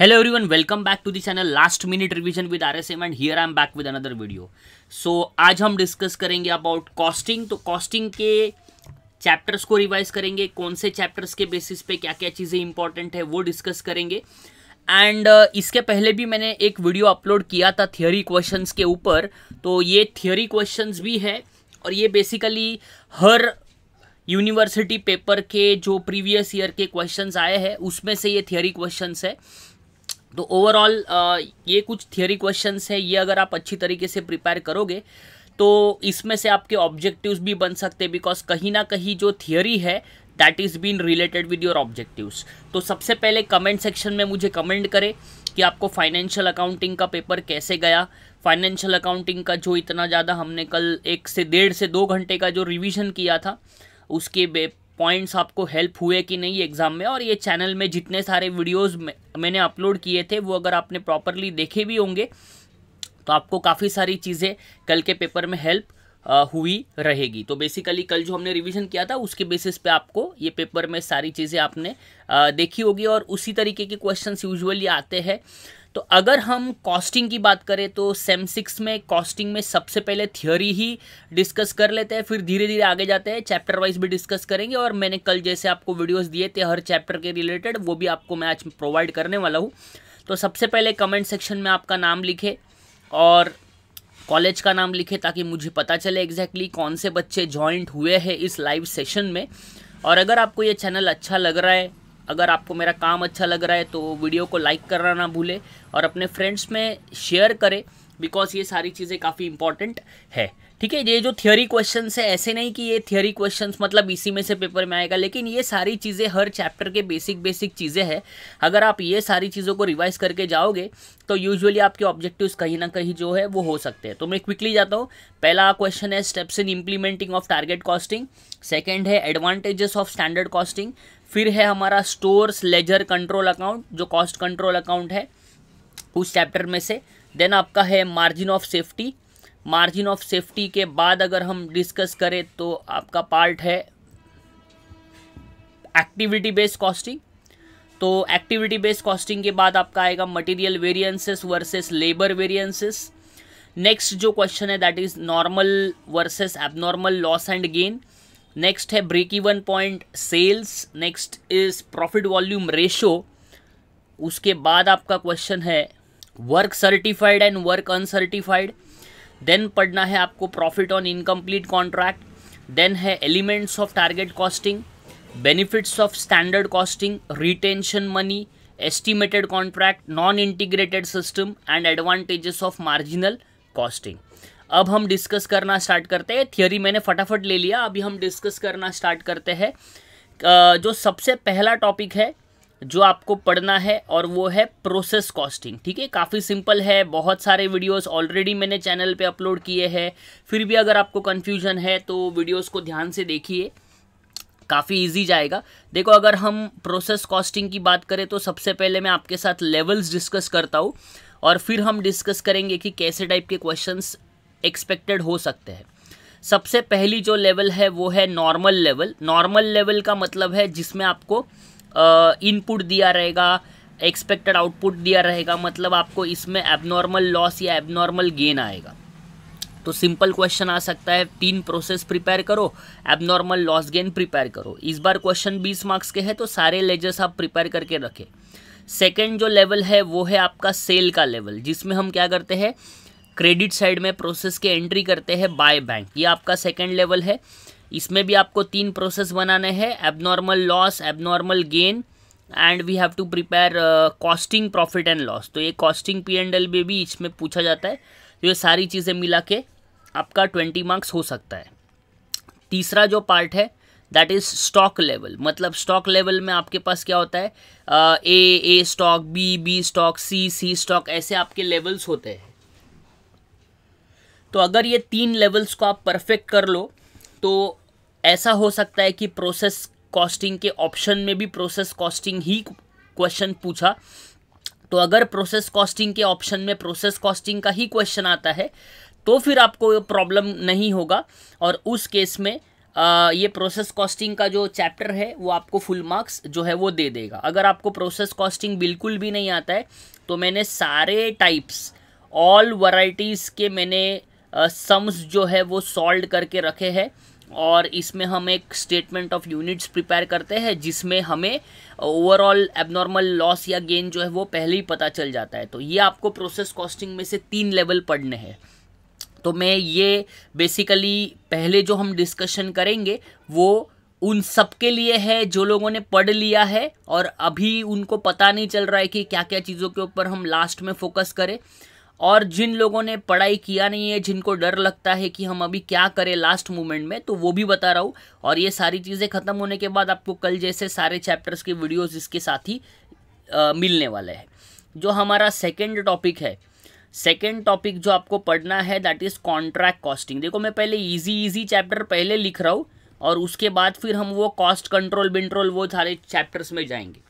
Hello welcome back to the channel last minute revision with R S M and here I am back with another video so आज हम discuss करेंगे about costing तो costing के chapters को revise करेंगे कौन से chapters के बेसिस पे क्या क्या चीज़ें इंपॉर्टेंट है वो डिस्कस करेंगे एंड uh, इसके पहले भी मैंने एक वीडियो अपलोड किया था थियोरी क्वेश्चन के ऊपर तो ये थियोरी क्वेश्चन भी है और ये बेसिकली हर यूनिवर्सिटी पेपर के जो प्रीवियस ईयर के क्वेश्चंस आए हैं उसमें से ये थियोरी क्वेश्चंस है तो ओवरऑल uh, ये कुछ थियोरी क्वेश्चंस है ये अगर आप अच्छी तरीके से प्रिपेयर करोगे तो इसमें से आपके ऑब्जेक्टिव्स भी बन सकते हैं बिकॉज कहीं ना कहीं जो थियोरी है that is been related with your objectives तो सबसे पहले कमेंट सेक्शन में मुझे कमेंट करें कि आपको फाइनेंशियल अकाउंटिंग का पेपर कैसे गया फाइनेंशियल अकाउंटिंग का जो इतना ज़्यादा हमने कल एक से डेढ़ से दो घंटे का जो रिविजन किया था उसके पॉइंट्स आपको हेल्प हुए कि नहीं एग्ज़ाम में और ये चैनल में जितने सारे वीडियोस मैंने अपलोड किए थे वो अगर आपने प्रॉपरली देखे भी होंगे तो आपको काफ़ी सारी चीज़ें कल के पेपर में हेल्प हुई रहेगी तो बेसिकली कल जो हमने रिवीजन किया था उसके बेसिस पे आपको ये पेपर में सारी चीज़ें आपने देखी होगी और उसी तरीके के क्वेश्चंस यूजुअली आते हैं तो अगर हम कॉस्टिंग की बात करें तो सेम सिक्स में कॉस्टिंग में सबसे पहले थियोरी ही डिस्कस कर लेते हैं फिर धीरे धीरे आगे जाते हैं चैप्टर वाइज भी डिस्कस करेंगे और मैंने कल जैसे आपको वीडियोस दिए थे हर चैप्टर के रिलेटेड वो भी आपको मैं आज प्रोवाइड करने वाला हूँ तो सबसे पहले कमेंट सेक्शन में आपका नाम लिखे और कॉलेज का नाम लिखे ताकि मुझे पता चले एग्जैक्टली exactly कौन से बच्चे ज्वाइंट हुए हैं इस लाइव सेशन में और अगर आपको ये चैनल अच्छा लग रहा है अगर आपको मेरा काम अच्छा लग रहा है तो वीडियो को लाइक करना ना भूले और अपने फ्रेंड्स में शेयर करें बिकॉज ये सारी चीज़ें काफ़ी इंपॉर्टेंट है ठीक है ये जो थियोरी क्वेश्चन है ऐसे नहीं कि ये थियोरी क्वेश्चन मतलब इसी में से पेपर में आएगा लेकिन ये सारी चीज़ें हर चैप्टर के बेसिक बेसिक चीज़ें हैं अगर आप ये सारी चीज़ों को रिवाइज करके जाओगे तो यूजुअली आपके ऑब्जेक्टिव्स कहीं ना कहीं जो है वो हो सकते हैं तो मैं क्विकली जाता हूँ पहला क्वेश्चन है steps in implementing of target costing second है एडवांटेजेस ऑफ स्टैंडर्ड कॉस्टिंग फिर है हमारा स्टोर्स लेजर कंट्रोल अकाउंट जो कॉस्ट कंट्रोल अकाउंट है उस चैप्टर में से देन आपका है margin of safety margin of safety के बाद अगर हम डिस्कस करें तो आपका पार्ट है एक्टिविटी बेस्ड कॉस्टिंग तो एक्टिविटी बेस्ड कॉस्टिंग के बाद आपका आएगा material variances versus labour variances next जो क्वेश्चन है that is normal versus abnormal loss and gain next है break even point sales next is profit volume ratio उसके बाद आपका क्वेश्चन है work certified and work uncertified then पढ़ना है आपको profit on incomplete contract then है elements of target costing benefits of standard costing retention money estimated contract non integrated system and advantages of marginal costing अब हम discuss करना start करते हैं theory मैंने फटाफट ले लिया अभी हम डिस्कस करना स्टार्ट करते हैं जो सबसे पहला टॉपिक है जो आपको पढ़ना है और वो है प्रोसेस कॉस्टिंग ठीक है काफ़ी सिंपल है बहुत सारे वीडियोस ऑलरेडी मैंने चैनल पे अपलोड किए हैं फिर भी अगर आपको कन्फ्यूजन है तो वीडियोस को ध्यान से देखिए काफ़ी इजी जाएगा देखो अगर हम प्रोसेस कॉस्टिंग की बात करें तो सबसे पहले मैं आपके साथ लेवल्स डिस्कस करता हूँ और फिर हम डिस्कस करेंगे कि कैसे टाइप के क्वेश्चन एक्सपेक्टेड हो सकते हैं सबसे पहली जो लेवल है वो है नॉर्मल लेवल नॉर्मल लेवल का मतलब है जिसमें आपको इनपुट दिया रहेगा एक्सपेक्टेड आउटपुट दिया रहेगा मतलब आपको इसमें एबनॉर्मल लॉस या एबनॉर्मल गेन आएगा तो सिंपल क्वेश्चन आ सकता है तीन प्रोसेस प्रिपेयर करो एबनॉर्मल लॉस गेन प्रिपेयर करो इस बार क्वेश्चन बीस मार्क्स के हैं तो सारे लेजर्स आप प्रिपेयर करके रखें सेकेंड जो लेवल है वो है आपका सेल का लेवल जिसमें हम क्या करते हैं क्रेडिट साइड में प्रोसेस के एंट्री करते हैं बाय बैंक ये आपका सेकेंड लेवल है इसमें भी आपको तीन प्रोसेस बनाने हैं abnormal loss abnormal gain and we have to prepare costing profit and loss तो ये कॉस्टिंग पी एंड एल में भी इसमें पूछा जाता है तो ये सारी चीज़ें मिला के आपका ट्वेंटी मार्क्स हो सकता है तीसरा जो पार्ट है दैट इज़ स्टॉक लेवल मतलब स्टॉक लेवल में आपके पास क्या होता है A A stock B B stock C C stock ऐसे आपके लेवल्स होते हैं तो अगर ये तीन लेवल्स को आप परफेक्ट कर लो तो ऐसा हो सकता है कि प्रोसेस कॉस्टिंग के ऑप्शन में भी प्रोसेस कॉस्टिंग ही क्वेश्चन पूछा तो अगर प्रोसेस कॉस्टिंग के ऑप्शन में प्रोसेस कॉस्टिंग का ही क्वेश्चन आता है तो फिर आपको प्रॉब्लम नहीं होगा और उस केस में आ, ये प्रोसेस कॉस्टिंग का जो चैप्टर है वो आपको फुल मार्क्स जो है वो दे देगा अगर आपको प्रोसेस कॉस्टिंग बिल्कुल भी नहीं आता है तो मैंने सारे टाइप्स ऑल वराइटीज़ के मैंने सम्स जो है वो सॉल्व करके रखे हैं और इसमें हम एक स्टेटमेंट ऑफ यूनिट्स प्रिपेयर करते हैं जिसमें हमें ओवरऑल एबनॉर्मल लॉस या गेन जो है वो पहले ही पता चल जाता है तो ये आपको प्रोसेस कॉस्टिंग में से तीन लेवल पढ़ने हैं तो मैं ये बेसिकली पहले जो हम डिस्कशन करेंगे वो उन सब के लिए है जो लोगों ने पढ़ लिया है और अभी उनको पता नहीं चल रहा है कि क्या क्या चीज़ों के ऊपर हम लास्ट में फोकस करें और जिन लोगों ने पढ़ाई किया नहीं है जिनको डर लगता है कि हम अभी क्या करें लास्ट मोमेंट में तो वो भी बता रहा हूँ और ये सारी चीज़ें ख़त्म होने के बाद आपको कल जैसे सारे चैप्टर्स के वीडियोज़ इसके साथ ही आ, मिलने वाले हैं जो हमारा सेकेंड टॉपिक है सेकेंड टॉपिक जो आपको पढ़ना है दैट इज़ कॉन्ट्रैक्ट कॉस्टिंग देखो मैं पहले ईजी ईजी चैप्टर पहले लिख रहा हूँ और उसके बाद फिर हम वो कॉस्ट कंट्रोल बिंट्रोल वो सारे चैप्टर्स में जाएंगे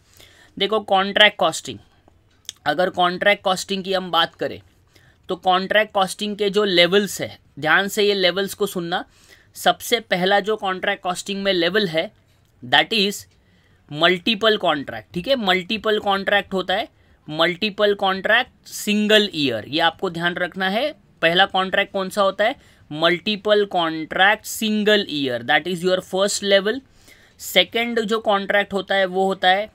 देखो कॉन्ट्रैक्ट कॉस्टिंग अगर कॉन्ट्रैक्ट कॉस्टिंग की हम बात करें तो कॉन्ट्रैक्ट कॉस्टिंग के जो लेवल्स है ध्यान से ये लेवल्स को सुनना सबसे पहला जो कॉन्ट्रैक्ट कॉस्टिंग में लेवल है दैट इज़ मल्टीपल कॉन्ट्रैक्ट ठीक है मल्टीपल कॉन्ट्रैक्ट होता है मल्टीपल कॉन्ट्रैक्ट सिंगल ईयर ये आपको ध्यान रखना है पहला कॉन्ट्रैक्ट कौन सा होता है multiple contract single year that is your first level second जो कॉन्ट्रैक्ट होता है वो होता है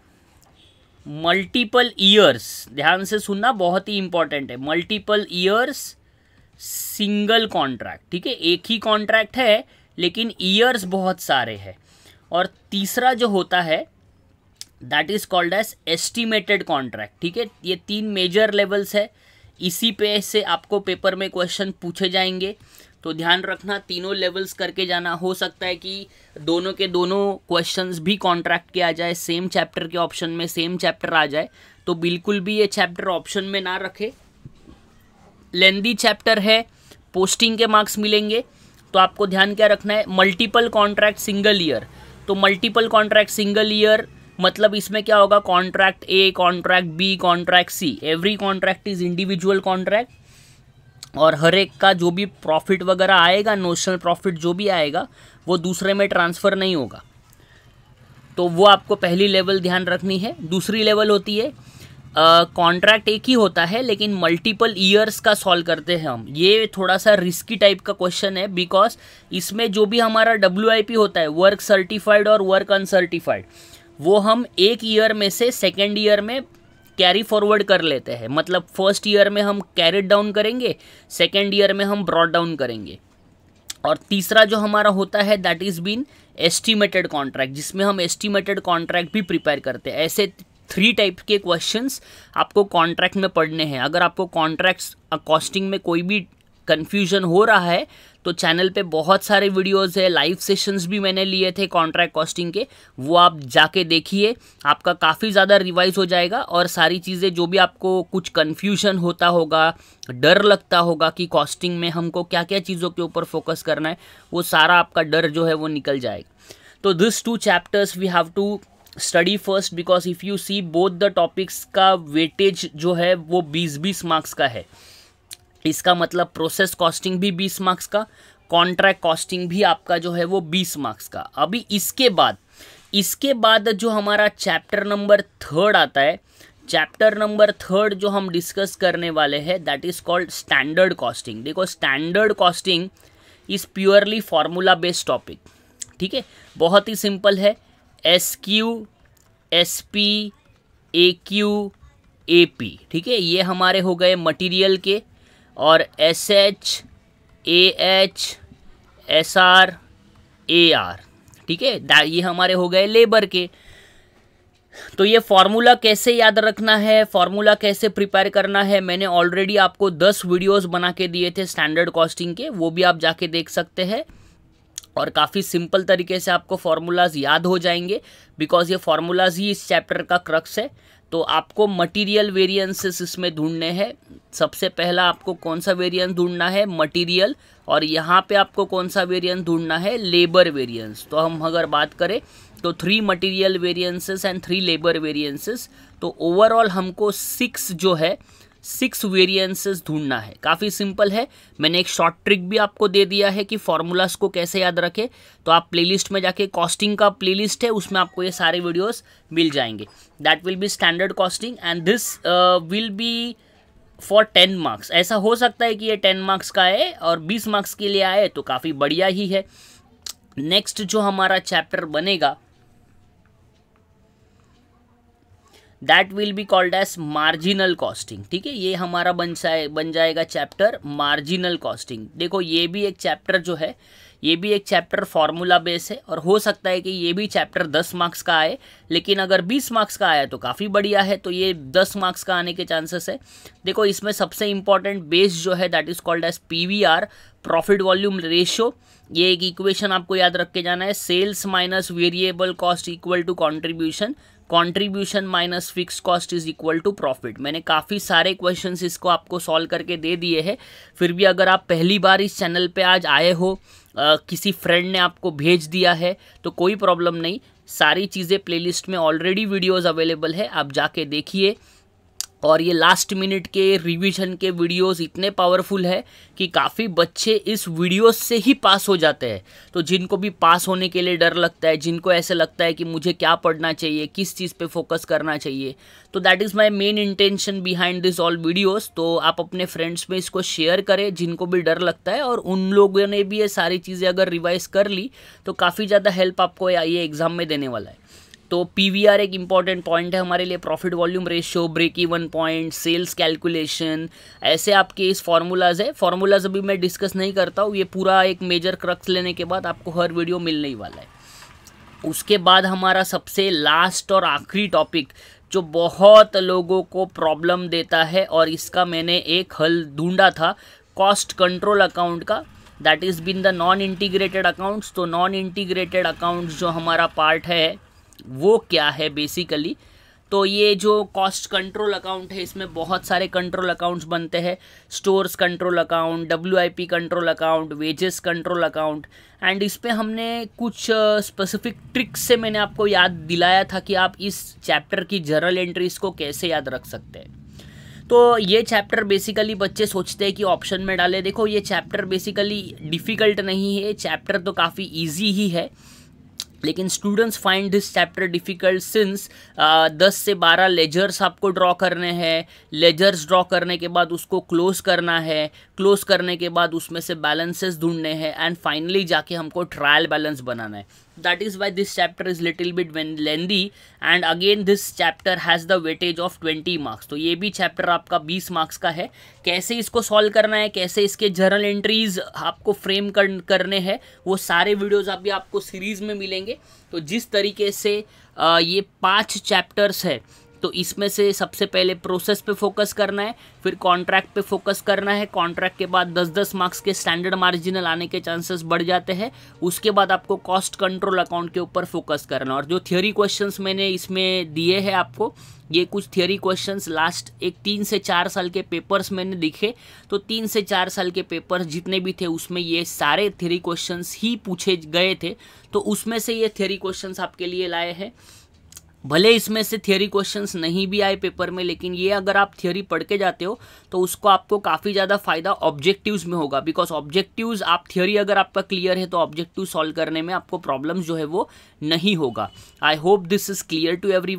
मल्टीपल ईयर्स ध्यान से सुनना बहुत ही इंपॉर्टेंट है मल्टीपल ईयर्स सिंगल कॉन्ट्रैक्ट ठीक है एक ही कॉन्ट्रैक्ट है लेकिन ईयर्स बहुत सारे हैं और तीसरा जो होता है that is called as estimated contract ठीक है ये तीन मेजर लेवल्स है इसी पे से आपको पेपर में क्वेश्चन पूछे जाएंगे तो ध्यान रखना तीनों लेवल्स करके जाना हो सकता है कि दोनों के दोनों क्वेश्चंस भी कॉन्ट्रैक्ट के आ जाए सेम चैप्टर के ऑप्शन में सेम चैप्टर आ जाए तो बिल्कुल भी ये चैप्टर ऑप्शन में ना रखे लेंदी चैप्टर है पोस्टिंग के मार्क्स मिलेंगे तो आपको ध्यान क्या रखना है मल्टीपल कॉन्ट्रैक्ट सिंगल ईयर तो मल्टीपल कॉन्ट्रैक्ट सिंगल ईयर मतलब इसमें क्या होगा contract A contract B contract C every contract is individual contract और हर एक का जो भी प्रॉफिट वगैरह आएगा नोशनल प्रॉफिट जो भी आएगा वो दूसरे में ट्रांसफ़र नहीं होगा तो वो आपको पहली लेवल ध्यान रखनी है दूसरी लेवल होती है कॉन्ट्रैक्ट एक ही होता है लेकिन मल्टीपल ईयर्स का सॉल्व करते हैं हम ये थोड़ा सा रिस्की टाइप का क्वेश्चन है बिकॉज इसमें जो भी हमारा डब्ल्यू होता है वर्क सर्टिफाइड और वर्क अनसर्टिफाइड वो हम एक ईयर में से सेकेंड ईयर में कैरी फॉरवर्ड कर लेते हैं मतलब फर्स्ट ईयर में हम कैरिड डाउन करेंगे सेकेंड ईयर में हम ब्रॉड डाउन करेंगे और तीसरा जो हमारा होता है that is been estimated contract जिसमें हम एस्टिमेटेड कॉन्ट्रैक्ट भी प्रिपेयर करते हैं ऐसे थ्री टाइप के क्वेश्चंस आपको कॉन्ट्रैक्ट में पढ़ने हैं अगर आपको कॉन्ट्रैक्ट्स कॉस्टिंग uh, में कोई भी कन्फ्यूजन हो रहा है तो चैनल पे बहुत सारे वीडियोस है लाइव सेशंस भी मैंने लिए थे कॉन्ट्रैक्ट कॉस्टिंग के वो आप जाके देखिए आपका काफ़ी ज़्यादा रिवाइज हो जाएगा और सारी चीज़ें जो भी आपको कुछ कन्फ्यूजन होता होगा डर लगता होगा कि कॉस्टिंग में हमको क्या क्या चीज़ों के ऊपर फोकस करना है वो सारा आपका डर जो है वो निकल जाएगा तो this two chapters we have to study first because if you see both the topics का वेटेज जो है वो बीस बीस मार्क्स का है इसका मतलब प्रोसेस कॉस्टिंग भी बीस मार्क्स का कॉन्ट्रैक्ट कॉस्टिंग भी आपका जो है वो बीस मार्क्स का अभी इसके बाद इसके बाद जो हमारा चैप्टर नंबर थर्ड आता है चैप्टर नंबर थर्ड जो हम डिस्कस करने वाले हैं that is called standard costing देखो standard costing is purely formula based topic ठीक है बहुत ही सिंपल है S Q S P A Q A P ठीक है ये हमारे हो गए मटीरियल के और S H A H S R A R ठीक है ये हमारे हो गए लेबर के तो ये फॉर्मूला कैसे याद रखना है फॉर्मूला कैसे प्रिपेयर करना है मैंने ऑलरेडी आपको दस वीडियोस बना के दिए थे स्टैंडर्ड कॉस्टिंग के वो भी आप जाके देख सकते हैं और काफ़ी सिंपल तरीके से आपको फार्मूलाज याद हो जाएंगे बिकॉज ये फार्मूलाज ही इस चैप्टर का क्रक्स है तो आपको मटेरियल वेरिएंसेस इसमें ढूंढने हैं सबसे पहला आपको कौन सा वेरिएंस ढूंढना है मटेरियल और यहाँ पे आपको कौन सा वेरिएंस ढूंढना है लेबर वेरिएंस तो हम अगर बात करें तो three material variances and three labour variances तो ओवरऑल हमको सिक्स जो है सिक्स वेरिएंसेस ढूंढना है काफ़ी सिंपल है मैंने एक शॉर्ट ट्रिक भी आपको दे दिया है कि फार्मूलाज को कैसे याद रखें तो आप प्लेलिस्ट में जाके कॉस्टिंग का प्लेलिस्ट है उसमें आपको ये सारे वीडियोस मिल जाएंगे that will be standard costing and this will be for ten marks ऐसा हो सकता है कि ये टेन मार्क्स का है और बीस मार्क्स के लिए आए तो काफ़ी बढ़िया ही है नेक्स्ट जो हमारा चैप्टर बनेगा that will be called as marginal costing ठीक है ये हमारा बन जाए बन जाएगा चैप्टर मार्जिनल कॉस्टिंग देखो ये भी एक चैप्टर जो है ये भी एक चैप्टर फार्मूला बेस है और हो सकता है कि ये भी चैप्टर 10 मार्क्स का आए लेकिन अगर 20 मार्क्स का आया तो काफ़ी बढ़िया है तो ये 10 मार्क्स का आने के चांसेस है देखो इसमें सबसे इंपॉर्टेंट बेस जो है that is called as P profit volume ratio ये एक इक्वेशन आपको याद रख के जाना है sales minus variable cost equal to contribution contribution minus fix cost is equal to profit मैंने काफ़ी सारे क्वेश्चंस इसको आपको सॉल्व करके दे दिए हैं फिर भी अगर आप पहली बार इस चैनल पे आज आए हो आ, किसी फ्रेंड ने आपको भेज दिया है तो कोई प्रॉब्लम नहीं सारी चीज़ें प्लेलिस्ट में ऑलरेडी वीडियोज़ अवेलेबल है आप जाके देखिए और ये लास्ट मिनट के रिवीजन के वीडियोस इतने पावरफुल है कि काफ़ी बच्चे इस वीडियो से ही पास हो जाते हैं तो जिनको भी पास होने के लिए डर लगता है जिनको ऐसे लगता है कि मुझे क्या पढ़ना चाहिए किस चीज़ पे फोकस करना चाहिए तो that is my main intention behind this all videos तो आप अपने फ्रेंड्स में इसको शेयर करें जिनको भी डर लगता है और उन लोगों ने भी ये सारी चीज़ें अगर रिवाइज़ कर ली तो काफ़ी ज़्यादा हेल्प आपको ये एग्ज़ाम में देने वाला है तो पी एक इंपॉर्टेंट पॉइंट है हमारे लिए profit volume ratio break even point sales calculation ऐसे आपके इस फार्मूलाज है फार्मूलाज अभी मैं डिस्कस नहीं करता हूँ ये पूरा एक मेजर क्रक्स लेने के बाद आपको हर वीडियो मिलने ही वाला है उसके बाद हमारा सबसे लास्ट और आखिरी टॉपिक जो बहुत लोगों को प्रॉब्लम देता है और इसका मैंने एक हल ढूंढा था कॉस्ट कंट्रोल अकाउंट का that is been the non integrated accounts तो नॉन इंटीग्रेटेड अकाउंट्स जो हमारा पार्ट है वो क्या है बेसिकली तो ये जो कॉस्ट कंट्रोल अकाउंट है इसमें बहुत सारे कंट्रोल अकाउंट्स बनते हैं stores control account W control account wages control account and इस पर हमने कुछ स्पेसिफिक ट्रिक्स से मैंने आपको याद दिलाया था कि आप इस चैप्टर की जर्नल एंट्रीज को कैसे याद रख सकते हैं तो ये चैप्टर बेसिकली बच्चे सोचते हैं कि ऑप्शन में डाले देखो ये चैप्टर बेसिकली डिफ़िकल्ट नहीं है चैप्टर तो काफ़ी ईजी ही है लेकिन students find this chapter difficult since दस से बारह लेजर्स आपको ड्रॉ करने हैं लेजर्स ड्रॉ करने के बाद उसको क्लोज करना है क्लोज करने के बाद उसमें से बैलेंसेस ढूंढने हैं एंड फाइनली जाके हमको ट्रायल बैलेंस बनाना है that is why this chapter is little bit when lengthy and again this chapter has the weightage of 20 marks तो ये भी chapter आपका 20 marks का है कैसे इसको solve करना है कैसे इसके journal entries आपको frame कर, करने हैं वो सारे videos अभी आपको series में मिलेंगे तो जिस तरीके से ये पांच chapters है तो इसमें से सबसे पहले प्रोसेस पे फोकस करना है फिर कॉन्ट्रैक्ट पे फोकस करना है कॉन्ट्रैक्ट के बाद 10-10 मार्क्स के स्टैंडर्ड मार्जिनल आने के चांसेस बढ़ जाते हैं उसके बाद आपको कॉस्ट कंट्रोल अकाउंट के ऊपर फोकस करना और जो थियोरी क्वेश्चन मैंने इसमें दिए हैं आपको ये कुछ थियोरी क्वेश्चंस लास्ट एक तीन से चार साल के पेपर्स मैंने दिखे तो तीन से चार साल के पेपर्स जितने भी थे उसमें ये सारे थियोरी क्वेश्चंस ही पूछे गए थे तो उसमें से ये थियोरी क्वेश्चंस आपके लिए लाए हैं भले इसमें से थियोरी क्वेश्चंस नहीं भी आए पेपर में लेकिन ये अगर आप थियोरी पढ़ के जाते हो तो उसको आपको काफ़ी ज़्यादा फायदा ऑब्जेक्टिव्स में होगा बिकॉज ऑब्जेक्टिव्स आप थियोरी अगर आपका क्लियर है तो ऑब्जेक्टिव सॉल्व करने में आपको प्रॉब्लम्स जो है वो नहीं होगा I hope this is clear to every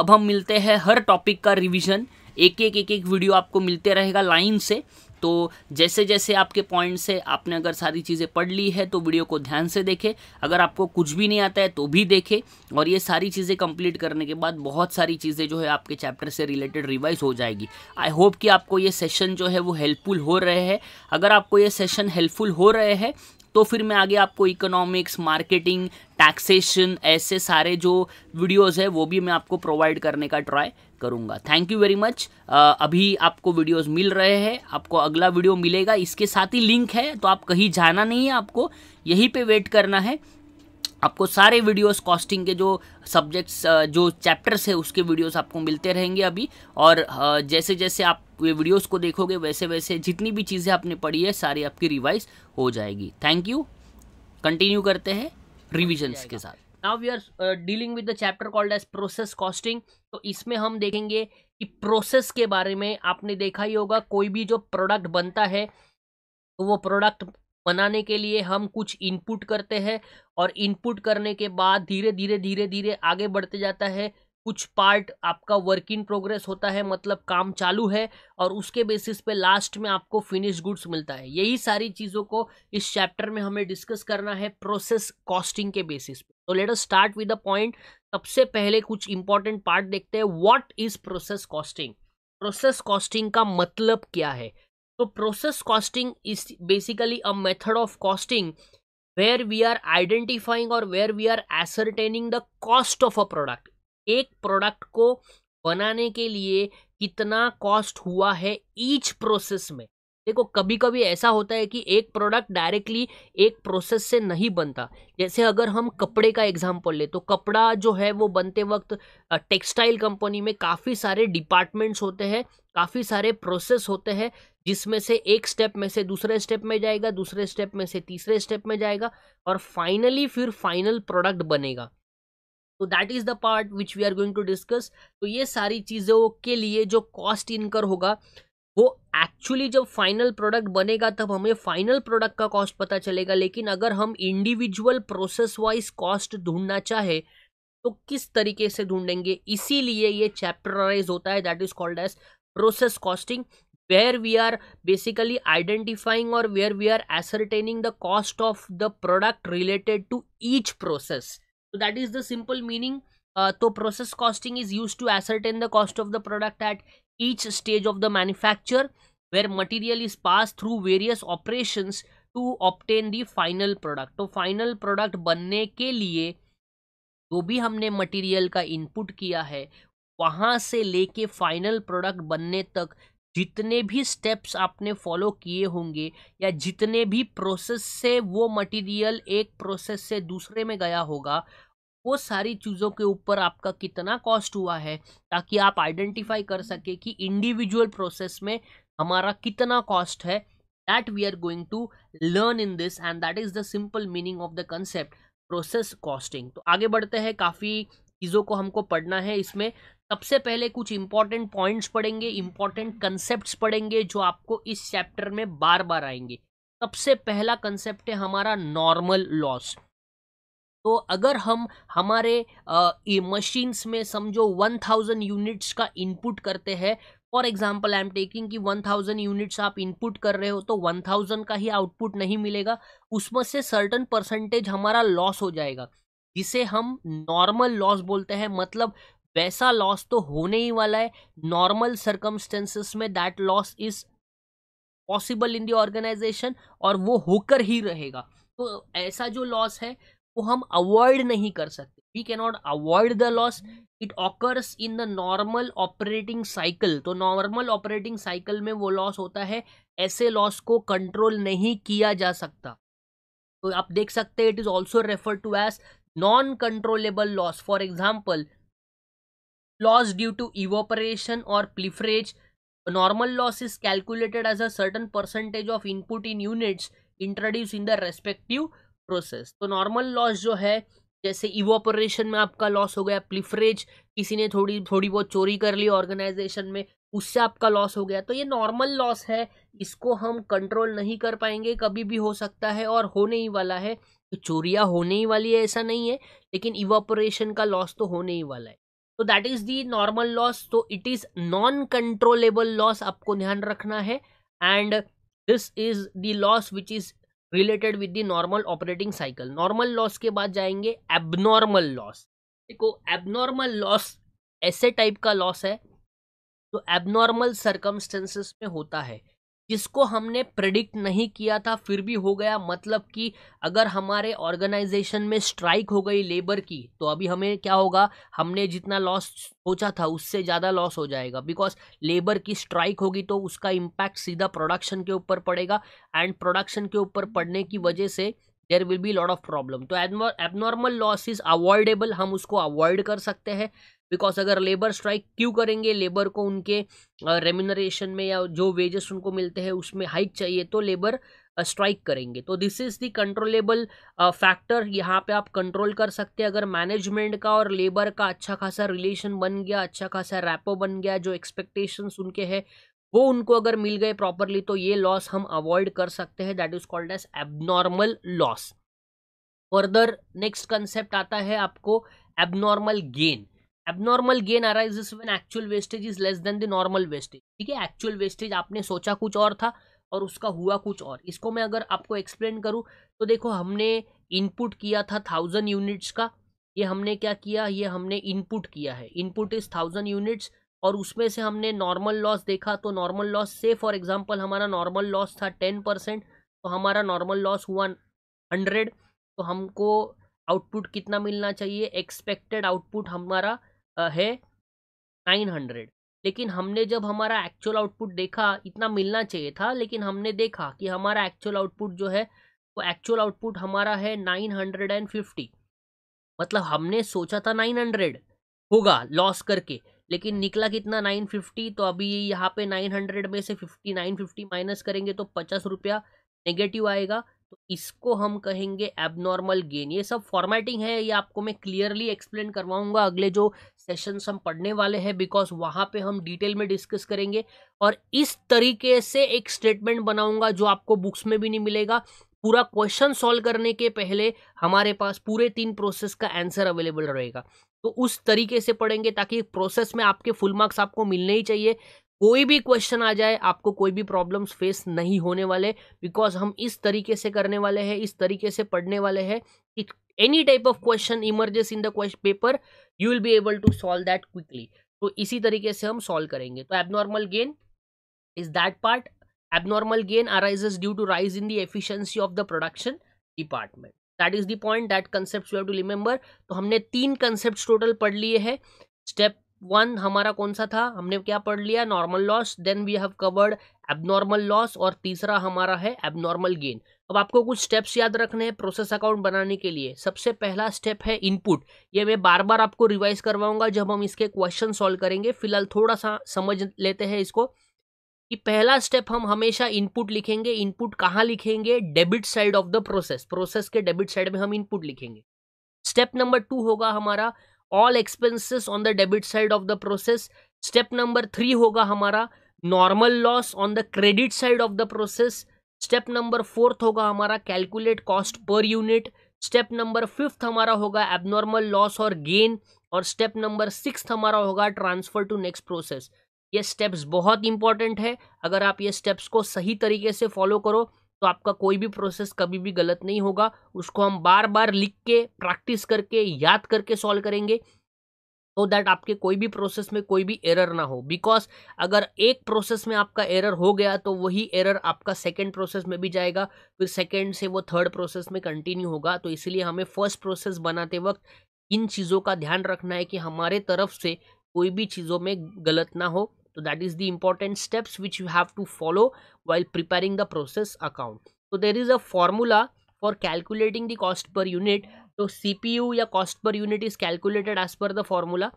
अब हम मिलते हैं हर टॉपिक का रिविजन एक एक एक एक वीडियो आपको मिलते रहेगा लाइन से तो जैसे जैसे आपके पॉइंट्स है आपने अगर सारी चीज़ें पढ़ ली है तो वीडियो को ध्यान से देखें अगर आपको कुछ भी नहीं आता है तो भी देखें और ये सारी चीज़ें कंप्लीट करने के बाद बहुत सारी चीज़ें जो है आपके चैप्टर से रिलेटेड रिवाइज हो जाएगी आई होप कि आपको ये सेशन जो है वो हेल्पफुल हो रहे हैं अगर आपको ये सेशन हेल्पफुल हो रहे हैं तो फिर मैं आगे आपको इकोनॉमिक्स मार्केटिंग टैक्सेशन ऐसे सारे जो वीडियोज़ है वो भी मैं आपको प्रोवाइड करने का ट्राई करूंगा थैंक यू वेरी मच अभी आपको वीडियोस मिल रहे हैं आपको अगला वीडियो मिलेगा इसके साथ ही लिंक है तो आप कहीं जाना नहीं है आपको यहीं पे वेट करना है आपको सारे वीडियोस कॉस्टिंग के जो सब्जेक्ट्स जो चैप्टर्स है उसके वीडियोस आपको मिलते रहेंगे अभी और जैसे जैसे आप ये वीडियोस को देखोगे वैसे वैसे जितनी भी चीज़ें आपने पढ़ी है सारी आपकी रिवाइज हो जाएगी थैंक यू कंटिन्यू करते हैं रिविजन्स के साथ now we are dealing with the chapter called as process costing तो इसमें हम देखेंगे कि प्रोसेस के बारे में आपने देखा ही होगा कोई भी जो प्रोडक्ट बनता है तो वो प्रोडक्ट बनाने के लिए हम कुछ इनपुट करते हैं और इनपुट करने के बाद धीरे धीरे धीरे धीरे आगे बढ़ते जाता है कुछ पार्ट आपका वर्क इन प्रोग्रेस होता है मतलब काम चालू है और उसके बेसिस पे लास्ट में आपको फिनिश गुड्स मिलता है यही सारी चीज़ों को इस चैप्टर में हमें डिस्कस करना है प्रोसेस कॉस्टिंग के बेसिस पे तो let us start with the point सबसे पहले कुछ इंपॉर्टेंट पार्ट देखते हैं what is process costing process costing का मतलब क्या है तो process costing is basically a method of costing where we are identifying और where we are ascertaining the cost of a product एक प्रोडक्ट को बनाने के लिए कितना कॉस्ट हुआ है ईच प्रोसेस में देखो कभी कभी ऐसा होता है कि एक प्रोडक्ट डायरेक्टली एक प्रोसेस से नहीं बनता जैसे अगर हम कपड़े का एग्जाम्पल ले तो कपड़ा जो है वो बनते वक्त टेक्सटाइल कंपनी में काफ़ी सारे डिपार्टमेंट्स होते हैं काफ़ी सारे प्रोसेस होते हैं जिसमें से एक स्टेप में से दूसरे स्टेप में जाएगा दूसरे स्टेप में से तीसरे स्टेप में जाएगा और फाइनली फिर फाइनल प्रोडक्ट बनेगा तो that is the part which we are going to discuss तो ये सारी चीज़ों के लिए जो कॉस्ट इनकर होगा वो एक्चुअली जब फाइनल प्रोडक्ट बनेगा तब हमें फाइनल प्रोडक्ट का कॉस्ट पता चलेगा लेकिन अगर हम इंडिविजुअल प्रोसेस वाइज कॉस्ट ढूंढना चाहे तो किस तरीके से ढूंढेंगे इसीलिए ये चैप्टराइज होता है that is called as process costing where we are basically identifying और where we are ascertaining the cost of the product related to each process तो that is the simple meaning तो process costing is use to ascertain the cost of the product at each stage of the manufacture where material is passed through various operations to obtain the final product so final product banne ke liye जो भी हमने material का input किया है वहाँ से लेके final product बनने तक जितने भी स्टेप्स आपने फॉलो किए होंगे या जितने भी प्रोसेस से वो मटेरियल एक प्रोसेस से दूसरे में गया होगा वो सारी चीज़ों के ऊपर आपका कितना कॉस्ट हुआ है ताकि आप आइडेंटिफाई कर सके कि इंडिविजुअल प्रोसेस में हमारा कितना कॉस्ट है that we are going to learn in this and that is the simple meaning of the concept process costing तो आगे बढ़ते हैं काफ़ी चीज़ों को हमको पढ़ना है इसमें सबसे पहले कुछ इंपॉर्टेंट पॉइंट्स पढ़ेंगे इंपॉर्टेंट कंसेप्ट पढ़ेंगे जो आपको इस चैप्टर में बार बार आएंगे सबसे पहला कंसेप्ट है हमारा नॉर्मल लॉस तो अगर हम हमारे मशीन्स में समझो वन थाउजेंड यूनिट्स का इनपुट करते हैं for example I am taking कि वन थाउजेंड यूनिट्स आप इनपुट कर रहे हो तो वन थाउजेंड का ही आउटपुट नहीं मिलेगा उसमें से सर्टन परसेंटेज हमारा लॉस हो जाएगा जिसे हम नॉर्मल लॉस बोलते हैं मतलब वैसा लॉस तो होने ही वाला है नॉर्मल सर्कमस्टेंसेस में that loss is possible in the organisation और वो होकर ही रहेगा तो ऐसा जो लॉस है को हम अवॉइड नहीं कर सकते we can not avoid the loss it occurs in the normal operating cycle तो नॉर्मल ऑपरेटिंग साइकिल में वो लॉस होता है ऐसे लॉस को कंट्रोल नहीं किया जा सकता तो आप देख सकते हैं it is also refer to as non controllable loss for example loss due to evaporation और pilferage normal loss is calculated as a certain percentage of input in units introduce in the respective process तो normal लॉस जो है जैसे evaporation में आपका loss हो गया प्लिफरेज किसी ने थोड़ी थोड़ी बहुत चोरी कर ली ऑर्गेनाइजेशन में उससे आपका लॉस हो गया तो ये नॉर्मल लॉस है इसको हम कंट्रोल नहीं कर पाएंगे कभी भी हो सकता है और होने ही वाला है तो चोरियाँ होने ही वाली है ऐसा नहीं है लेकिन इवोपरेशन का लॉस तो होने ही वाला है तो that is the normal loss तो it is non controllable loss आपको ध्यान रखना है and this is the loss which is related with the normal operating cycle normal loss के बाद जाएंगे एबनॉर्मल लॉस देखो एबनॉर्मल लॉस ऐसे टाइप का लॉस है जो एबनॉर्मल सर्कमस्टेंसेस में होता है जिसको हमने प्रेडिक्ट नहीं किया था फिर भी हो गया मतलब कि अगर हमारे ऑर्गेनाइजेशन में स्ट्राइक हो गई लेबर की तो अभी हमें क्या होगा हमने जितना लॉस सोचा था उससे ज़्यादा लॉस हो जाएगा बिकॉज लेबर की स्ट्राइक होगी तो उसका इम्पैक्ट सीधा प्रोडक्शन के ऊपर पड़ेगा एंड प्रोडक्शन के ऊपर पड़ने की वजह से there will be lot of problem तो एबनॉर्मल लॉस इज अवॉइडेबल हम उसको अवॉइड कर सकते हैं बिकॉज अगर लेबर स्ट्राइक क्यों करेंगे लेबर को उनके रेम्यूनरेशन में या जो वेजेस उनको मिलते हैं उसमें हाइक चाहिए तो लेबर स्ट्राइक करेंगे तो this is the controllable factor यहाँ पे आप कंट्रोल कर सकते हैं अगर मैनेजमेंट का और लेबर का अच्छा खासा रिलेशन बन गया अच्छा खासा रैपो बन गया जो एक्सपेक्टेशंस उनके हैं वो उनको अगर मिल गए प्रॉपरली तो ये लॉस हम अवॉइड कर सकते हैं that is called as abnormal loss further next concept आता है आपको abnormal gain abnormal gain arises when actual wastage is less than the normal wastage ठीक है एक्चुअल वेस्टेज आपने सोचा कुछ और था और उसका हुआ कुछ और इसको मैं अगर आपको एक्सप्लेन करूँ तो देखो हमने इनपुट किया था थाउजेंड यूनिट्स का ये हमने क्या किया ये हमने इनपुट किया है इनपुट इज थाउजेंड यूनिट्स और उसमें से हमने नॉर्मल लॉस देखा तो नॉर्मल लॉस से फॉर एग्जांपल हमारा नॉर्मल लॉस था टेन परसेंट तो हमारा नॉर्मल लॉस हुआ हंड्रेड तो हमको आउटपुट कितना मिलना चाहिए एक्सपेक्टेड आउटपुट हमारा है नाइन हंड्रेड लेकिन हमने जब हमारा एक्चुअल आउटपुट देखा इतना मिलना चाहिए था लेकिन हमने देखा कि हमारा एक्चुअल आउटपुट जो है वो एक्चुअल आउटपुट हमारा है नाइन हंड्रेड एंड फिफ्टी मतलब हमने सोचा था नाइन हंड्रेड होगा लॉस करके लेकिन निकला कितना नाइन फिफ्टी तो अभी यहाँ पे नाइन हंड्रेड में से फिफ्टी नाइन फिफ्टी माइनस करेंगे तो पचास रुपया नेगेटिव आएगा तो इसको हम कहेंगे एबनॉर्मल गेन ये सब फॉर्मेटिंग है ये आपको मैं क्लियरली एक्सप्लेन करवाऊंगा अगले जो सेशंस हम पढ़ने वाले हैं बिकॉज वहाँ पे हम डिटेल में डिस्कस करेंगे और इस तरीके से एक स्टेटमेंट बनाऊंगा जो आपको बुक्स में भी नहीं मिलेगा पूरा क्वेश्चन सॉल्व करने के पहले हमारे पास पूरे तीन प्रोसेस का आंसर अवेलेबल रहेगा तो उस तरीके से पढ़ेंगे ताकि प्रोसेस में आपके फुल मार्क्स आपको मिलने ही चाहिए कोई भी क्वेश्चन आ जाए आपको कोई भी प्रॉब्लम्स फेस नहीं होने वाले बिकॉज हम इस तरीके से करने वाले हैं इस तरीके से पढ़ने वाले हैं कि any type of question emerges in the question paper you will be able to solve that quickly तो इसी तरीके से हम सॉल्व करेंगे तो abnormal gain is that part abnormal gain arises due to rise in the efficiency of the production department that is the point that concept to remember तो हमने तीन कंसेप्ट टोटल पढ़ लिए हैं स्टेप वन हमारा कौन सा था हमने क्या पढ़ लिया normal loss then we have covered abnormal loss और तीसरा हमारा है एबनॉर्मल गेन अब आपको कुछ स्टेप्स याद रखने हैं प्रोसेस अकाउंट बनाने के लिए सबसे पहला स्टेप है इनपुट ये मैं बार बार आपको रिवाइज करवाऊंगा जब हम इसके क्वेश्चन सॉल्व करेंगे फिलहाल थोड़ा सा समझ लेते हैं इसको कि पहला स्टेप हम हमेशा इनपुट लिखेंगे इनपुट कहाँ लिखेंगे debit side of the process process के डेबिट साइड में हम इनपुट लिखेंगे स्टेप नंबर टू होगा हमारा all expenses on the debit side of the process step number three होगा हमारा normal loss on the credit side of the process step number fourth होगा हमारा calculate cost per unit step number fifth हमारा होगा abnormal loss और gain और step number six हमारा होगा ट्रांसफर टू नेक्स्ट प्रोसेस ये स्टेप्स बहुत इंपॉर्टेंट है अगर आप ये स्टेप्स को सही तरीके से फॉलो करो तो आपका कोई भी प्रोसेस कभी भी गलत नहीं होगा उसको हम बार बार लिख के प्रैक्टिस करके याद करके सॉल्व करेंगे तो दैट आपके कोई भी प्रोसेस में कोई भी एरर ना हो बिकॉज अगर एक प्रोसेस में आपका एरर हो गया तो वही एरर आपका सेकेंड प्रोसेस में भी जाएगा फिर सेकेंड से वो थर्ड प्रोसेस में कंटिन्यू होगा तो इसलिए हमें फर्स्ट प्रोसेस बनाते वक्त इन चीज़ों का ध्यान रखना है कि हमारे तरफ से कोई भी चीज़ों में गलत ना हो तो that is the important steps which you have to follow while preparing the process account तो there is a formula for calculating the cost per unit तो सी या cost per unit is calculated as per the formula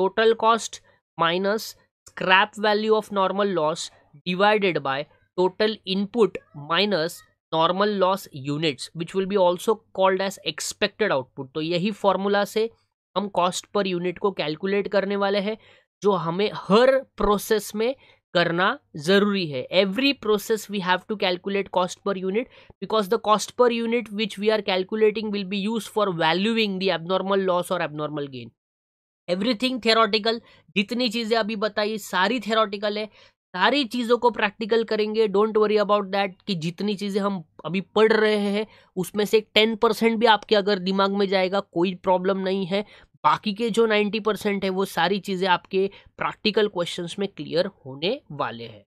total cost minus scrap value of normal loss divided by total input minus normal loss units which will be also called as expected output तो यही formula से हम cost per unit को calculate करने वाले हैं जो हमें हर प्रोसेस में करना जरूरी है every process we have to calculate cost per unit because the cost per unit which we are calculating will be use for valuing the abnormal loss और एबनॉर्मल गेन एवरीथिंग थेरोटिकल जितनी चीज़ें अभी बताई सारी थेरोटिकल है सारी चीज़ों को प्रैक्टिकल करेंगे डोंट वरी अबाउट दैट कि जितनी चीज़ें हम अभी पढ़ रहे हैं उसमें से टेन परसेंट भी आपके अगर दिमाग में जाएगा कोई प्रॉब्लम नहीं है बाकी के जो नाइन्टी परसेंट है वो सारी चीज़ें आपके प्रैक्टिकल क्वेश्चंस में क्लियर होने वाले हैं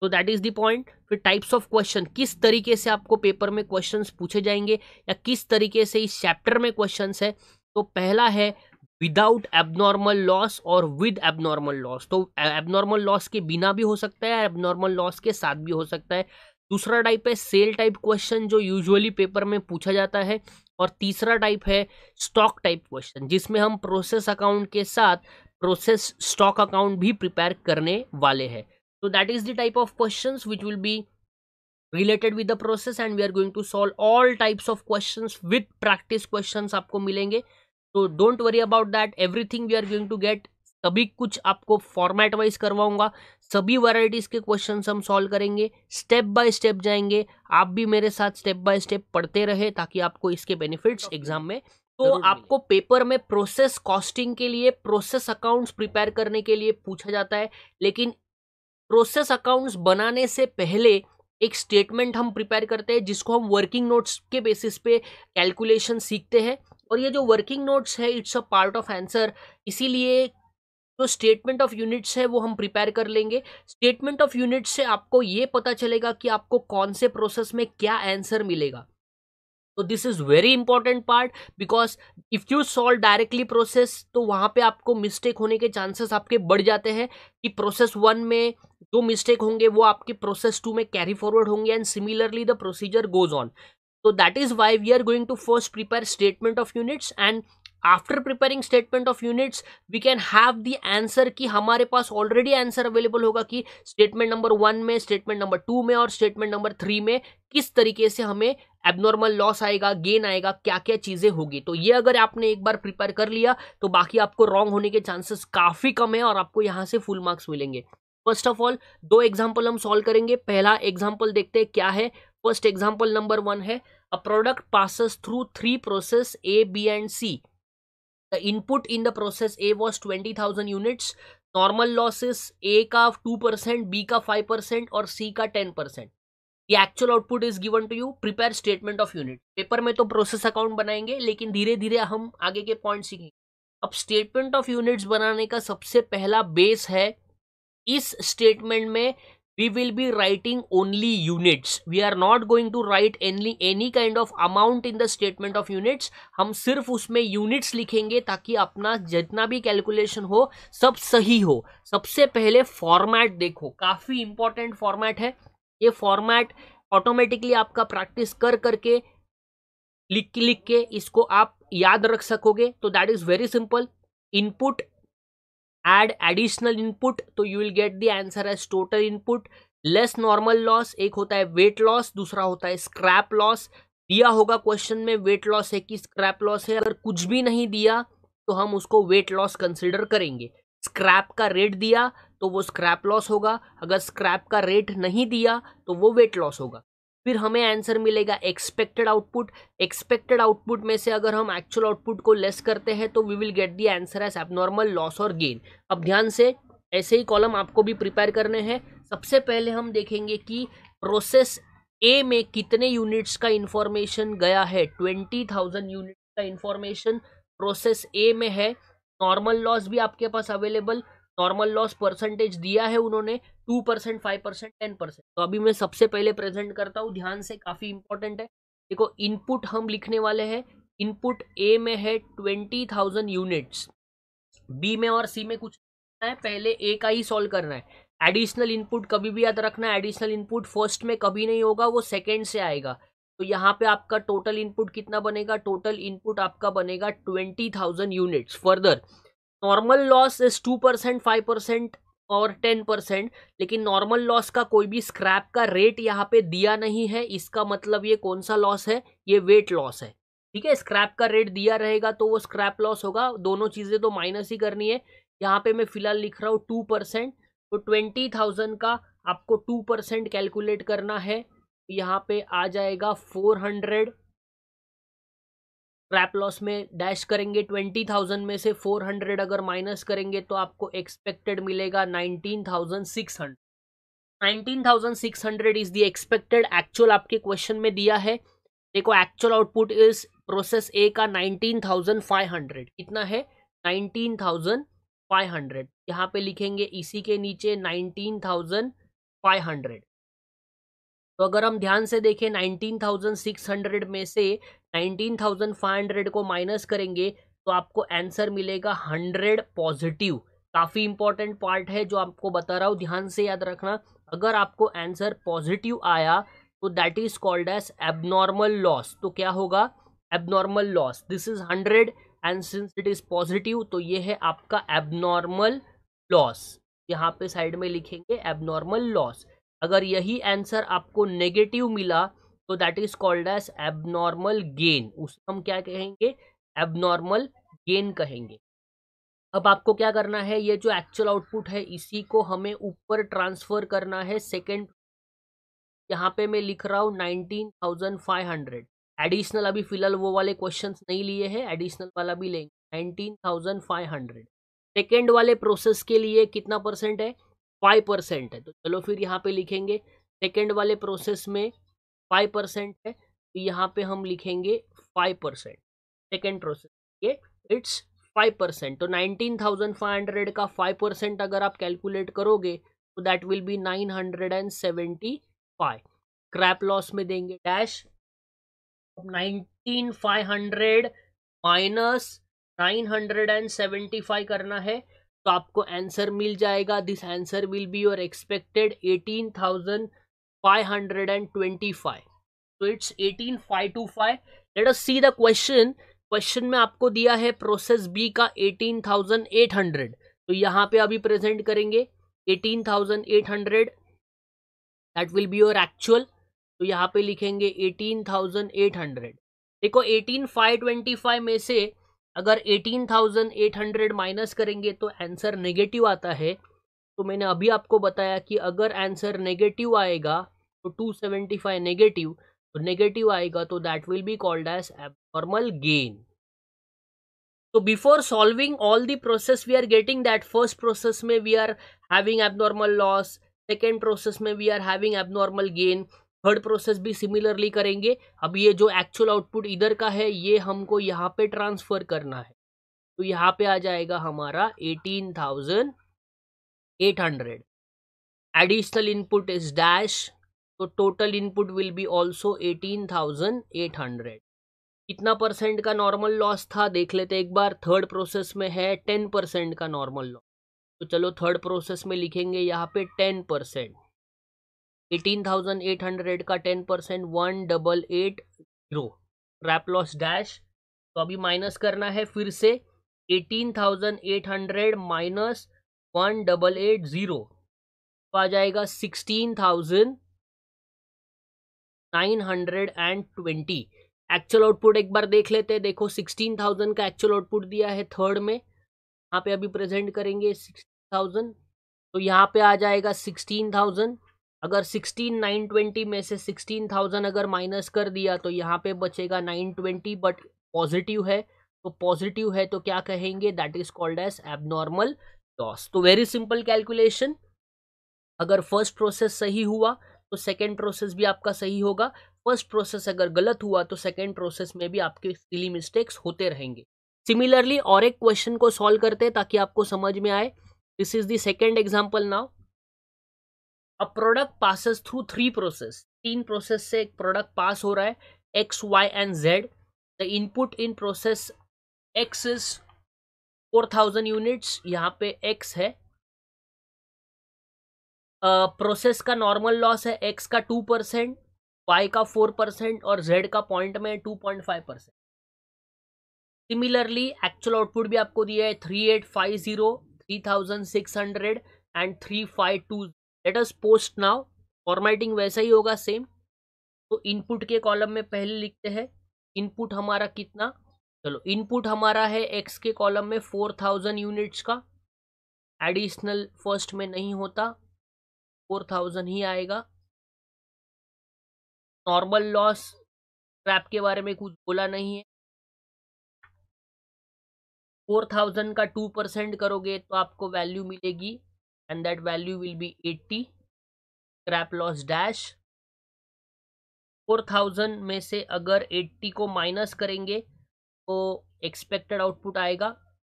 तो दैट इज़ द पॉइंट फिर टाइप्स ऑफ क्वेश्चन किस तरीके से आपको पेपर में क्वेश्चंस पूछे जाएंगे या किस तरीके से इस चैप्टर में क्वेश्चंस है तो पहला है विदाउट एबनॉर्मल लॉस और विद एबनॉर्मल लॉस तो एबनॉर्मल लॉस के बिना भी हो सकता है एबनॉर्मल लॉस के साथ भी हो सकता है दूसरा टाइप है सेल टाइप क्वेश्चन जो यूजुअली पेपर में पूछा जाता है और तीसरा टाइप है स्टॉक टाइप क्वेश्चन जिसमें हम प्रोसेस अकाउंट के साथ प्रोसेस स्टॉक अकाउंट भी प्रिपेयर करने वाले हैं तो that is the type of question which will be related with the process and we are going to solve all types of question with practice question आपको मिलेंगे तो don't worry about that everything we are going to get सभी कुछ आपको format wise करवाऊंगा सभी varieties के question हम सॉल्व करेंगे स्टेप बाय स्टेप जाएंगे आप भी मेरे साथ स्टेप बाय स्टेप पढ़ते रहे ताकि आपको इसके बेनिफिट्स एग्जाम में तो आपको पेपर में प्रोसेस कॉस्टिंग के लिए प्रोसेस अकाउंट्स प्रिपेयर करने के लिए पूछा जाता है लेकिन प्रोसेस अकाउंट्स बनाने से पहले एक स्टेटमेंट हम प्रिपेयर करते हैं जिसको हम वर्किंग नोट्स के बेसिस पे कैलकुलेशन सीखते हैं और ये जो वर्किंग नोट्स है it's a part of answer इसीलिए तो स्टेटमेंट ऑफ यूनिट्स है वो हम प्रिपेयर कर लेंगे स्टेटमेंट ऑफ यूनिट्स से आपको ये पता चलेगा कि आपको कौन से प्रोसेस में क्या आंसर मिलेगा तो this is very important part because if you solve directly process तो वहां पे आपको मिस्टेक होने के चांसेस आपके बढ़ जाते हैं कि प्रोसेस वन में जो मिस्टेक होंगे वो आपके प्रोसेस टू में कैरी फॉरवर्ड होंगे and similarly the procedure goes on तो that is why we are going to first prepare statement of units and after preparing statement of units we can have the answer कि हमारे पास already answer available होगा कि statement number one में statement number two में और statement number three में किस तरीके से हमें एबनॉर्मल लॉस आएगा गेन आएगा क्या क्या चीज़ें होगी तो ये अगर आपने एक बार प्रिपेयर कर लिया तो बाकी आपको रॉन्ग होने के चांसेस काफ़ी कम है और आपको यहाँ से फुल मार्क्स मिलेंगे फर्स्ट ऑफ ऑल दो एग्जाम्पल हम सॉल्व करेंगे पहला एग्जाम्पल देखते हैं क्या है फर्स्ट एग्जाम्पल नंबर वन है a product passes through three process A B and C the input in the process A was 20,000 units. Normal losses A का 2%, B का 5% और C का 10%. ये actual output is given to you prepare statement of unit paper में तो process account बनाएंगे लेकिन धीरे धीरे हम आगे के पॉइंट सीखेंगे अब स्टेटमेंट ऑफ यूनिट्स बनाने का सबसे पहला बेस है इस स्टेटमेंट में we will be writing only units we are not going to write any any kind of amount in the statement of units hum sirf usme units likhenge taki apna jitna bhi calculation ho sab sahi ho sabse pehle format dekho kafi important format hai ye format automatically आपका practice kar करके लिख लिख के इसको आप याद रख सकोगे तो that is very simple input add additional input तो you will get the answer as total input less normal loss एक होता है वेट लॉस दूसरा होता है स्क्रैप लॉस दिया होगा क्वेश्चन में वेट लॉस है कि स्क्रैप लॉस है अगर कुछ भी नहीं दिया तो हम उसको वेट लॉस कंसिडर करेंगे स्क्रैप का रेट दिया तो वो स्क्रैप लॉस होगा अगर स्क्रैप का रेट नहीं दिया तो वो वेट लॉस होगा फिर हमें आंसर मिलेगा एक्सपेक्टेड आउटपुट एक्सपेक्टेड आउटपुट में से अगर हम एक्चुअल आउटपुट को लेस करते हैं तो we will get the answer as abnormal loss और गेन अब ध्यान से ऐसे ही कॉलम आपको भी प्रिपेयर करने हैं सबसे पहले हम देखेंगे कि प्रोसेस ए में कितने यूनिट्स का इंफॉर्मेशन गया है ट्वेंटी थाउजेंड यूनिट का इंफॉर्मेशन प्रोसेस ए में है नॉर्मल लॉस भी आपके पास अवेलेबल नॉर्मल लॉस परसेंटेज दिया है उन्होंने two percent five percent ten percent तो अभी मैं सबसे पहले प्रेजेंट करता हूँ ध्यान से काफ़ी इंपॉर्टेंट है देखो इनपुट हम लिखने वाले हैं इनपुट ए में है ट्वेंटी थाउजेंड यूनिट्स बी में और सी में कुछ है पहले ए का ही सॉल्व करना है एडिशनल इनपुट कभी भी याद रखना है एडिशनल इनपुट फर्स्ट में कभी नहीं होगा वो सेकेंड से आएगा तो यहाँ पे आपका टोटल इनपुट कितना बनेगा टोटल इनपुट आपका बनेगा twenty thousand units further normal loss is two percent five percent और टेन परसेंट लेकिन नॉर्मल लॉस का कोई भी स्क्रैप का रेट यहाँ पे दिया नहीं है इसका मतलब ये कौन सा लॉस है ये वेट लॉस है ठीक है स्क्रैप का रेट दिया रहेगा तो वो स्क्रैप लॉस होगा दोनों चीज़ें तो माइनस ही करनी है यहाँ पे मैं फिलहाल लिख रहा हूँ टू परसेंट तो ट्वेंटी थाउजेंड का आपको टू परसेंट कैलकुलेट करना है यहाँ पे आ जाएगा फोर हंड्रेड ट्रैप लॉस में डैश करेंगे ट्वेंटी थाउजेंड में से फोर हंड्रेड अगर माइनस करेंगे तो आपको एक्सपेक्टेड मिलेगा nineteen thousand six hundred nineteen thousand six hundred is the expected actual आपके क्वेश्चन में दिया है देखो actual output is process A का नाइनटीन थाउजेंड फाइव हंड्रेड कितना है नाइनटीन थाउजेंड फाइव हंड्रेड यहाँ पे लिखेंगे इसी के नीचे नाइनटीन थाउजेंड फाइव हंड्रेड तो अगर हम ध्यान से देखें 19,600 में से 19,500 को माइनस करेंगे तो आपको आंसर मिलेगा 100 पॉजिटिव काफ़ी इंपॉर्टेंट पार्ट है जो आपको बता रहा हूँ ध्यान से याद रखना अगर आपको आंसर पॉजिटिव आया तो that is called as abnormal loss तो क्या होगा abnormal loss this is hundred and since it is positive तो ये है आपका एबनॉर्मल लॉस यहाँ पे साइड में लिखेंगे एबनॉर्मल लॉस अगर यही आंसर आपको नेगेटिव मिला तो that is called as abnormal gain उसको हम क्या कहेंगे एबनॉर्मल गेन कहेंगे अब आपको क्या करना है ये जो एक्चुअल आउटपुट है इसी को हमें ऊपर ट्रांसफर करना है सेकेंड यहाँ पे मैं लिख रहा हूँ nineteen thousand five hundred additional अभी फिलहाल वो वाले क्वेश्चंस नहीं लिए हैं एडिशनल वाला भी लेंगे nineteen thousand five hundred second वाले प्रोसेस के लिए कितना परसेंट है फाइव परसेंट है तो चलो फिर यहाँ पे लिखेंगे सेकेंड वाले प्रोसेस में फाइव परसेंट है तो यहाँ पे हम लिखेंगे फाइव परसेंट सेकेंड प्रोसेस ये इट्स फाइव परसेंट तो नाइनटीन थाउजेंड फाइव हंड्रेड का फाइव परसेंट अगर आप कैलकुलेट करोगे तो that will be nine hundred and seventy five scrap loss में देंगे dash nineteen five hundred minus nine hundred and seventy five करना है तो आपको आंसर मिल जाएगा this answer will be your expected eighteen thousand five hundred and twenty five तो it's eighteen five two five let us see the question question में आपको दिया है प्रोसेस बी का एटीन थाउजेंड एट हंड्रेड तो यहाँ पे अभी प्रेजेंट करेंगे eighteen thousand eight hundred that will be your actual तो यहाँ पे लिखेंगे एटीन थाउजेंड एट हंड्रेड देखो एटीन फाइव ट्वेंटी फाइव में से अगर 18,800 माइनस करेंगे तो आंसर नेगेटिव आता है तो मैंने अभी आपको बताया कि अगर आंसर नेगेटिव आएगा तो 275 नेगेटिव तो नेगेटिव आएगा तो that will be called as abnormal gain तो before solving all the process we are getting that first process में we are having abnormal loss second process में we are having abnormal gain third process भी similarly करेंगे अब ये जो actual output इधर का है ये हमको यहाँ पे ट्रांसफ़र करना है तो यहाँ पे आ जाएगा हमारा eighteen thousand eight hundred additional input is dash तो total input will be also eighteen thousand eight hundred कितना परसेंट का नॉर्मल लॉस था देख लेते एक बार थर्ड प्रोसेस में है टेन परसेंट का नॉर्मल लॉस तो चलो थर्ड प्रोसेस में लिखेंगे यहाँ पे ten percent eighteen thousand eight hundred का ten percent one double eight zero scrap loss dash तो अभी माइनस करना है फिर से eighteen thousand eight hundred minus one double eight zero तो आ जाएगा sixteen thousand nine hundred and twenty actual output एक बार देख लेते हैं देखो सिक्सटीन थाउजेंड का एक्चुअल आउटपुट दिया है थर्ड में यहाँ पे अभी प्रेजेंट करेंगे सिक्सटीन थाउजेंड तो यहाँ पे आ जाएगा सिक्सटीन थाउजेंड अगर सिक्सटीन नाइन ट्वेंटी में से सिक्सटीन थाउजेंड अगर माइनस कर दिया तो यहाँ पे बचेगा नाइन ट्वेंटी बट पॉजिटिव है तो पॉजिटिव है तो क्या कहेंगे that is called as abnormal loss तो वेरी सिंपल कैलकुलेशन अगर फर्स्ट प्रोसेस सही हुआ तो सेकेंड प्रोसेस भी आपका सही होगा फर्स्ट प्रोसेस अगर गलत हुआ तो सेकेंड प्रोसेस में भी आपके सिली मिस्टेक्स होते रहेंगे सिमिलरली और एक क्वेश्चन को सॉल्व करते हैं ताकि आपको समझ में आए this is the second example now a product passes through three process तीन प्रोसेस से एक प्रोडक्ट पास हो रहा है X Y and Z the input in process X is four thousand units यहाँ पे एक्स है प्रोसेस uh, का नॉर्मल लॉस है एक्स का टू परसेंट वाई का फोर परसेंट और जेड का पॉइंट में two point five percent similarly actual output भी आपको दिया है three eight five zero three thousand six hundred and three five two let us post now formatting वैसा ही होगा सेम तो इनपुट के कॉलम में पहले लिखते हैं इनपुट हमारा कितना चलो इनपुट हमारा है एक्स के कॉलम में फोर थाउजेंड यूनिट्स का एडिशनल फर्स्ट में नहीं होता फोर थाउजेंड ही आएगा नॉर्मल लॉस ट्रैप के बारे में कुछ बोला नहीं है फोर थाउजेंड का टू परसेंट करोगे तो आपको वैल्यू मिलेगी and that value will be 80 scrap loss dash 4000 में से अगर 80 को माइनस करेंगे तो एक्सपेक्टेड आउटपुट आएगा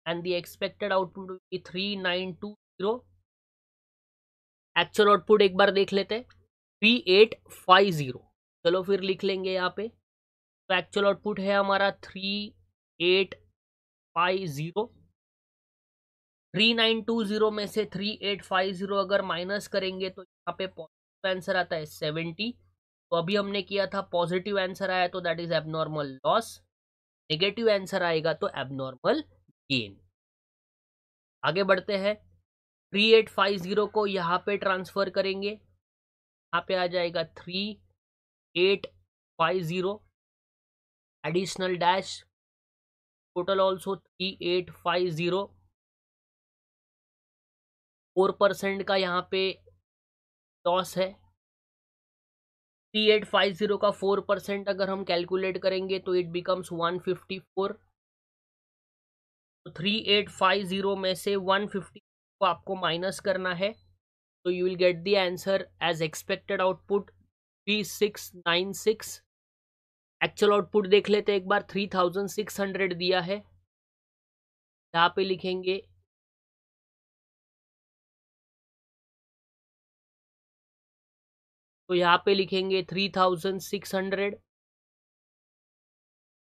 and the expected output three nine two zero actual output एक बार देख लेते हैं थ्री एट फाइव जीरो चलो फिर लिख लेंगे यहाँ पे तो एक्चुअल आउटपुट है हमारा three eight five zero three nine two zero में से थ्री एट फाइव जीरो अगर माइनस करेंगे तो यहाँ पे पॉजिटिव आंसर आता है सेवेंटी तो अभी हमने किया था पॉजिटिव आंसर आया तो that is abnormal loss negative answer आएगा तो एबनॉर्मल गेन आगे बढ़ते हैं थ्री एट फाइव जीरो को यहाँ पे ट्रांसफर करेंगे यहाँ पे आ जाएगा three eight five zero additional dash total also three eight five zero four percent का यहाँ पे लॉस है थ्री एट फाइव ज़ीरो का फोर परसेंट अगर हम कैलकुलेट करेंगे तो it becomes one fifty four three eight five zero में से वन फिफ्टी को आपको माइनस करना है तो you will get the answer as expected output three six nine six actual output देख लेते एक बार थ्री थाउजेंड सिक्स हंड्रेड दिया है यहाँ पे लिखेंगे तो यहाँ पे लिखेंगे three thousand six hundred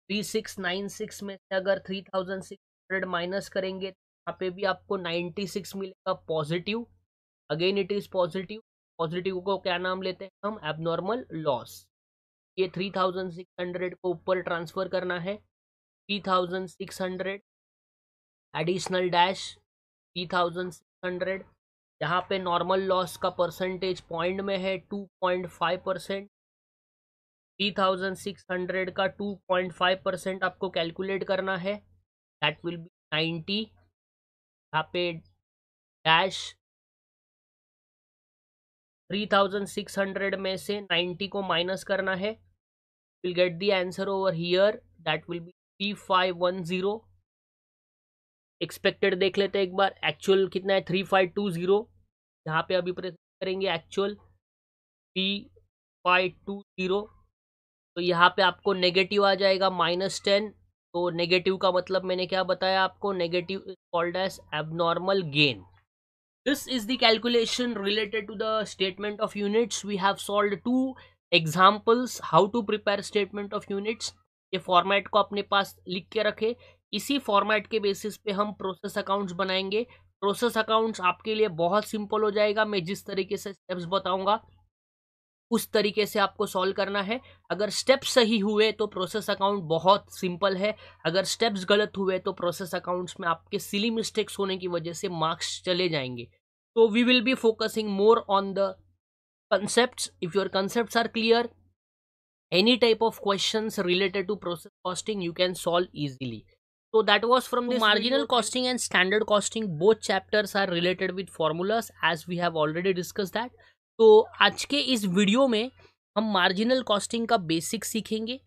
three six nine six में से अगर three thousand six hundred minus करेंगे तो यहाँ पे भी आपको नाइन्टी सिक्स मिलेगा positive again it is positive positive को क्या नाम लेते हैं हम एबनॉर्मल लॉस ये थ्री थाउजेंड सिक्स हंड्रेड को ऊपर ट्रांसफ़र करना है three thousand six hundred additional dash three thousand six hundred यहाँ पे नॉर्मल लॉस का परसेंटेज पॉइंट में है two point five percent three thousand six hundred का टू पॉइंट फाइव परसेंट आपको कैलकुलेट करना है दैट विल बी नाइन्टी यहाँ पे dash three thousand six hundred में से नाइन्टी को माइनस करना है will get the answer over here that will be three five one zero expected देख लेते हैं एक बार एक्चुअल कितना है थ्री फाइव टू जीरो यहाँ पे अभी प्रेस करेंगे actual three five two zero तो यहाँ पे आपको नेगेटिव आ जाएगा माइनस टेन तो नेगेटिव का मतलब मैंने क्या बताया आपको negative is called as abnormal gain this is the calculation related to the statement of units we have solved two examples how to prepare statement of units ये format को अपने पास लिख के रखे इसी फॉर्मेट के बेसिस पे हम प्रोसेस अकाउंट्स बनाएंगे प्रोसेस अकाउंट्स आपके लिए बहुत सिंपल हो जाएगा मैं जिस तरीके से स्टेप्स बताऊंगा उस तरीके से आपको सॉल्व करना है अगर स्टेप्स सही हुए तो प्रोसेस अकाउंट बहुत सिंपल है अगर स्टेप्स गलत हुए तो प्रोसेस अकाउंट्स में आपके सिली मिस्टेक्स होने की वजह से मार्क्स चले जाएंगे तो we will be focusing more on the concept if your concept are clear any type of question related to process costing you can solve easily So that was from this marginal costing and standard costing. Both chapters are related with formulas as we have already discussed that. तो आज के इस video में हम marginal costing का basic सीखेंगे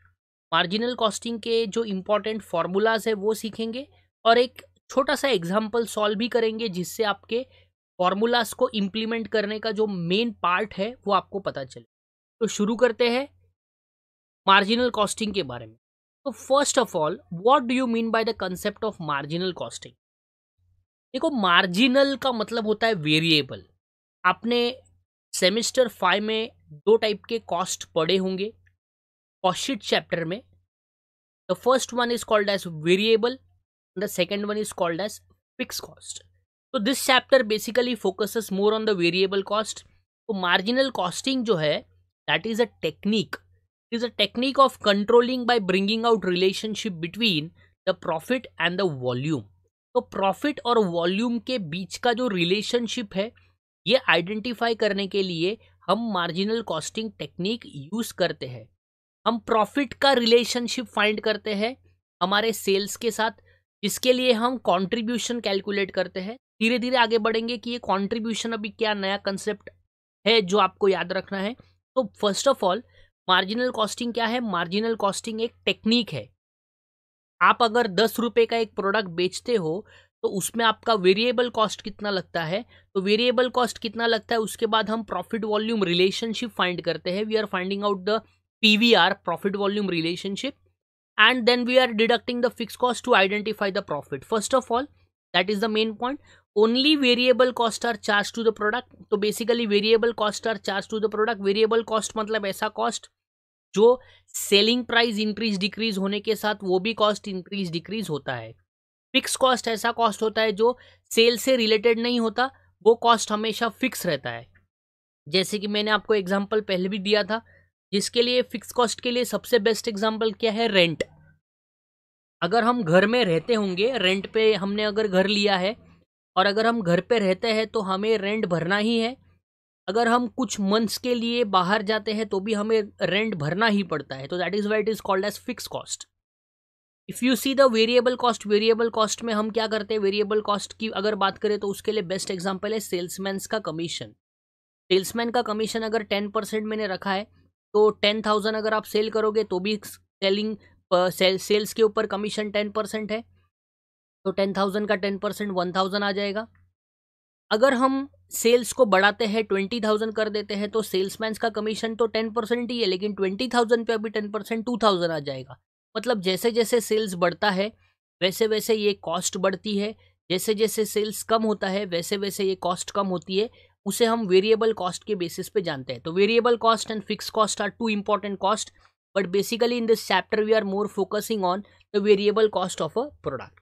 marginal costing के जो इम्पोर्टेंट फार्मूलाज है वो सीखेंगे और एक छोटा सा एग्जाम्पल सॉल्व भी करेंगे जिससे आपके फार्मूलाज को इम्प्लीमेंट करने का जो मेन पार्ट है वो आपको पता चले तो शुरू करते हैं मार्जिनल कॉस्टिंग के बारे में तो first of all what do you mean by the concept of marginal costing देखो मार्जिनल का मतलब होता है वेरिएबल आपने सेमिस्टर फाइव में दो टाइप के कॉस्ट पढ़े होंगे कॉस्टशीट चैप्टर में the first one is called as variable the second one is called as fix cost तो this chapter basically focuses more on the variable cost तो marginal costing जो है that is a technique is a technique of controlling by bringing out relationship between the profit and the volume तो profit और volume के बीच का जो relationship है ये आइडेंटिफाई करने के लिए हम मार्जिनल कॉस्टिंग टेक्निक यूज करते हैं हम प्रॉफिट का रिलेशनशिप फाइंड करते हैं हमारे सेल्स के साथ इसके लिए हम कंट्रीब्यूशन कैलकुलेट करते हैं धीरे धीरे आगे बढ़ेंगे कि ये कंट्रीब्यूशन अभी क्या नया कंसेप्ट है जो आपको याद रखना है तो first of all marginal costing क्या है मार्जिनल कॉस्टिंग एक टेक्निक है आप अगर दस रुपये का एक प्रोडक्ट बेचते हो तो उसमें आपका वेरिएबल कॉस्ट कितना लगता है तो वेरिएबल कॉस्ट कितना लगता है उसके बाद हम प्रॉफिट वॉल्यूम रिलेशनशिप फाइंड करते हैं we are finding out the P V R profit volume relationship and then we are deducting the fix cost to identify the profit first of all that is the main point only variable cost are charge to the product तो basically variable cost are charge to the product variable cost मतलब ऐसा cost जो selling price increase decrease होने के साथ वो भी cost increase decrease होता है फिक्स कॉस्ट ऐसा कॉस्ट होता है जो सेल से रिलेटेड नहीं होता वो कॉस्ट हमेशा फिक्स रहता है जैसे कि मैंने आपको एग्जाम्पल पहले भी दिया था जिसके लिए फिक्स कॉस्ट के लिए सबसे बेस्ट एग्जाम्पल क्या है रेंट अगर हम घर में रहते होंगे रेंट पे हमने अगर घर लिया है और अगर हम घर पे रहते हैं तो हमें रेंट भरना ही है अगर हम कुछ मंथ्स के लिए बाहर जाते हैं तो भी हमें रेंट भरना ही पड़ता है तो that is why it is called as fix cost if you see the variable cost variable cost में हम क्या करते हैं वेरिएबल कॉस्ट की अगर बात करें तो उसके लिए बेस्ट एग्जाम्पल है सेल्समैन्स का कमीशन सेल्समैन का कमीशन अगर टेन परसेंट मैंने रखा है तो टेन थाउजेंड अगर आप सेल करोगे तो भी सेलिंग सेल्स के ऊपर कमीशन टेन परसेंट है तो टेन थाउजेंड का टेन परसेंट वन थाउजेंड आ जाएगा अगर हम सेल्स को बढ़ाते हैं ट्वेंटी थाउजेंड कर देते हैं तो सेल्समैन का कमीशन तो टेन परसेंट ही है लेकिन ट्वेंटी थाउजेंड पे अभी टेन परसेंट टू थाउजेंड आ जाएगा मतलब जैसे जैसे सेल्स बढ़ता है वैसे वैसे ये कॉस्ट बढ़ती है जैसे जैसे सेल्स कम होता है वैसे वैसे ये कॉस्ट कम होती है उसे हम वेरिएबल कॉस्ट के बेसिस पे जानते हैं तो variable cost and fix cost are two important cost but basically in this chapter we are more focusing on the variable cost of a product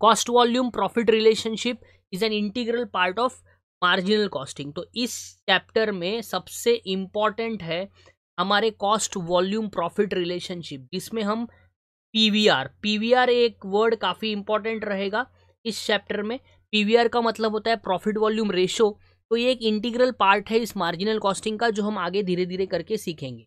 cost volume profit relationship is an integral part of marginal costing तो इस chapter में सबसे important है हमारे cost volume profit relationship जिसमें हम PVR PVR एक word काफ़ी इंपॉर्टेंट रहेगा इस चैप्टर में पीवीआर का मतलब होता है प्रॉफिट वॉल्यूम रेशो तो ये एक इंटीग्रल पार्ट है इस मार्जिनल कॉस्टिंग का जो हम आगे धीरे धीरे करके सीखेंगे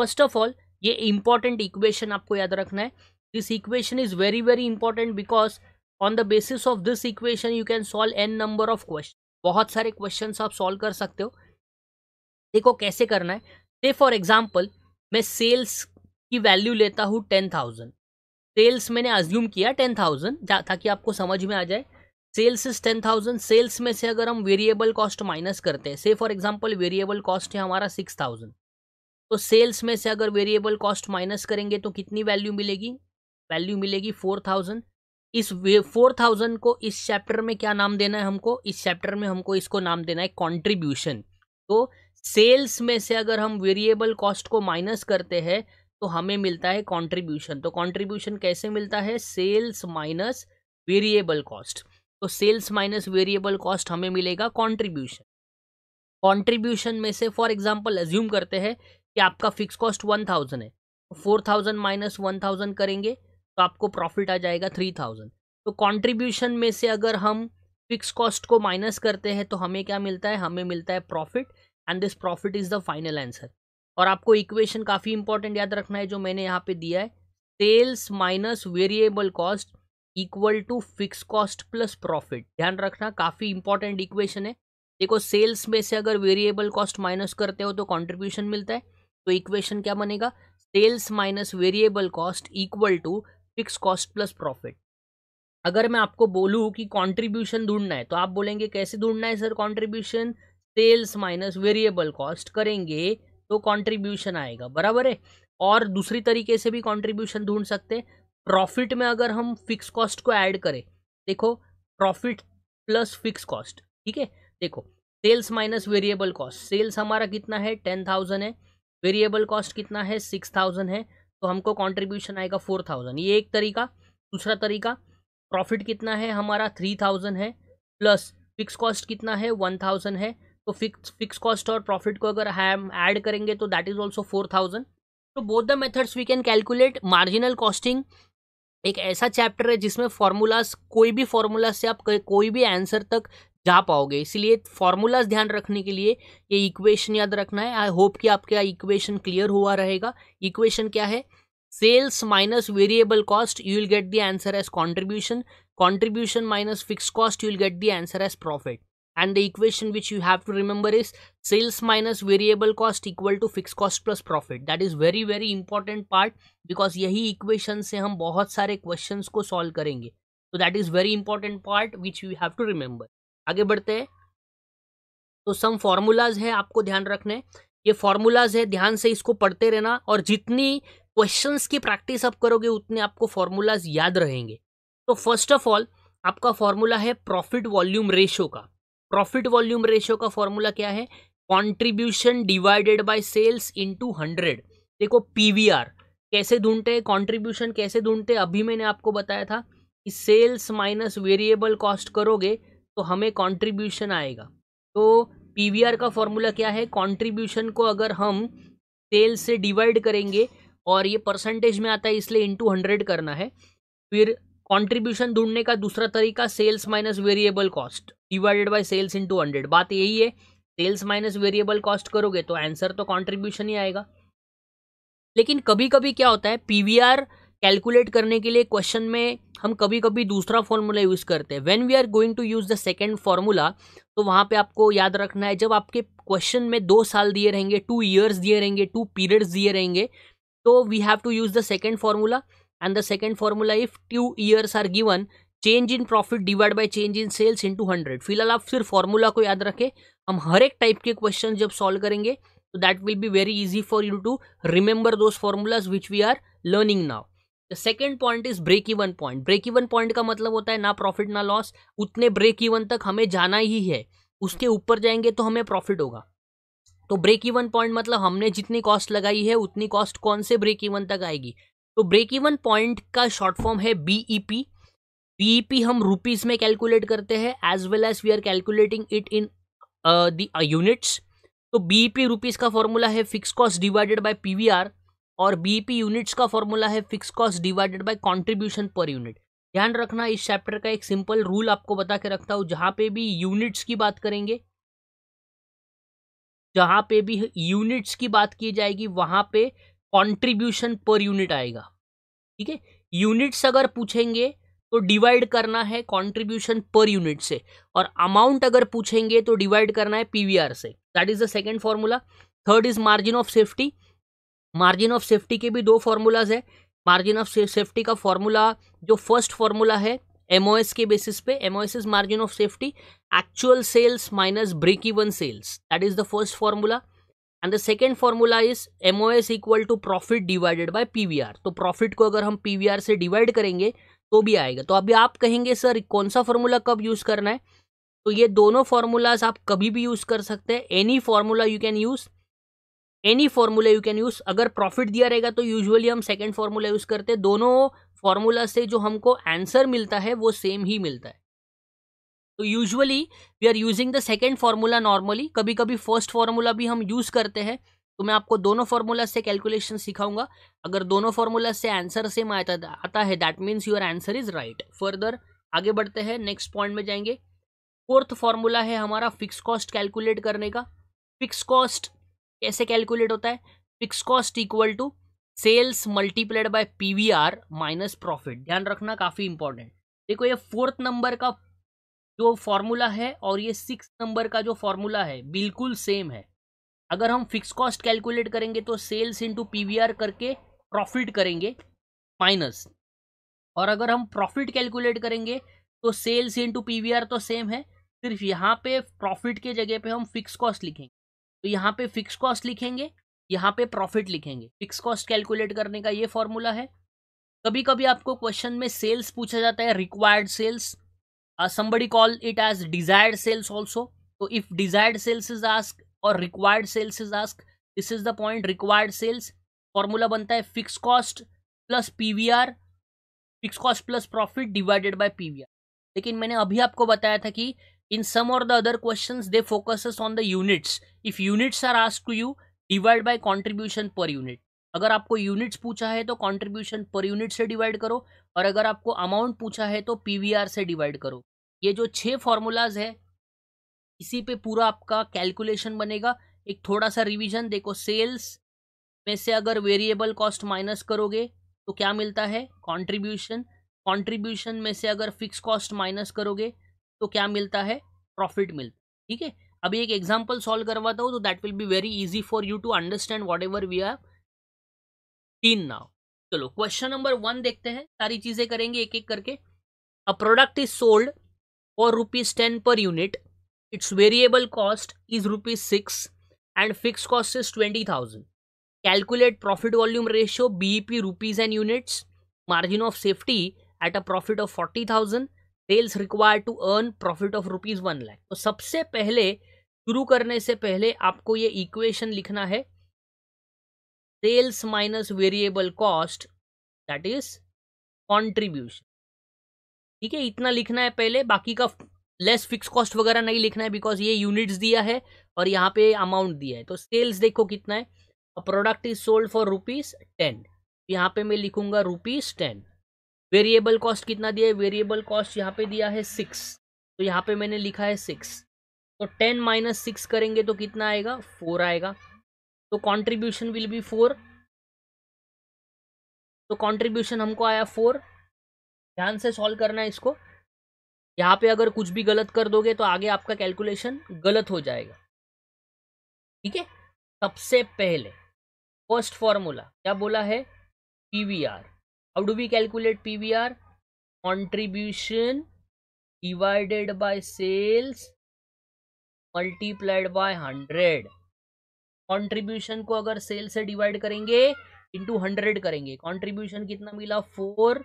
फर्स्ट ऑफ ऑल ये इंपॉर्टेंट इक्वेशन आपको याद रखना है this equation is very very important because on the basis of this equation you can solve an number of question बहुत सारे क्वेश्चन आप सॉल्व कर सकते हो देखो कैसे करना है से फॉर एग्जाम्पल मैं सेल्स की वैल्यू लेता हूँ टेन थाउजेंड सेल्स मैंने अज्यूम किया टेन थाउजेंड ताकि आपको समझ में आ जाए sales is ten thousand sales में से अगर हम वेरिएबल कॉस्ट माइनस करते हैं से फॉर एग्जाम्पल वेरिएबल कॉस्ट है हमारा सिक्स थाउजेंड तो सेल्स में से अगर वेरिएबल कॉस्ट माइनस करेंगे तो कितनी वैल्यू मिलेगी वैल्यू मिलेगी फोर थाउजेंड इस फोर थाउजेंड को इस चैप्टर में क्या नाम देना है हमको इस चैप्टर में हमको इसको नाम देना है कॉन्ट्रीब्यूशन तो सेल्स में से अगर हम वेरिएबल कॉस्ट को माइनस करते हैं तो हमें मिलता है कॉन्ट्रीब्यूशन तो कॉन्ट्रीब्यूशन कैसे मिलता है सेल्स माइनस वेरिएबल कॉस्ट तो सेल्स माइनस वेरिएबल कॉस्ट हमें मिलेगा कॉन्ट्रीब्यूशन कॉन्ट्रीब्यूशन में से फॉर एग्जाम्पल एज्यूम करते हैं कि आपका फिक्स कॉस्ट वन थाउजेंड है four thousand minus one thousand करेंगे आपको प्रॉफिट आ जाएगा थ्री थाउजेंड तो कॉन्ट्रीब्यूशन में से अगर हम फिक्स कॉस्ट को माइनस करते हैं तो हमें क्या मिलता है हमें मिलता है profit and this profit is the final answer और आपको इक्वेशन काफ़ी इंपॉर्टेंट याद रखना है जो मैंने यहाँ पे दिया है sales minus variable cost equal to fix cost plus profit ध्यान रखना काफ़ी इंपॉर्टेंट इक्वेशन है देखो सेल्स में से अगर वेरिएबल कॉस्ट माइनस करते हो तो कॉन्ट्रीब्यूशन मिलता है तो इक्वेशन क्या बनेगा sales minus variable cost equal to fix cost plus profit अगर मैं आपको बोलूँ कि कंट्रीब्यूशन ढूंढना है तो आप बोलेंगे कैसे ढूंढना है sir contribution sales minus variable cost करेंगे तो कंट्रीब्यूशन आएगा बराबर है और दूसरी तरीके से भी कंट्रीब्यूशन ढूंढ सकते हैं प्रॉफिट में अगर हम फिक्स कॉस्ट को ऐड करें देखो प्रॉफिट प्लस फिक्स कॉस्ट ठीक है देखो sales minus variable cost sales हमारा कितना है टेन थाउजेंड है वेरिएबल कॉस्ट कितना है सिक्स थाउजेंड है तो हमको कॉन्ट्रीब्यूशन आएगा फोर थाउजेंड ये एक तरीका दूसरा तरीका प्रॉफिट कितना है हमारा थ्री थाउजेंड है प्लस फिक्स कॉस्ट कितना है वन थाउजेंड है तो फिक्स फिक्स कॉस्ट और प्रॉफिट को अगर हम ऐड करेंगे तो that is also four thousand तो both the methods we can calculate marginal costing एक ऐसा चैप्टर है जिसमें फार्मूलाज कोई भी फार्मूला से आप कोई भी आंसर तक जा पाओगे इसलिए फॉर्मूलाज ध्यान रखने के लिए ये इक्वेशन याद रखना है आई होप कि यहाँ इक्वेशन क्लियर हुआ रहेगा इक्वेशन क्या है sales minus variable cost you will get the answer as contribution contribution minus fix cost you will get the answer as profit and the equation which you have to remember is sales minus variable cost equal to fix cost plus profit that is very very important part because यही equation से हम बहुत सारे question को solve करेंगे so that is very important part which you have to remember आगे बढ़ते हैं तो सम फॉर्मूलाज है आपको ध्यान रखने ये फॉर्मूलाज है ध्यान से इसको पढ़ते रहना और जितनी क्वेश्चंस की प्रैक्टिस आप करोगे उतने आपको फॉर्मूलाज याद रहेंगे तो फर्स्ट ऑफ ऑल आपका फॉर्मूला है प्रॉफिट वॉल्यूम रेशो का प्रॉफिट वॉल्यूम रेशो का फॉर्मूला क्या है contribution divided by sales into hundred देखो पीवीआर कैसे ढूंढते हैं कॉन्ट्रीब्यूशन कैसे ढूंढते अभी मैंने आपको बताया था कि सेल्स माइनस वेरिएबल कॉस्ट करोगे तो हमें कंट्रीब्यूशन आएगा तो पीवीआर का फॉर्मूला क्या है कंट्रीब्यूशन को अगर हम सेल से डिवाइड करेंगे और ये परसेंटेज में आता है इसलिए इंटू हंड्रेड करना है फिर कंट्रीब्यूशन ढूंढने का दूसरा तरीका sales minus variable cost divided by sales into hundred बात यही है सेल्स माइनस वेरिएबल कॉस्ट करोगे तो आंसर तो कॉन्ट्रीब्यूशन ही आएगा लेकिन कभी कभी क्या होता है पी वी कैलकुलेट करने के लिए क्वेश्चन में हम कभी कभी दूसरा फॉर्मूला यूज़ करते हैं when we are going to use the second formula तो वहाँ पे आपको याद रखना है जब आपके क्वेश्चन में दो साल दिए रहेंगे टू ईयर्स दिए रहेंगे टू पीरियड्स दिए रहेंगे तो we have to use the second formula and the second formula if two years are given change in profit divide by change in sales into hundred फिलहाल आप सिर्फ formula को याद रखें हम हर एक टाइप के क्वेश्चन जब सॉल्व करेंगे तो that will be very easy for you to remember those formulas which we are learning now the second point is break even point break even point का मतलब होता है ना प्रॉफिट ना लॉस उतने ब्रेक इवन तक हमें जाना ही है उसके ऊपर जाएंगे तो हमें प्रॉफिट होगा तो ब्रेक इवन पॉइंट मतलब हमने जितनी कॉस्ट लगाई है उतनी कॉस्ट कौन से ब्रेक इवन तक आएगी तो ब्रेक इवन पॉइंट का शॉर्ट फॉर्म है बीईपी बीईपी e e हम रुपीज़ में कैलकुलेट करते हैं as well as we are calculating it in the units तो बीईपी रुपीज़ e का फॉर्मूला है fix cost divided by PVR और बीपी यूनिट्स का फॉर्मूला है fix cost divided by contribution per unit ध्यान रखना इस चैप्टर का एक सिंपल रूल आपको बता के रखता हूँ जहाँ पे भी यूनिट्स की बात करेंगे जहाँ पे भी यूनिट्स की बात की जाएगी वहाँ पे कंट्रीब्यूशन पर यूनिट आएगा ठीक है यूनिट्स अगर पूछेंगे तो डिवाइड करना है कंट्रीब्यूशन पर यूनिट से और अमाउंट अगर पूछेंगे तो डिवाइड करना है पीवीआर से that is the second formula third is margin of safety margin of safety के भी दो फार्मूलाज है मार्जिन ऑफ सेफ्टी का फार्मूला जो फर्स्ट फार्मूला है एमओएस के बेसिस पे MOS is margin of safety actual sales minus break even sales that is the first formula and the second formula is MOS equal to profit divided by PVR तो profit को अगर हम PVR से divide करेंगे तो भी आएगा तो अभी आप कहेंगे सर कौन सा फार्मूला कब यूज़ करना है तो ये दोनों फार्मूलाज आप कभी भी यूज़ कर सकते हैं any formula you can use any formula you can use अगर प्रॉफिट दिया रहेगा तो यूजुअली हम सेकेंड फार्मूला यूज़ करते हैं दोनों फार्मूला से जो हमको आंसर मिलता है वो सेम ही मिलता है तो usually we are using the second formula normally कभी कभी फर्स्ट फार्मूला भी हम यूज़ करते हैं तो मैं आपको दोनों फार्मूला से कैलकुलेशन सिखाऊंगा अगर दोनों फार्मूला से आंसर सेम आता आता है that means your answer is right further आगे बढ़ते हैं नेक्स्ट पॉइंट में जाएंगे फोर्थ फार्मूला है हमारा फिक्स कॉस्ट कैलकुलेट करने का फिक्स कॉस्ट कैसे कैलकुलेट होता है fix cost equal to sales multiplied by PVR minus profit ध्यान रखना काफ़ी इंपॉर्टेंट देखो ये फोर्थ नंबर का जो फॉर्मूला है और ये सिक्स नंबर का जो फॉर्मूला है बिल्कुल सेम है अगर हम फिक्स कॉस्ट कैलकुलेट करेंगे तो सेल्स इंटू पीवीआर करके प्रॉफिट करेंगे माइनस और अगर हम प्रॉफिट कैलकुलेट करेंगे तो सेल्स इंटू पीवीआर तो सेम है सिर्फ यहाँ पे प्रॉफिट के जगह पे हम फिक्स कॉस्ट लिखेंगे तो यहाँ पे फिक्स कॉस्ट लिखेंगे यहाँ पे प्रॉफिट लिखेंगे फिक्स कॉस्ट कैलकुलेट करने का ये फॉर्मूला है कभी कभी आपको क्वेश्चन में सेल्स पूछा जाता है required sales somebody call it as desired sales also तो if desired sales is ask और required sales is ask this is the point required sales formula बनता है fix cost plus PVR fix cost plus profit divided by PVR लेकिन मैंने अभी आपको बताया था कि in some or the other questions they focuses on the units if units are asked to you divide by contribution per unit अगर आपको units पूछा है तो कंट्रीब्यूशन पर यूनिट से डिवाइड करो और अगर आपको अमाउंट पूछा है तो पीवीआर से डिवाइड करो ये जो छह फॉर्मूलाज है इसी पे पूरा आपका कैलकुलेशन बनेगा एक थोड़ा सा रिवीजन देखो सेल्स में से अगर वेरिएबल कॉस्ट माइनस करोगे तो क्या मिलता है कंट्रीब्यूशन कंट्रीब्यूशन में से अगर फिक्स कॉस्ट माइनस करोगे तो क्या मिलता है प्रॉफिट मिलता है ठीक है अभी एक एग्जाम्पल सॉल्व करवाता हूँ तो that will be very easy for you to understand whatever we are teen now चलो क्वेश्चन नंबर वन देखते हैं सारी चीजें करेंगे एक एक करके a product is sold for rupees ten per unit its variable cost is rupees six and fix cost is twenty thousand calculate profit volume ratio BEP rupees and units margin of safety at a profit of forty thousand sales require to earn profit of rupees one lakh तो सबसे पहले शुरू करने से पहले आपको ये equation लिखना है sales minus variable cost that is contribution ठीक है इतना लिखना है पहले बाकी का लेस फिक्स कॉस्ट वगैरह नहीं लिखना है बिकॉज ये यूनिट्स दिया है और यहाँ पे अमाउंट दिया है तो सेल्स देखो कितना है product is sold for rupees ten यहाँ पे मैं लिखूंगा रुपीज टेन वेरिएबल कॉस्ट कितना दिया है वेरिएबल कॉस्ट यहाँ पे दिया है सिक्स तो यहाँ पे मैंने लिखा है सिक्स तो टेन माइनस सिक्स करेंगे तो कितना आएगा फोर आएगा तो कॉन्ट्रीब्यूशन विल बी फोर तो कॉन्ट्रीब्यूशन हमको आया फोर ध्यान से सॉल्व करना है इसको यहाँ पे अगर कुछ भी गलत कर दोगे तो आगे आपका कैलकुलेशन गलत हो जाएगा ठीक है सबसे पहले फर्स्ट फॉर्मूला क्या बोला है P V R do how calculate P V R contribution divided by sales multiplied by hundred contribution को अगर सेल्स से डिवाइड करेंगे इंटू हंड्रेड करेंगे कॉन्ट्रीब्यूशन कितना मिला four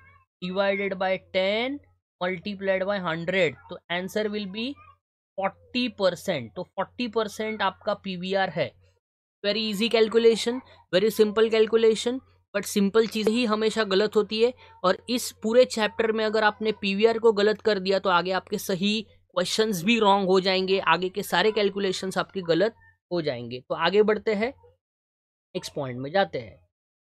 divided by ten multiplied by hundred तो answer will be forty percent तो forty percent आपका पी है very easy calculation very simple calculation but simple चीज़ ही हमेशा गलत होती है और इस पूरे चैप्टर में अगर आपने पीवीआर को गलत कर दिया तो आगे आपके सही क्वेश्चन भी रॉन्ग हो जाएंगे आगे के सारे कैलकुलेशन आपके गलत हो जाएंगे तो आगे बढ़ते हैं नेक्स्ट पॉइंट में जाते हैं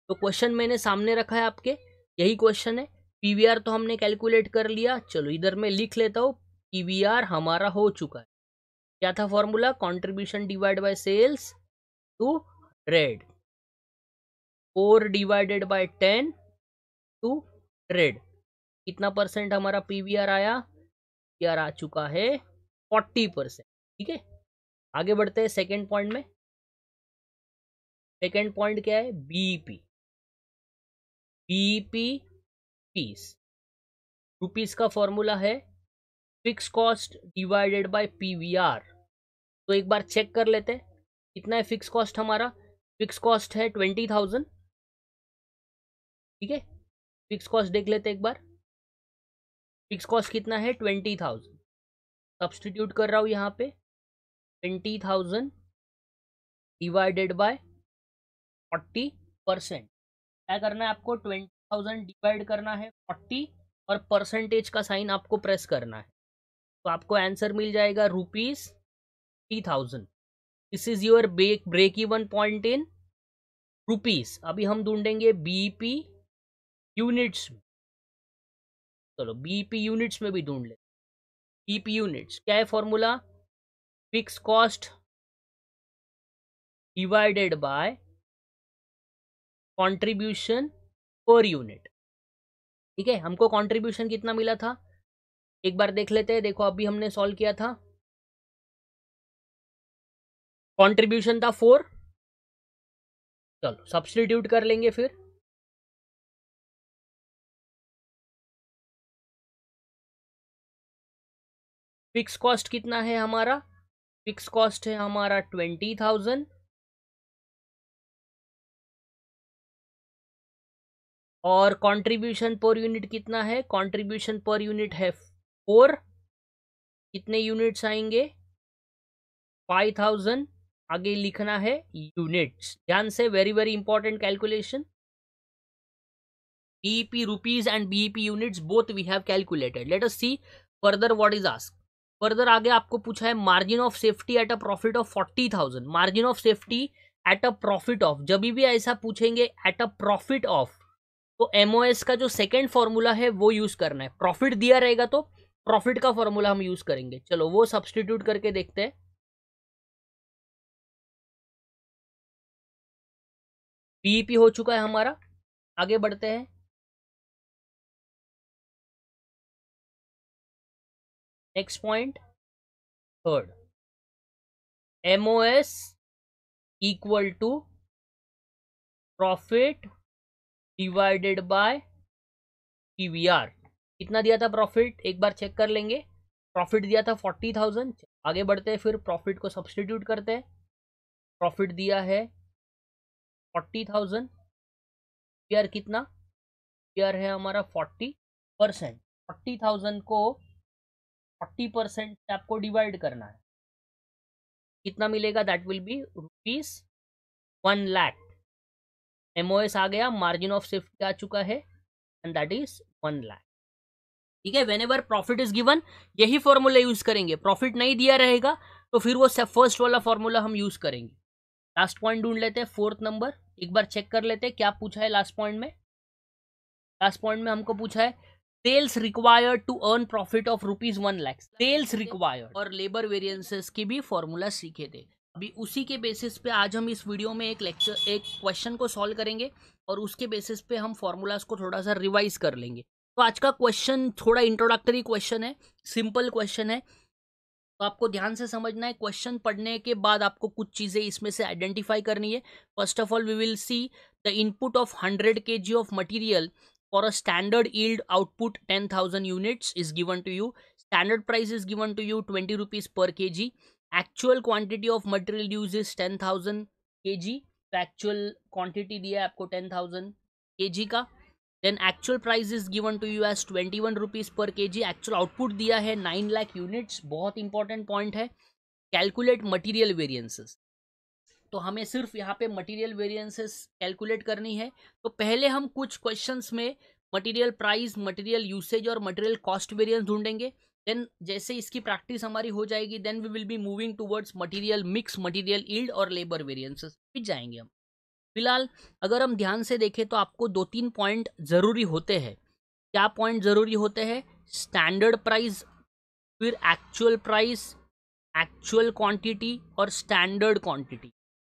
तो क्वेश्चन मैंने सामने रखा है आपके यही क्वेश्चन है पीवीआर तो हमने कैलकुलेट कर लिया चलो इधर मैं लिख लेता हूँ पी हमारा हो चुका है क्या था formula contribution divide by sales to read four divided by ten to hundred कितना परसेंट हमारा पीवीआर आया पीवीआर आ चुका है फोर्टी परसेंट ठीक है आगे बढ़ते हैं सेकेंड पॉइंट में सेकेंड पॉइंट क्या है बीपी बीपी पीस रुपीस का फॉर्मूला है fix cost divided by PVR तो एक बार चेक कर लेते हैं कितना है फिक्स कॉस्ट हमारा फिक्स कॉस्ट है ट्वेंटी थाउजेंड ठीक है फिक्स कॉस्ट देख लेते एक बार फिक्स कॉस्ट कितना है ट्वेंटी थाउजेंड सब्सटीट्यूट कर रहा हूँ यहाँ पे twenty thousand divided by forty percent क्या करना है आपको ट्वेंटी थाउजेंड डिवाइड करना है फोर्टी और परसेंटेज का साइन आपको प्रेस करना है तो आपको आंसर मिल जाएगा rupees three thousand this is your break break even point in rupees अभी हम ढूंढेंगे बीपी यूनिट्स चलो बीपी यूनिट्स में भी ढूंढ लेते बीपी यूनिट्स क्या है formula fix cost divided by contribution per unit ठीक है हमको कंट्रीब्यूशन कितना मिला था एक बार देख लेते हैं देखो अभी हमने सॉल्व किया था कंट्रीब्यूशन था फोर चलो सब्सटीट्यूट कर लेंगे फिर फिक्स कॉस्ट कितना है हमारा फिक्स कॉस्ट है हमारा ट्वेंटी थाउजेंड और कंट्रीब्यूशन पर यूनिट कितना है कंट्रीब्यूशन पर यूनिट है फोर कितने यूनिट्स आएंगे फाइव थाउजेंड आगे लिखना है यूनिट्स ध्यान से very very important calculation BP rupees and BP units both we have calculated let us see further what is ask further आगे आपको पूछा है margin of safety at a profit of forty thousand margin of safety at a profit of जब भी ऐसा पूछेंगे at a profit of तो M का जो सेकेंड फॉर्मूला है वो यूज करना है प्रॉफिट दिया रहेगा तो प्रॉफिट का फॉर्मूला हम यूज करेंगे चलो वो सब्सटीट्यूट करके देखते हैं पीपी e हो चुका है हमारा आगे बढ़ते हैं next point third mos equal to profit divided by PVR कितना दिया था प्रॉफिट एक बार चेक कर लेंगे प्रॉफिट दिया था फोर्टी थाउजेंड आगे बढ़ते हैं फिर प्रॉफिट को सब्सटीट्यूट करते हैं प्रॉफिट दिया है फोर्टी थाउजेंड पी कितना पी है हमारा फोर्टी परसेंट फोर्टी थाउजेंड को फोर्टी परसेंट से आपको डिवाइड करना है कितना मिलेगा that will be rupees one lakh M आ गया मार्जिन ऑफ सेफ्टी आ चुका है and that is one lakh ठीक है whenever profit is given यही फॉर्मूला यूज करेंगे प्रॉफिट नहीं दिया रहेगा तो फिर वो फर्स्ट वाला फॉर्मूला हम यूज करेंगे लास्ट पॉइंट ढूंढ लेते हैं फोर्थ नंबर एक बार चेक कर लेते हैं क्या पूछा है लास्ट पॉइंट में लास्ट पॉइंट में हमको पूछा है sales required to earn profit of rupees one lakhs sales required और लेबर वेरियंसेस की भी फॉर्मूला सीखे थे अभी उसी के बेसिस पे आज हम इस वीडियो में एक लेक्चर एक क्वेश्चन को सॉल्व करेंगे और उसके बेसिस पे हम फॉर्मूलाज को थोड़ा सा रिवाइज कर लेंगे तो आज का क्वेश्चन थोड़ा इंट्रोडक्टरी क्वेश्चन है सिंपल क्वेश्चन है तो आपको ध्यान से समझना है क्वेश्चन पढ़ने के बाद आपको कुछ चीज़ें इसमें से आइडेंटिफाई करनी है first of all we will see the input of hundred K of material for a standard yield output 10,000 units is given to you. Standard price is given to you 20 rupees per kg. Actual quantity of material used is 10,000 kg. so actual quantity diya hai aapko 10000 kg ka then actual price is given to you as 21 rupees per kg actual output diya hai 9 lakh units bahut important point hai calculate material variances तो हमें सिर्फ यहाँ पे material variances calculate करनी है तो पहले हम कुछ क्वेश्चंस में मटेरियल प्राइस मटेरियल यूसेज और मटेरियल कॉस्ट वेरिएंस ढूंढेंगे देन जैसे इसकी प्रैक्टिस हमारी हो जाएगी then we will be moving towards material mix material yield और लेबर वेरियंसेस भी जाएंगे हम फिलहाल अगर हम ध्यान से देखें तो आपको दो तीन पॉइंट ज़रूरी होते हैं क्या पॉइंट ज़रूरी होते हैं स्टैंडर्ड प्राइस फिर एक्चुअल प्राइस एक्चुअल क्वांटिटी और स्टैंडर्ड क्वांटिटी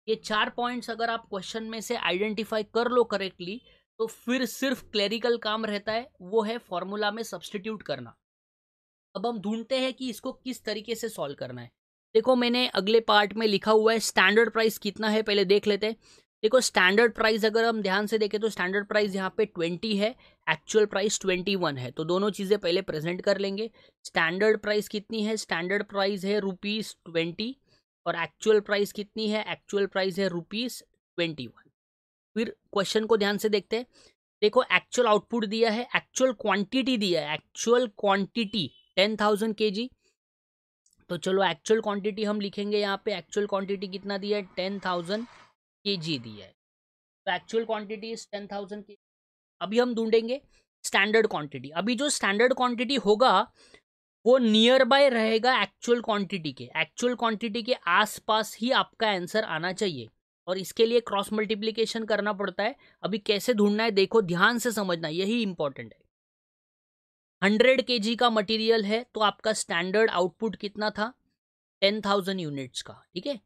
ये चार पॉइंट्स अगर आप क्वेश्चन में से आइडेंटिफाई कर लो करेक्टली तो फिर सिर्फ क्लेरिकल काम रहता है वो है फॉर्मूला में सब्सटीट्यूट करना अब हम ढूंढते हैं कि इसको किस तरीके से सॉल्व करना है देखो मैंने अगले पार्ट में लिखा हुआ है स्टैंडर्ड प्राइस कितना है पहले देख लेते हैं देखो स्टैंडर्ड प्राइस अगर हम ध्यान से देखें तो स्टैंडर्ड प्राइस यहाँ पे ट्वेंटी है एक्चुअल प्राइस ट्वेंटी वन है तो दोनों चीज़ें पहले प्रेजेंट कर लेंगे स्टैंडर्ड प्राइस कितनी है स्टैंडर्ड प्राइस है रुपीज़ ट्वेंटी और एक्चुअल प्राइस कितनी है एक्चुअल प्राइस है रुपीज़ ट्वेंटी वन फिर क्वेश्चन को ध्यान से देखते हैं देखो एक्चुअल आउटपुट दिया है एक्चुअल क्वांटिटी दिया है actual quantity ten thousand K जी तो चलो एक्चुअल क्वांटिटी हम लिखेंगे यहाँ पे एक्चुअल क्वांटिटी कितना दिया है टेन थाउजेंड के जी दिया है तो actual quantity is ten thousand के अभी हम ढूंढेंगे स्टैंडर्ड क्वांटिटी अभी जो स्टैंडर्ड क्वांटिटी होगा वो नियर बाय रहेगा एक्चुअल क्वांटिटी के एक्चुअल क्वांटिटी के आसपास ही आपका आंसर आना चाहिए और इसके लिए क्रॉस मल्टीप्लीकेशन करना पड़ता है अभी कैसे ढूंढना है देखो ध्यान से समझना यही इंपॉर्टेंट है हंड्रेड के जी का मटीरियल है तो आपका स्टैंडर्ड आउटपुट कितना था टेन थाउजेंड यूनिट्स का ठीक है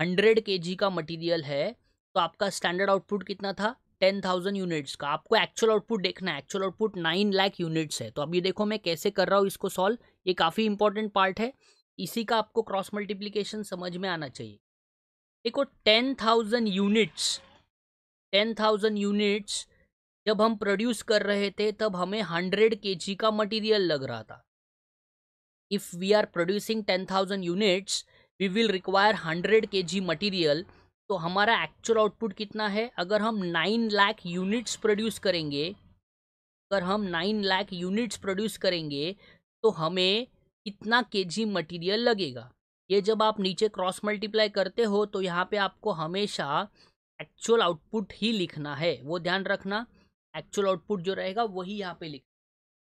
हंड्रेड के जी का मटीरियल है तो आपका स्टैंडर्ड आउटपुट कितना था टेन थाउजेंड यूनिट्स का आपको एक्चुअल आउटपुट देखना है actual output nine lakh units है तो अब ये देखो मैं कैसे कर रहा हूँ इसको सॉल्व ये काफ़ी इंपॉर्टेंट पार्ट है इसी का आपको क्रॉस मल्टीप्लीकेशन समझ में आना चाहिए देखो ten thousand units ten thousand units जब हम प्रोड्यूस कर रहे थे तब हमें हंड्रेड के का मटीरियल लग रहा था if we are producing ten thousand units we will require hundred K G material तो हमारा एक्चुअल आउटपुट कितना है अगर हम नाइन लाख यूनिट्स प्रोड्यूस करेंगे अगर हम नाइन लाख यूनिट्स प्रोड्यूस करेंगे तो हमें कितना के जी मटीरियल लगेगा ये जब आप नीचे क्रॉस मल्टीप्लाई करते हो तो यहाँ पे आपको हमेशा एक्चुअल आउटपुट ही लिखना है वो ध्यान रखना एक्चुअल आउटपुट जो रहेगा वही यहाँ पे लिखना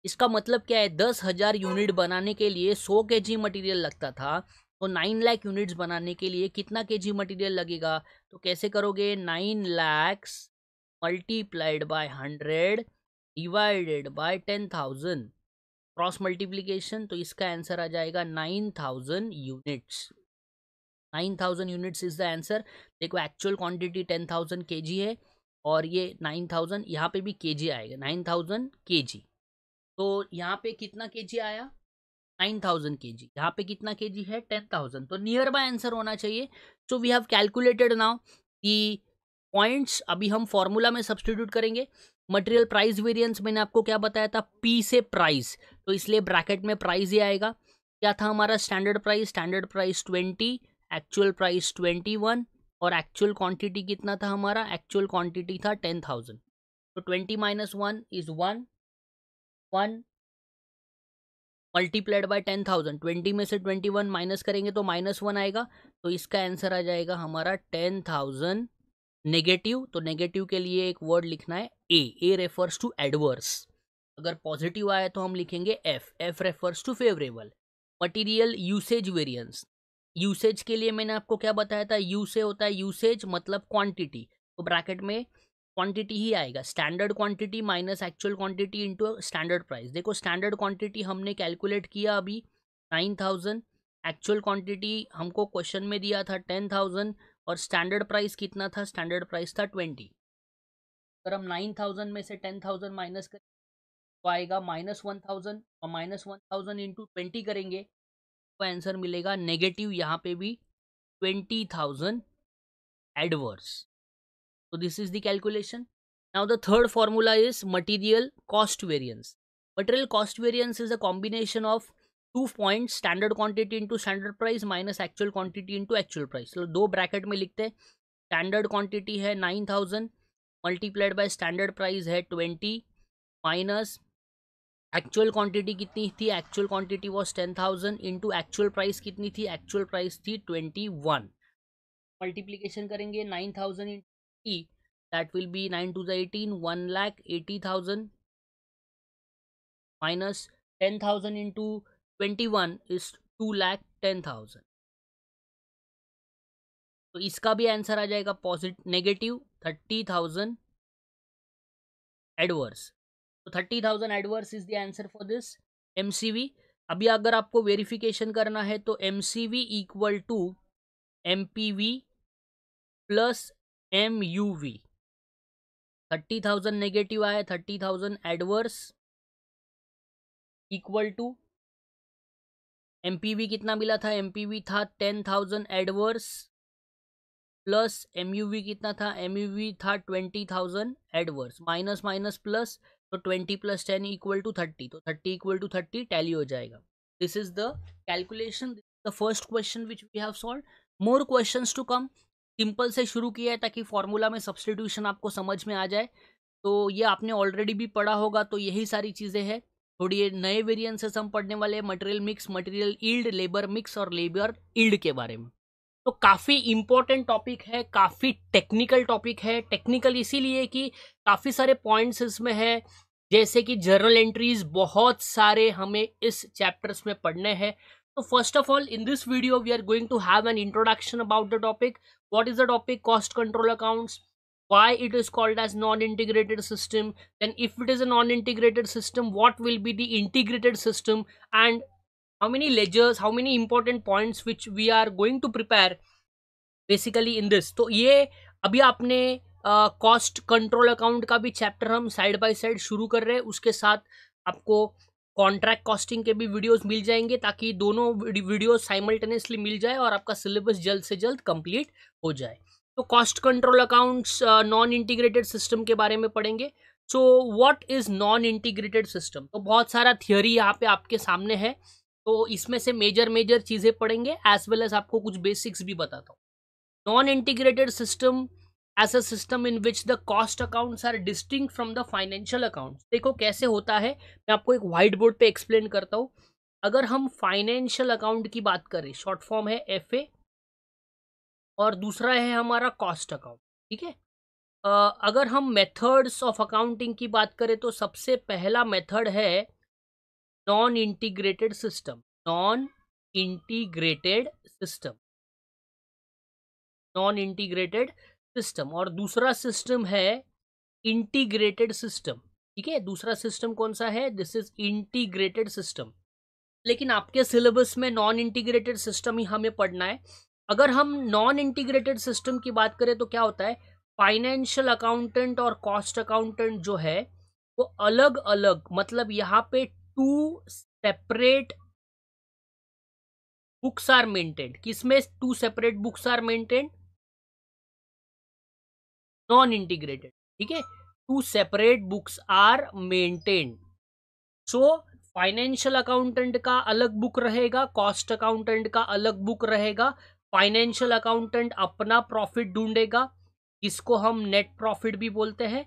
इसका मतलब क्या है दस हज़ार यूनिट बनाने के लिए सौ के जी मटीरियल लगता था तो नाइन लाख यूनिट्स बनाने के लिए कितना के जी मटीरियल लगेगा तो कैसे करोगे nine lakhs multiplied by hundred divided by ten thousand cross multiplication तो इसका आंसर आ जाएगा nine thousand units nine thousand units is the answer देखो actual quantity ten thousand K G है और ये नाइन थाउजेंड यहाँ पे भी के जी आएगा नाइन थाउजेंड के जी तो यहाँ पे कितना के जी आया नाइन थाउजेंड के जी यहाँ पे कितना के जी है टेन थाउजेंड तो नियर बाय आंसर होना चाहिए so we have calculated now कि पॉइंट्स अभी हम फॉर्मूला में सब्सटीट्यूट करेंगे मटेरियल प्राइस वेरिएंस मैंने आपको क्या बताया था पी से प्राइस तो इसलिए ब्रैकेट में प्राइस ही आएगा क्या था हमारा standard price standard price twenty actual price twenty one और एक्चुअल क्वांटिटी कितना था हमारा एक्चुअल क्वांटिटी था टेन थाउजेंड तो twenty minus one is one one multiplied by ten thousand twenty में से ट्वेंटी वन माइनस करेंगे तो माइनस वन आएगा तो इसका आंसर आ जाएगा हमारा टेन थाउजेंड नेगेटिव तो नेगेटिव के लिए एक वर्ड लिखना है A A refers to adverse अगर पॉजिटिव आया तो हम लिखेंगे F F refers to favourable material usage variance usage के लिए मैंने आपको क्या बताया था यू से होता है यूसेज मतलब क्वान्टिटी तो ब्रैकेट में क्वांटिटी ही आएगा standard quantity minus actual quantity into standard price देखो स्टैंडर्ड क्वांटिटी हमने कैलकुलेट किया अभी नाइन थाउजेंड एक्चुअल क्वांटिटी हमको क्वेश्चन में दिया था टेन थाउजेंड और स्टैंडर्ड प्राइस कितना था स्टैंडर्ड प्राइस था ट्वेंटी अगर हम नाइन थाउजेंड में से टेन थाउजेंड माइनस करें तो आएगा माइनस वन थाउजेंड और minus one thousand into twenty करेंगे तो आंसर मिलेगा नेगेटिव यहाँ पे भी twenty thousand adverse So this is the calculation. Now the third formula is material cost variance. Material cost variance is a combination of two points standard quantity into standard price minus actual quantity into actual price so do bracket mein likhte standard quantity hai 9000 multiplied by standard price hai 20 minus actual quantity कितनी थी actual quantity was ten thousand into actual price कितनी थी actual price थी twenty one multiplication करेंगे nine thousand E, that will be 9 to the 18 1 lakh 80,000 minus 10,000 into 21 is 2 lakh 10,000 तो इसका भी answer आ जाएगा positive negative thirty thousand adverse तो thirty thousand adverse is the answer for this M अभी अगर आपको वेरिफिकेशन करना है तो M C V equal to M P V plus M U V thirty thousand negative आए thirty thousand adverse equal to M P V कितना मिला था एम पी वी था ten thousand adverse plus M U V कितना था M U V था twenty thousand adverse minus minus plus तो twenty plus ten equal to thirty तो thirty equal to thirty tally हो जाएगा this is the calculation the first question which we have solve more question to come simple से शुरू किया है ताकि formula में सब्सटीट्यूशन आपको समझ में आ जाए तो ये आपने ऑलरेडी भी पढ़ा होगा तो यही सारी चीज़ें हैं थोड़ी ये नए वेरिएंसेस हम पढ़ने वाले हैं material mix material yield labour mix और लेबर ईल्ड के बारे में तो काफ़ी इंपॉर्टेंट टॉपिक है काफ़ी टेक्निकल टॉपिक है टेक्निकल इसीलिए कि काफ़ी सारे पॉइंट्स इसमें है जैसे कि जर्नल एंट्रीज बहुत सारे हमें इस चैप्टर्स में पढ़ने हैं So first of all, in this video, we are going to have an introduction about the topic. What is the topic? Cost control accounts. Why it is called as non-integrated system. Then if it is a non-integrated system, what will be the integrated system? And how many ledgers, how many important points which we are going to prepare basically in this तो ये अभी आपने cost control account का भी chapter हम side by side शुरू कर रहे हैं उसके साथ आपको कॉन्ट्रैक्ट कॉस्टिंग के भी वीडियोस मिल जाएंगे ताकि दोनों वीडियो साइमल्टेनियसली मिल जाए और आपका सिलेबस जल्द से जल्द कंप्लीट हो जाए तो cost control accounts non integrated system के बारे में पढ़ेंगे so what is non integrated system तो बहुत सारा थियोरी यहाँ पे आपके सामने है तो इसमें से मेजर मेजर चीज़ें पढ़ेंगे एज वेल एज आपको कुछ बेसिक्स भी बताता हूँ non integrated system as a system in which the cost accounts are distinct from the financial accounts देखो कैसे होता है मैं आपको एक व्हाइट बोर्ड पे एक्सप्लेन करता हूँ अगर हम फाइनेंशियल अकाउंट की बात करें शॉर्ट फॉर्म है एफ और दूसरा है हमारा कॉस्ट अकाउंट ठीक है अगर हम मेथड्स ऑफ अकाउंटिंग की बात करें तो सबसे पहला मेथड है non integrated system non integrated system non integrated system और दूसरा सिस्टम है इंटीग्रेटेड सिस्टम ठीक है दूसरा सिस्टम कौन सा है दिस इज इंटीग्रेटेड सिस्टम लेकिन आपके सिलेबस में नॉन इंटीग्रेटेड सिस्टम ही हमें पढ़ना है अगर हम नॉन इंटीग्रेटेड सिस्टम की बात करें तो क्या होता है फाइनेंशियल अकाउंटेंट और कॉस्ट अकाउंटेंट जो है वो अलग अलग मतलब यहाँ पे two separate books are maintained किसमें two separate books are maintained non integrated ठीक है two separate books are maintain so financial accountant का अलग बुक रहेगा कॉस्ट अकाउंटेंट का अलग बुक रहेगा फाइनेंशियल अकाउंटेंट अपना प्रॉफिट ढूंढेगा इसको हम नेट प्रॉफिट भी बोलते हैं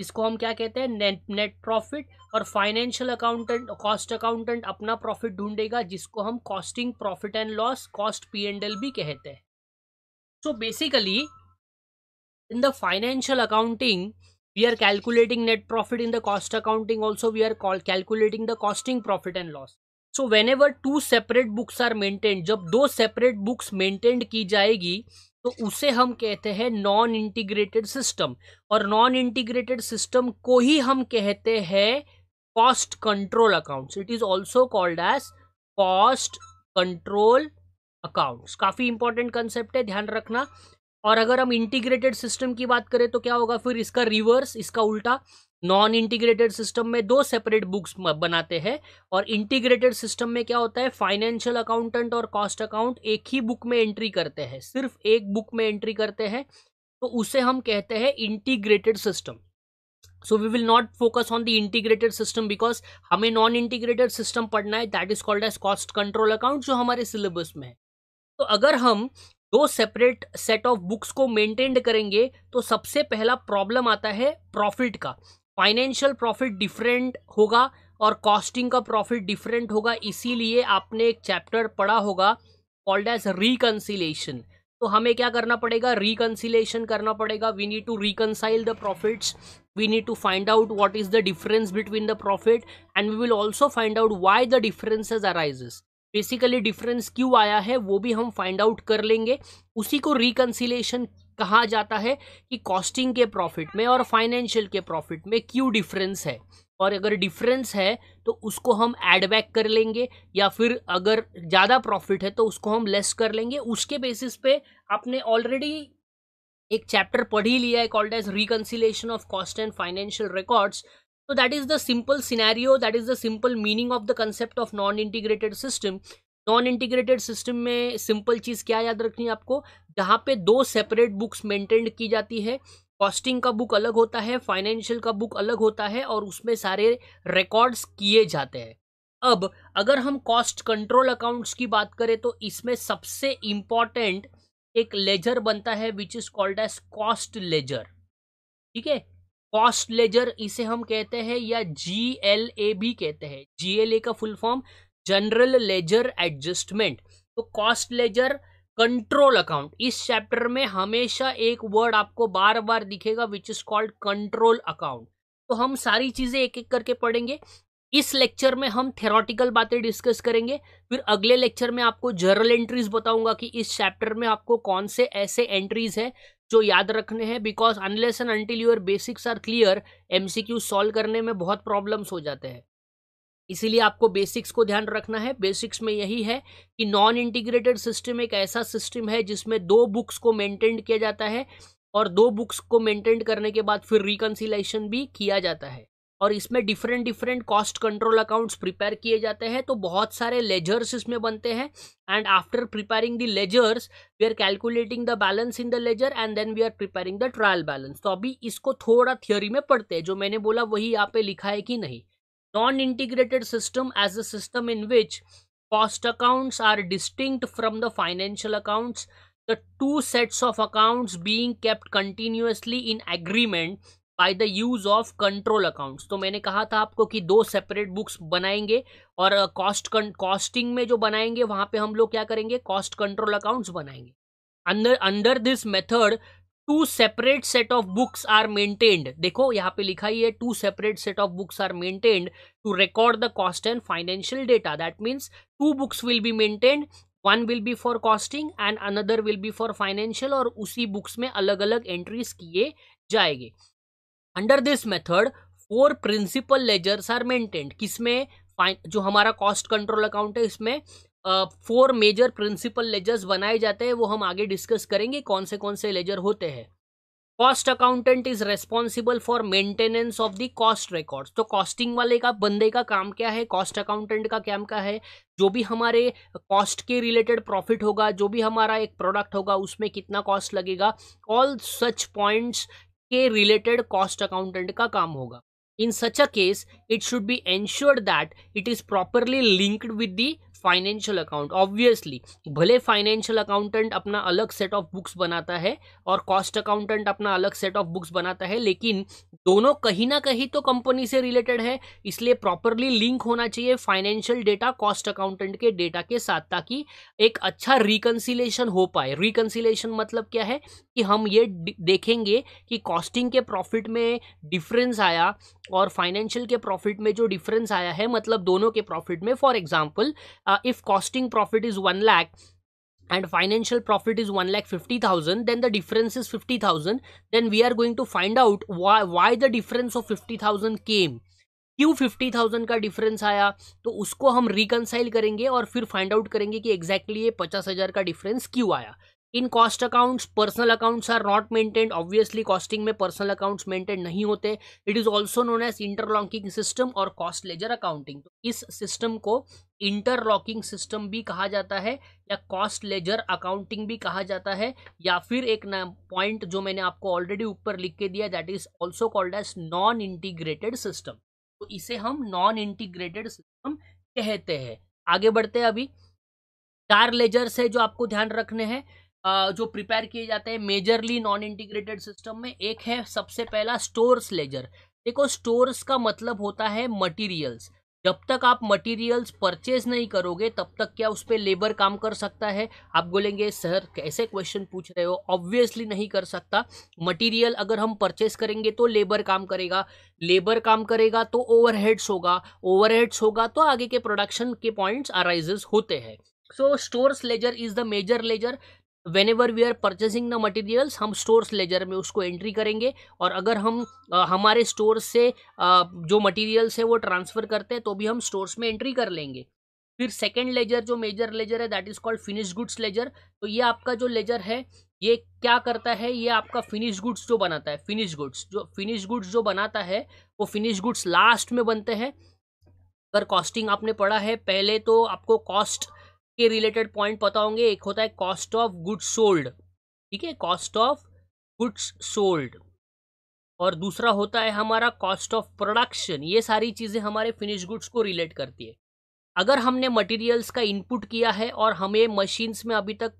इसको हम क्या कहते हैं नेट नेट प्रॉफिट और फाइनेंशियल अकाउंटेंट कॉस्ट अकाउंटेंट अपना प्रॉफिट ढूंढेगा जिसको हम costing profit and loss cost P and L भी कहते हैं so basically in the financial accounting we are calculating net profit in the cost accounting also we are called calculating the costing profit and loss so whenever two separate books are maintained jab do separate books maintained ki jayegi तो उसे हम कहते हैं non integrated system और non integrated system को ही हम कहते हैं cost control accounts it is also called as cost control accounts काफी इंपॉर्टेंट कंसेप्ट है ध्यान रखना और अगर हम इंटीग्रेटेड सिस्टम की बात करें तो क्या होगा फिर इसका रिवर्स इसका उल्टा नॉन इंटीग्रेटेड सिस्टम में दो सेपरेट बुक्स बनाते हैं और इंटीग्रेटेड सिस्टम में क्या होता है फाइनेंशियल अकाउंटेंट और कॉस्ट अकाउंट एक ही बुक में एंट्री करते हैं सिर्फ एक बुक में एंट्री करते हैं तो उसे हम कहते हैं integrated system so we will not focus on the integrated system because हमें नॉन इंटीग्रेटेड सिस्टम पढ़ना है that is called as cost control account जो हमारे सिलेबस में है तो अगर हम दो सेपरेट सेट ऑफ बुक्स को मेंटेन करेंगे तो सबसे पहला प्रॉब्लम आता है प्रॉफिट का फाइनेंशियल प्रॉफिट डिफरेंट होगा और कॉस्टिंग का प्रॉफिट डिफरेंट होगा इसीलिए आपने एक चैप्टर पढ़ा होगा कॉल्ड एज रिकन्सिलेशन तो हमें क्या करना पड़ेगा रिकन्सिलेशन करना पड़ेगा we need to reconcile the profits we need to find out what is the difference between the profit and we will also find out why the differences arises basically difference क्यों आया है वो भी हम find out कर लेंगे उसी को रिकन्सिलेशन कहा जाता है कि कॉस्टिंग के प्रॉफिट में और फाइनेंशियल के प्रॉफिट में क्यों डिफरेंस है और अगर डिफरेंस है तो उसको हम एड बैक कर लेंगे या फिर अगर ज़्यादा प्रॉफिट है तो उसको हम लेस कर लेंगे उसके बेसिस पे आपने ऑलरेडी एक चैप्टर पढ़ ही लिया है called as reconciliation of cost and financial records so that is the simple scenario that is the simple meaning of the concept of non integrated system non integrated system में simple चीज़ क्या याद रखनी है आपको जहाँ पे दो सेपरेट बुक्स मेंटेन की जाती है कॉस्टिंग का बुक अलग होता है फाइनेंशियल का बुक अलग होता है और उसमें सारे रिकॉर्ड्स किए जाते हैं अब अगर हम कॉस्ट कंट्रोल अकाउंट्स की बात करें तो इसमें सबसे इम्पॉर्टेंट एक लेजर बनता है which is called as cost ledger ठीक है कॉस्ट लेजर इसे हम कहते हैं या जी एल ए भी कहते हैं जी एल ए का full form general ledger adjustment तो कॉस्ट लेजर कंट्रोल अकाउंट इस चैप्टर में हमेशा एक वर्ड आपको बार बार दिखेगा which is called control account तो हम सारी चीजें एक एक करके पढ़ेंगे इस लेक्चर में हम थेरोटिकल बातें डिस्कस करेंगे फिर अगले लेक्चर में आपको जर्नल एंट्रीज बताऊंगा कि इस चैप्टर में आपको कौन से ऐसे एंट्रीज है जो याद रखने हैं because unless and until your basics are clear MCQ solve करने में बहुत प्रॉब्लम्स हो जाते हैं इसीलिए आपको बेसिक्स को ध्यान रखना है बेसिक्स में यही है कि नॉन इंटीग्रेटेड सिस्टम एक ऐसा सिस्टम है जिसमें दो बुक्स को मेंटेन किया जाता है और दो बुक्स को मेंटेन करने के बाद फिर रिकन्सिलेशन भी किया जाता है और इसमें different different cost control accounts prepare किए जाते हैं तो बहुत सारे लेजर्स इसमें बनते हैं and after preparing the ledgers we are calculating the balance in the ledger and then we are preparing the trial balance तो अभी इसको थोड़ा थियोरी में पढ़ते हैं जो मैंने बोला वही यहाँ पे लिखा है कि नहीं non integrated system as a system in which cost accounts are distinct from the financial accounts the two sets of accounts being kept continuously in agreement by the use of control accounts तो मैंने कहा था आपको कि दो separate books बनाएंगे और cost uh, costing में जो बनाएंगे वहां पे हम लोग क्या करेंगे कॉस्ट कंट्रोल अकाउंट्स बनाएंगे अंदर under this method two separate set of books are maintained देखो यहाँ पे लिखा ही है two separate set of books are maintained to record the cost and financial data that means two books will be maintained one will be for costing and another will be for financial और उसी books में अलग अलग entries किए जाएंगे under this method four principal ledgers are maintained किसमें जो हमारा कॉस्ट कंट्रोल अकाउंट है इसमें फोर मेजर प्रिंसिपल लेजर्स बनाए जाते हैं वो हम आगे डिस्कस करेंगे कौन से कौन से लेजर होते हैं cost accountant is responsible for maintenance of the cost record तो कॉस्टिंग वाले का बंदे का काम क्या है कॉस्ट अकाउंटेंट का क्या क्या है जो भी हमारे कॉस्ट के रिलेटेड प्रॉफिट होगा जो भी हमारा एक प्रोडक्ट होगा उसमें कितना कॉस्ट लगेगा ऑल सच पॉइंट्स के रिलेटेड कॉस्ट अकाउंटेंट का काम होगा in such a case it should be ensured that it is properly linked with the financial account obviously भले फाइनेंशियल अकाउंटेंट अपना अलग सेट ऑफ बुक्स बनाता है और कॉस्ट अकाउंटेंट अपना अलग सेट ऑफ बुक्स बनाता है लेकिन दोनों कहीं ना कहीं तो कंपनी से रिलेटेड है इसलिए प्रॉपरली लिंक होना चाहिए फाइनेंशियल डेटा कॉस्ट अकाउंटेंट के डेटा के साथ ताकि एक अच्छा रिकन्सिलेशन हो पाए रिकन्सिलेशन मतलब क्या है कि हम ये देखेंगे कि कॉस्टिंग के प्रॉफिट में डिफरेंस आया और फाइनेंशियल के प्रॉफिट में जो डिफरेंस आया है मतलब दोनों के प्रॉफिट में for example if costing profit is one lakh and financial profit is fifty lakh then then the difference is thousand then we are going to find out why why the difference of thousand came क्यों fifty thousand का डिफरेंस आया तो उसको हम reconcile करेंगे और फिर फाइंड आउट करेंगे कि एग्जैक्टली exactly ये पचास हज़ार का डिफरेंस क्यों आया in cost accounts personal accounts are not maintained obviously costing में पर्सनल अकाउंट्स मेंटेन नहीं होते it is also known as interlocking system और कॉस्ट लेजर अकाउंटिंग इस सिस्टम को इंटरलॉकिंग सिस्टम भी कहा जाता है या कॉस्ट लेजर अकाउंटिंग भी कहा जाता है या फिर एक पॉइंट जो मैंने आपको ऑलरेडी ऊपर लिख के दिया that is also called as non integrated system तो इसे हम नॉन इंटीग्रेटेड सिस्टम कहते हैं आगे बढ़ते हैं अभी चार लेजर्स है जो आपको ध्यान रखने हैं जो प्रिपेयर किए जाते हैं मेजरली नॉन इंटीग्रेटेड सिस्टम में एक है सबसे पहला स्टोर्स लेजर देखो स्टोर्स का मतलब होता है मटेरियल्स जब तक आप मटेरियल्स परचेज नहीं करोगे तब तक क्या उस पर लेबर काम कर सकता है आप बोलेंगे सर कैसे क्वेश्चन पूछ रहे हो ऑब्वियसली नहीं कर सकता मटेरियल अगर हम परचेज करेंगे तो लेबर काम करेगा लेबर काम करेगा तो ओवरहेड्स होगा ओवरहेड्स होगा तो आगे के प्रोडक्शन के पॉइंट्स अराइजेस होते हैं so stores ledger is the major ledger whenever we are purchasing the materials हम स्टोर्स लेजर में उसको एंट्री करेंगे और अगर हम आ, हमारे स्टोर से आ, जो मटेरियल्स है वो ट्रांसफ़र करते हैं तो भी हम स्टोर्स में एंट्री कर लेंगे फिर सेकेंड लेजर जो मेजर लेजर है that is called finish goods ledger तो ये आपका जो लेजर है ये क्या करता है ये आपका फिनिश गुड्स जो बनाता है फिनिश गुड्स जो फिनिश गुड्स जो बनाता है वो फिनिश गुड्स लास्ट में बनते हैं अगर कॉस्टिंग आपने पढ़ा है पहले तो आपको कॉस्ट cost, के रिलेटेड पॉइंट पता होंगे एक होता है कॉस्ट ऑफ गुड्स सोल्ड ठीक है कॉस्ट ऑफ गुड्स सोल्ड और दूसरा होता है हमारा कॉस्ट ऑफ प्रोडक्शन ये सारी चीज़ें हमारे फिनिश गुड्स को रिलेट करती है अगर हमने मटेरियल्स का इनपुट किया है और हमें मशीन्स में अभी तक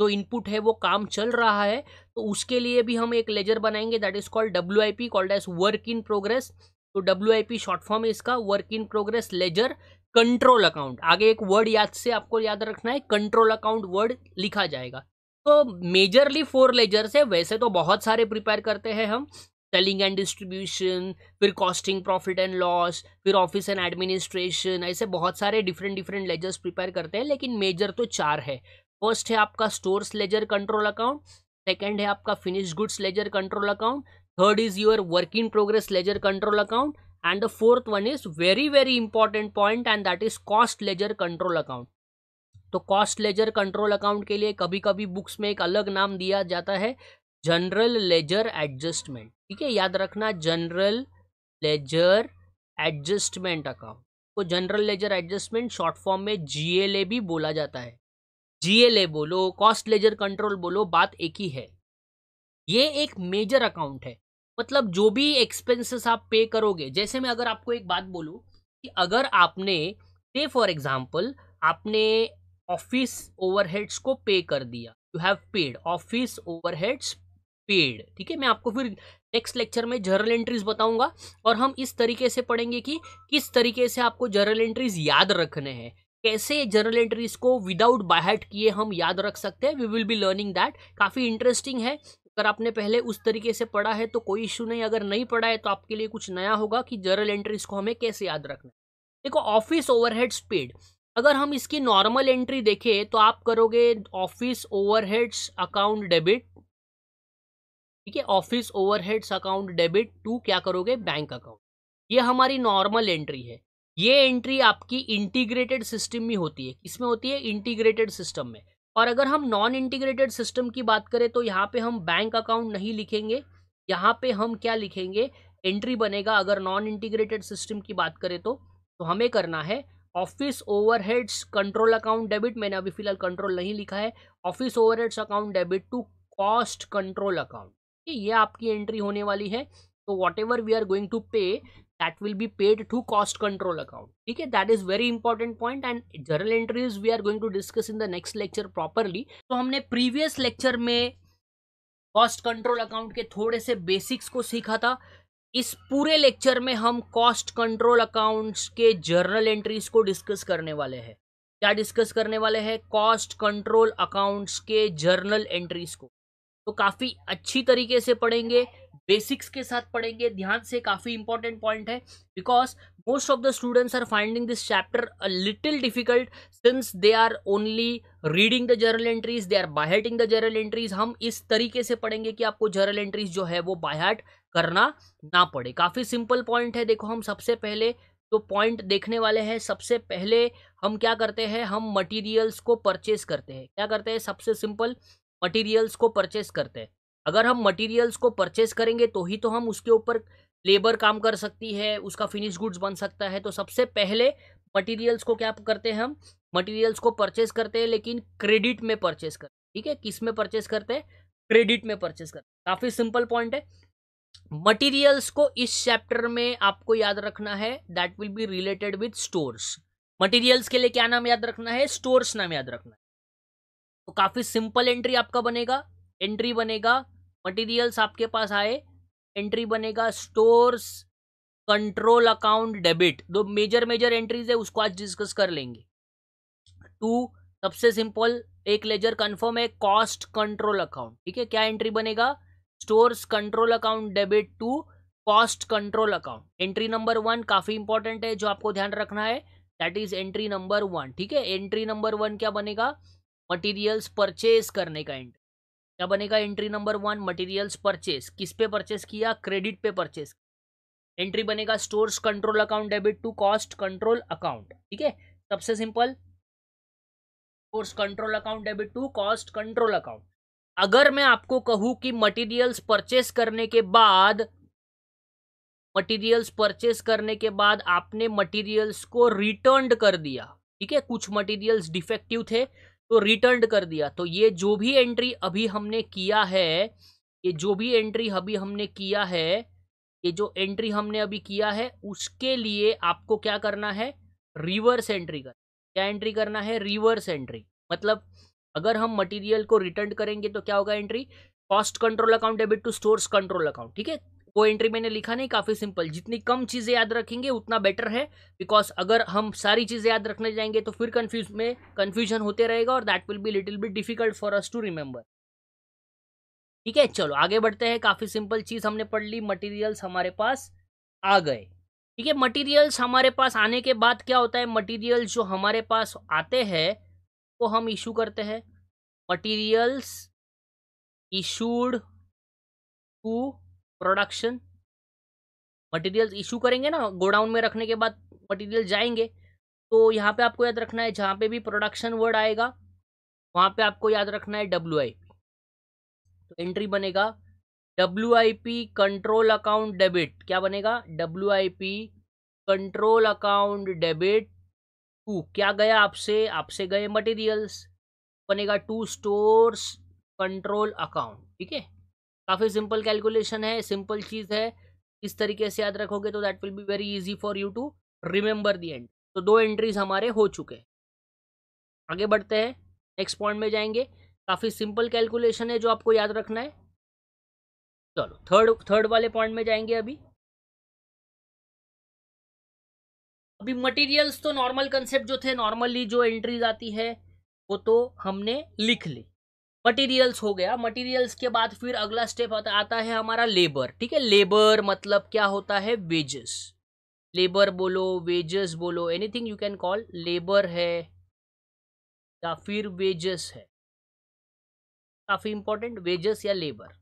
जो इनपुट है वो काम चल रहा है तो उसके लिए भी हम एक लेजर बनाएंगे that is called W I P called as work in progress तो W I P short form है इसका work in progress ledger control account आगे एक वर्ड याद से आपको याद रखना है कंट्रोल अकाउंट वर्ड लिखा जाएगा तो मेजरली फोर लेजर से वैसे तो बहुत सारे प्रिपेयर करते हैं हम सेलिंग एंड डिस्ट्रीब्यूशन फिर कॉस्टिंग प्रॉफिट एंड लॉस फिर ऑफिस एंड एडमिनिस्ट्रेशन ऐसे बहुत सारे डिफरेंट डिफरेंट लेजर्स प्रिपेयर करते हैं लेकिन मेजर तो चार है फर्स्ट है आपका stores ledger control account second है आपका finish goods ledger control account third is your work in progress ledger control account and the fourth one is very very important point and that is cost ledger control account तो cost ledger control account के लिए कभी कभी books में एक अलग नाम दिया जाता है जनरल लेजर एडजस्टमेंट ठीक है याद रखना जनरल लेजर एडजस्टमेंट अकाउंट को general ledger adjustment short form में जीएलए भी बोला जाता है जीएलए बोलो कॉस्ट लेजर कंट्रोल बोलो बात एक ही है ये एक मेजर अकाउंट है मतलब जो भी एक्सपेंसेस आप पे करोगे जैसे मैं अगर आपको एक बात बोलूँ कि अगर आपने पे फॉर एग्जाम्पल आपने ऑफिस ओवरहेड्स को पे कर दिया you have paid office overheads paid ठीक है मैं आपको फिर नेक्स्ट लेक्चर में जर्नल एंट्रीज बताऊंगा और हम इस तरीके से पढ़ेंगे कि किस तरीके से आपको जर्नल एंट्रीज याद रखने हैं कैसे जर्नल एंट्रीज को विदाउट बाहट किए हम याद रख सकते हैं we will be learning that काफ़ी इंटरेस्टिंग है अगर आपने पहले उस तरीके से पढ़ा है तो कोई इशू नहीं अगर नहीं पढ़ा है तो आपके लिए कुछ नया होगा कि जर्नल एंट्रीज को हमें कैसे याद रखना देखो ऑफिस ओवरहेड स्पीड अगर हम इसकी नॉर्मल एंट्री देखें तो आप करोगे ऑफिस ओवरहेड्स अकाउंट डेबिट ठीक है office overheads account debit to क्या करोगे बैंक अकाउंट ये हमारी नॉर्मल एंट्री है ये एंट्री आपकी इंटीग्रेटेड सिस्टम में होती है किसमें होती है इंटीग्रेटेड सिस्टम में और अगर हम नॉन इंटीग्रेटेड सिस्टम की बात करें तो यहाँ पे हम बैंक अकाउंट नहीं लिखेंगे यहाँ पे हम क्या लिखेंगे एंट्री बनेगा अगर नॉन इंटीग्रेटेड सिस्टम की बात करें तो तो हमें करना है office overheads control account debit मैंने अभी फिलहाल कंट्रोल नहीं लिखा है office overheads account debit to cost control account ये आपकी एंट्री होने वाली है तो whatever we are going to pay that will be paid to cost control account okay that is very important point and journal entries we are going to discuss in the next lecture properly so humne previous lecture mein cost control account ke thode se basics ko sikha tha इस पूरे lecture में हम cost control accounts के journal entries को discuss करने वाले हैं क्या डिस्कस करने वाले हैं कॉस्ट कंट्रोल अकाउंट्स के जर्नल एंट्रीज को तो काफ़ी अच्छी तरीके से पढ़ेंगे बेसिक्स के साथ पढ़ेंगे ध्यान से काफ़ी इंपॉर्टेंट पॉइंट है because most of the students are finding this chapter a little difficult since they are only reading the journal entries they are byhearting the journal entries हम इस तरीके से पढ़ेंगे कि आपको जर्नल एंट्रीज जो है वो बायहट करना ना पड़े काफ़ी सिंपल पॉइंट है देखो हम सबसे पहले जो तो पॉइंट देखने वाले हैं सबसे पहले हम क्या करते हैं हम मटीरियल्स को परचेज करते हैं क्या करते हैं सबसे सिंपल मटेरियल्स को परचेस करते हैं अगर हम मटेरियल्स को परचेस करेंगे तो ही तो हम उसके ऊपर लेबर काम कर सकती है उसका फिनिश गुड्स बन सकता है तो सबसे पहले मटेरियल्स को क्या करते हैं हम मटेरियल्स को परचेस करते हैं लेकिन क्रेडिट में परचेस करते ठीक है किस में परचेस करते हैं क्रेडिट में परचेस करते काफ़ी सिंपल पॉइंट है मटेरियल्स को इस चैप्टर में आपको याद रखना है that will be related with stores materials के लिए क्या नाम याद रखना है स्टोर्स नाम याद रखना है तो काफ़ी सिंपल एंट्री आपका बनेगा एंट्री बनेगा मटेरियल्स आपके पास आए एंट्री बनेगा स्टोर्स कंट्रोल अकाउंट डेबिट दो मेजर मेजर एंट्रीज है उसको आज डिस्कस कर लेंगे टू सबसे सिंपल एक लेजर कंफर्म है कॉस्ट कंट्रोल अकाउंट ठीक है क्या एंट्री बनेगा stores control account debit to cost control account entry number one काफ़ी इंपॉर्टेंट है जो आपको ध्यान रखना है that is entry number one ठीक है एंट्री नंबर वन क्या बनेगा मटेरियल्स परचेज करने का एंट्री क्या बनेगा entry number one materials purchase किस पे परचेस किया क्रेडिट पे परचेस एंट्री बनेगा stores control account debit to cost control account ठीक है सबसे simple stores control account debit to cost control account अगर मैं आपको कहूं कि मटेरियल्स परचेस करने के बाद मटेरियल्स परचेस करने के बाद आपने मटेरियल्स को रिटर्न कर दिया ठीक है कुछ मटेरियल्स डिफेक्टिव थे तो रिटर्न कर दिया तो ये जो भी एंट्री अभी हमने किया है ये जो भी एंट्री अभी हमने किया है ये जो एंट्री हमने अभी किया है उसके लिए आपको क्या करना है रिवर्स एंट्री कर क्या एंट्री करना है रिवर्स एंट्री मतलब अगर हम मटेरियल को रिटर्न करेंगे तो क्या होगा entry cost control account debit to stores control account ठीक है वो एंट्री मैंने लिखा नहीं काफ़ी सिंपल जितनी कम चीज़ें याद रखेंगे उतना बेटर है बिकॉज अगर हम सारी चीज़ें याद रखने जाएंगे तो फिर कन्फ्यूज में कन्फ्यूजन होते रहेगा और that will be little be difficult for us to remember ठीक है चलो आगे बढ़ते हैं काफ़ी सिंपल चीज़ हमने पढ़ ली मटीरियल्स हमारे पास आ गए ठीक है मटीरियल्स हमारे पास आने के बाद क्या होता है मटीरियल्स जो हमारे पास आते हैं वो हम इशू करते हैं materials issued to production materials issue करेंगे ना गोडाउन में रखने के बाद मटेरियल जाएंगे तो यहाँ पे आपको याद रखना है जहाँ पे भी प्रोडक्शन वर्ड आएगा वहाँ पे आपको याद रखना है डब्ल्यू आई पी तो एंट्री बनेगा W I P control account debit क्या बनेगा W I P control account debit to क्या गया आपसे आपसे गए मटेरियल्स बनेगा टू स्टोर्स कंट्रोल अकाउंट ठीक है काफ़ी सिंपल कैलकुलेशन है सिंपल चीज़ है इस तरीके से याद रखोगे तो that will be very easy for you to remember the end तो दो एंट्रीज हमारे हो चुके हैं आगे बढ़ते हैं नेक्स्ट पॉइंट में जाएंगे काफ़ी सिंपल कैलकुलेशन है जो आपको याद रखना है चलो थर्ड थर्ड वाले पॉइंट में जाएंगे अभी अभी मटेरियल्स तो नॉर्मल कंसेप्ट जो थे नॉर्मली जो एंट्रीज आती है वो तो हमने लिख ली मटेरियल्स हो गया मटेरियल्स के बाद फिर अगला स्टेप आता है हमारा लेबर ठीक है लेबर मतलब क्या होता है वेजेस लेबर बोलो वेजेस बोलो anything you can call labour है या फिर वेजेस है काफी इंपॉर्टेंट वेजेस या लेबर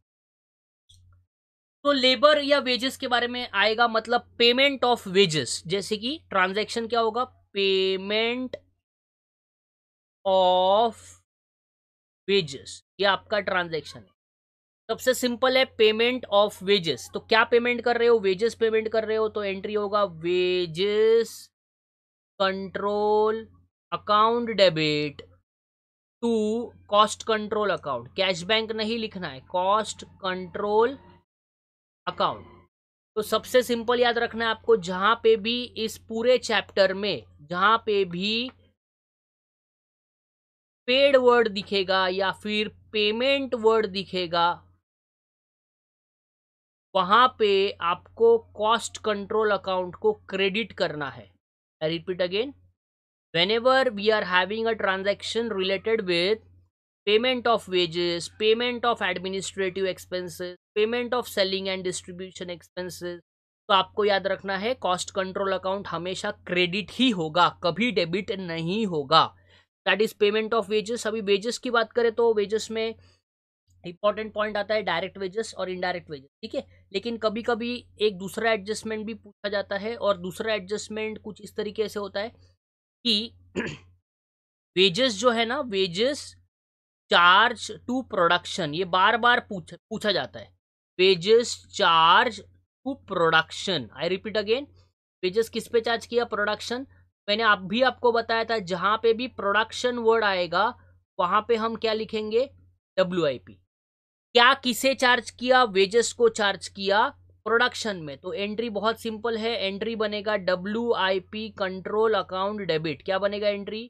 तो लेबर या वेजेस के बारे में आएगा मतलब पेमेंट ऑफ वेजेस जैसे कि ट्रांजैक्शन क्या होगा पेमेंट ऑफ वेजेस ये आपका ट्रांजेक्शन है सबसे सिंपल है पेमेंट ऑफ वेजेस तो क्या पेमेंट कर रहे हो वेजेस पेमेंट कर रहे हो तो एंट्री होगा wages control account debit to cost control account cash bank नहीं लिखना है कॉस्ट कंट्रोल अकाउंट तो सबसे सिंपल याद रखना है आपको जहां पे भी इस पूरे चैप्टर में जहां पे भी पेड वर्ड दिखेगा या फिर पेमेंट वर्ड दिखेगा वहां पे आपको कॉस्ट कंट्रोल अकाउंट को क्रेडिट करना है I repeat again whenever we are having a transaction related with payment of wages payment of administrative expenses payment of selling and distribution expenses तो आपको याद रखना है कॉस्ट कंट्रोल अकाउंट हमेशा credit ही होगा कभी डेबिट नहीं होगा that is payment of wages अभी वेजेस की बात करें तो वेजेस में इंपॉर्टेंट पॉइंट आता है डायरेक्ट वेजेस और इनडायरेक्ट वेजेस ठीक है लेकिन कभी कभी एक दूसरा एडजस्टमेंट भी पूछा जाता है और दूसरा एडजस्टमेंट कुछ इस तरीके से होता है कि वेजेस जो है ना वेजेस चार्ज टू प्रोडक्शन ये बार बार पूछ पूछा जाता है wages charge to production I repeat again wages किस पे चार्ज किया प्रोडक्शन मैंने अब भी आपको बताया था जहाँ पे भी प्रोडक्शन वर्ड आएगा वहाँ पे हम क्या लिखेंगे डब्ल्यू क्या किसे चार्ज किया वेजेस को चार्ज किया प्रोडक्शन में तो एंट्री बहुत सिंपल है एंट्री बनेगा W I P control account debit क्या बनेगा entry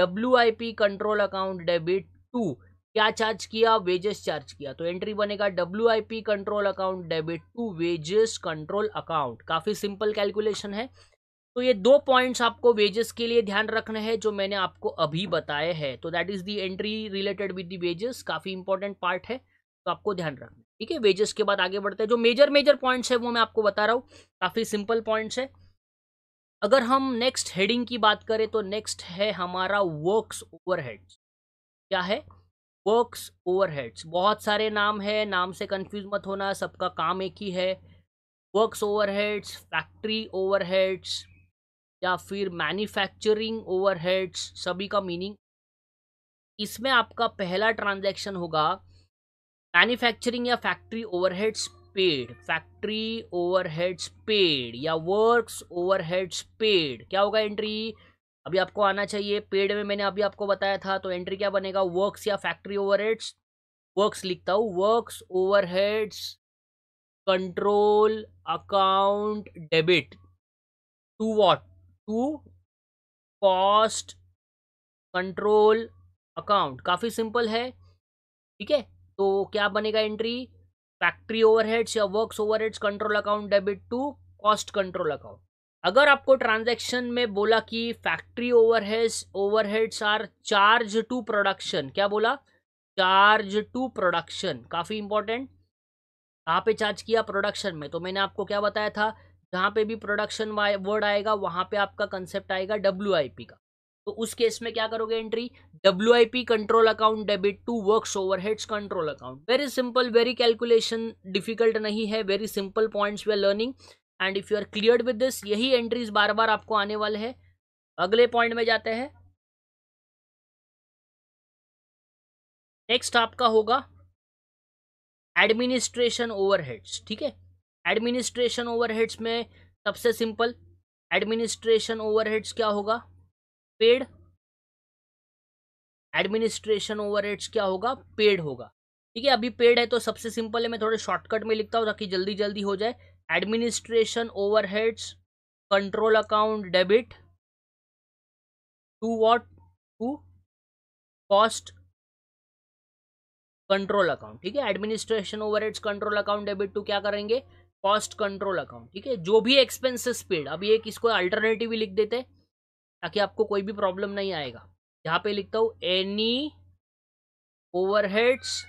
W I P control account debit to क्या चार्ज किया वेजेस चार्ज किया तो एंट्री बनेगा W I P control account debit to wages control account काफी सिंपल कैलकुलेशन है तो ये दो पॉइंट्स आपको वेजेस के लिए ध्यान रखना है जो मैंने आपको अभी बताए हैं तो that is the entry related with the wages काफ़ी इंपॉर्टेंट पार्ट है तो आपको ध्यान रखना है ठीक है वेजेस के बाद आगे बढ़ते हैं जो मेजर मेजर पॉइंट्स है वो मैं आपको बता रहा हूँ काफ़ी सिंपल पॉइंट्स है अगर हम नेक्स्ट हेडिंग की बात करें तो नेक्स्ट है हमारा वर्क्स ओवर क्या है वर्क्स ओवर बहुत सारे नाम है नाम से कंफ्यूज मत होना सबका काम एक ही है वर्क्स ओवरहेड्स फैक्ट्री ओवरहेड्स या फिर मैन्युफैक्चरिंग ओवरहेड्स सभी का मीनिंग इसमें आपका पहला ट्रांजैक्शन होगा मैन्युफैक्चरिंग या factory overheads paid factory overheads paid या वर्क्स ओवरहेड्स पेड क्या होगा एंट्री अभी आपको आना चाहिए पेड में मैंने अभी आपको बताया था तो एंट्री क्या बनेगा वर्क्स या फैक्ट्री ओवरहेड्स वर्क्स लिखता हूँ works overheads control account debit to what to cost control account काफ़ी सिंपल है ठीक है तो क्या बनेगा एंट्री फैक्ट्री ओवरहेड्स या works overheads control account debit to cost control account अगर आपको ट्रांजैक्शन में बोला कि factory overheads overheads are charge to production क्या बोला चार्ज टू प्रोडक्शन काफ़ी इंपॉर्टेंट कहाँ पे चार्ज किया प्रोडक्शन में तो मैंने आपको क्या बताया था जहाँ पे भी प्रोडक्शन वर्ड आएगा वहाँ पे आपका कंसेप्ट आएगा डब्ल्यू का तो उस केस में क्या करोगे entry W I P control account debit to works heads control account very simple very calculation difficult नहीं है very simple points way learning and if you are clear with this यही entries बार बार आपको आने वाले हैं अगले पॉइंट में जाते हैं नेक्स्ट आपका होगा एडमिनिस्ट्रेशन ओवरहेड्स ठीक है एडमिनिस्ट्रेशन ओवरहेड्स में सबसे सिंपल एडमिनिस्ट्रेशन ओवरहेड्स क्या होगा पेड एडमिनिस्ट्रेशन ओवरहेड्स क्या होगा पेड होगा ठीक है अभी पेड है तो सबसे सिंपल है मैं थोड़े शॉर्टकट में लिखता हूँ ताकि जल्दी जल्दी हो जाए administration overheads control account debit to what to cost control account ठीक है administration overheads control account debit to क्या करेंगे कॉस्ट कंट्रोल अकाउंट ठीक है जो भी एक्सपेंसेस पेड अब एक इसको अल्टरनेटिव लिख देते हैं ताकि आपको कोई भी प्रॉब्लम नहीं आएगा यहाँ पे लिखता हूँ any overheads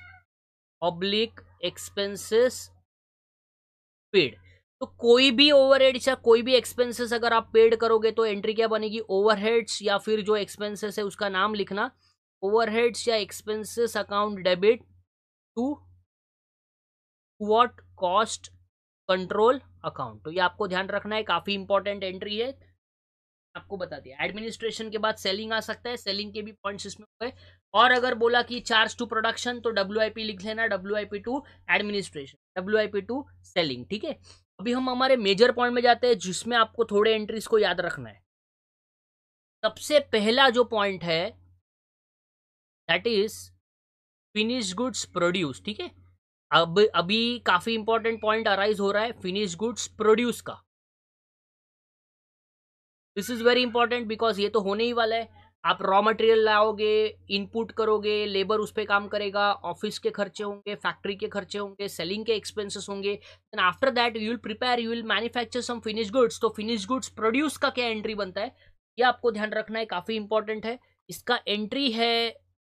public expenses paid तो कोई भी ओवरहेड्स या कोई भी एक्सपेंसेस अगर आप पेड करोगे तो एंट्री क्या बनेगी ओवरहेड्स या फिर जो एक्सपेंसेस है उसका नाम लिखना ओवरहेड्स या expenses account debit to what cost control account तो ये आपको ध्यान रखना है काफ़ी इंपॉर्टेंट एंट्री है आपको बता दिया एडमिनिस्ट्रेशन के बाद सेलिंग आ सकता है सेलिंग के भी पॉइंट्स इसमें हुए और अगर बोला कि चार्ज टू प्रोडक्शन तो डब्ल्यू लिख लेना W to administration W to selling ठीक है अभी हम हमारे मेजर पॉइंट में जाते हैं जिसमें आपको थोड़े एंट्रीज को याद रखना है सबसे पहला जो पॉइंट है that is finish goods produce ठीक है अब अभी काफी इंपॉर्टेंट पॉइंट अराइज हो रहा है फिनिश गुड्स प्रोड्यूस का this is very important because ये तो होने ही वाला है आप रॉ मटेरियल लाओगे इनपुट करोगे लेबर उस पर काम करेगा ऑफिस के खर्चे होंगे फैक्ट्री के खर्चे होंगे सेलिंग के एक्सपेंसेस होंगे and after that you will prepare you will manufacture some finish goods तो फिनिश गुड्स प्रोड्यूस का क्या एंट्री बनता है ये आपको ध्यान रखना है काफ़ी इंपॉर्टेंट है इसका एंट्री है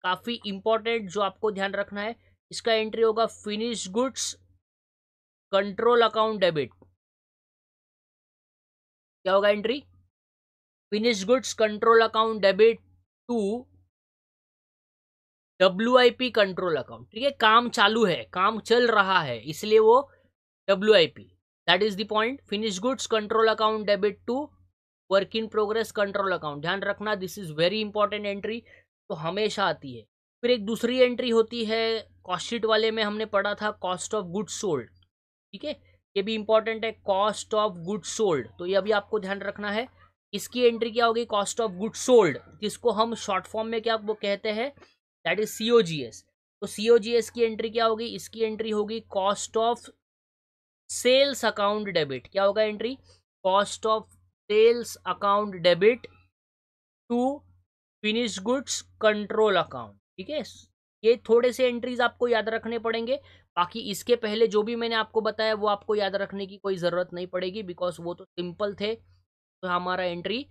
काफ़ी इंपॉर्टेंट जो आपको ध्यान रखना है इसका एंट्री होगा finish goods control account debit क्या होगा entry finish goods control account debit to W I P control account ठीक है काम चालू है काम चल रहा है इसलिए वो W I P that is the point finish goods control account debit to work in progress control account ध्यान रखना this is very important entry तो हमेशा आती है फिर एक दूसरी एंट्री होती है कॉस्टशीट वाले में हमने पढ़ा था कॉस्ट ऑफ गुड सोल्ड ठीक है ये भी इंपॉर्टेंट है कॉस्ट ऑफ गुड सोल्ड तो ये अभी आपको ध्यान रखना है इसकी एंट्री क्या होगी कॉस्ट ऑफ गुड सोल्ड जिसको हम शॉर्ट फॉर्म में क्या वो कहते हैं दैट इज सी तो सी की एंट्री क्या होगी इसकी एंट्री होगी cost of sales account debit क्या होगा entry cost of sales account debit to finish goods control account ठीक है ये थोड़े से एंट्रीज आपको याद रखने पड़ेंगे बाकी इसके पहले जो भी मैंने आपको बताया वो आपको याद रखने की कोई ज़रूरत नहीं पड़ेगी बिकॉज वो तो सिंपल थे तो हमारा entry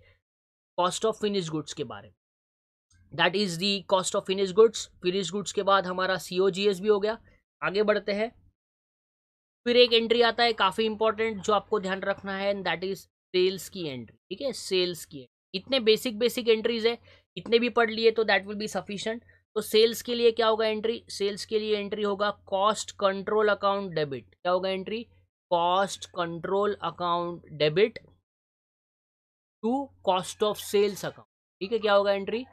cost of finish goods के बारे में that is the cost of finish goods finish goods के बाद हमारा सी भी हो गया आगे बढ़ते हैं फिर एक एंट्री आता है काफ़ी इंपॉर्टेंट जो आपको ध्यान रखना है दैट इज़ सेल्स की एंट्री ठीक है सेल्स की एंट्री इतने बेसिक बेसिक एंट्रीज है इतने भी पढ़ लिए तो दैट विल बी सफिशेंट तो सेल्स के लिए क्या होगा एंट्री सेल्स के लिए एंट्री होगा कॉस्ट कंट्रोल अकाउंट डेबिट क्या होगा entry cost control account debit to cost of sales account ठीक है क्या होगा entry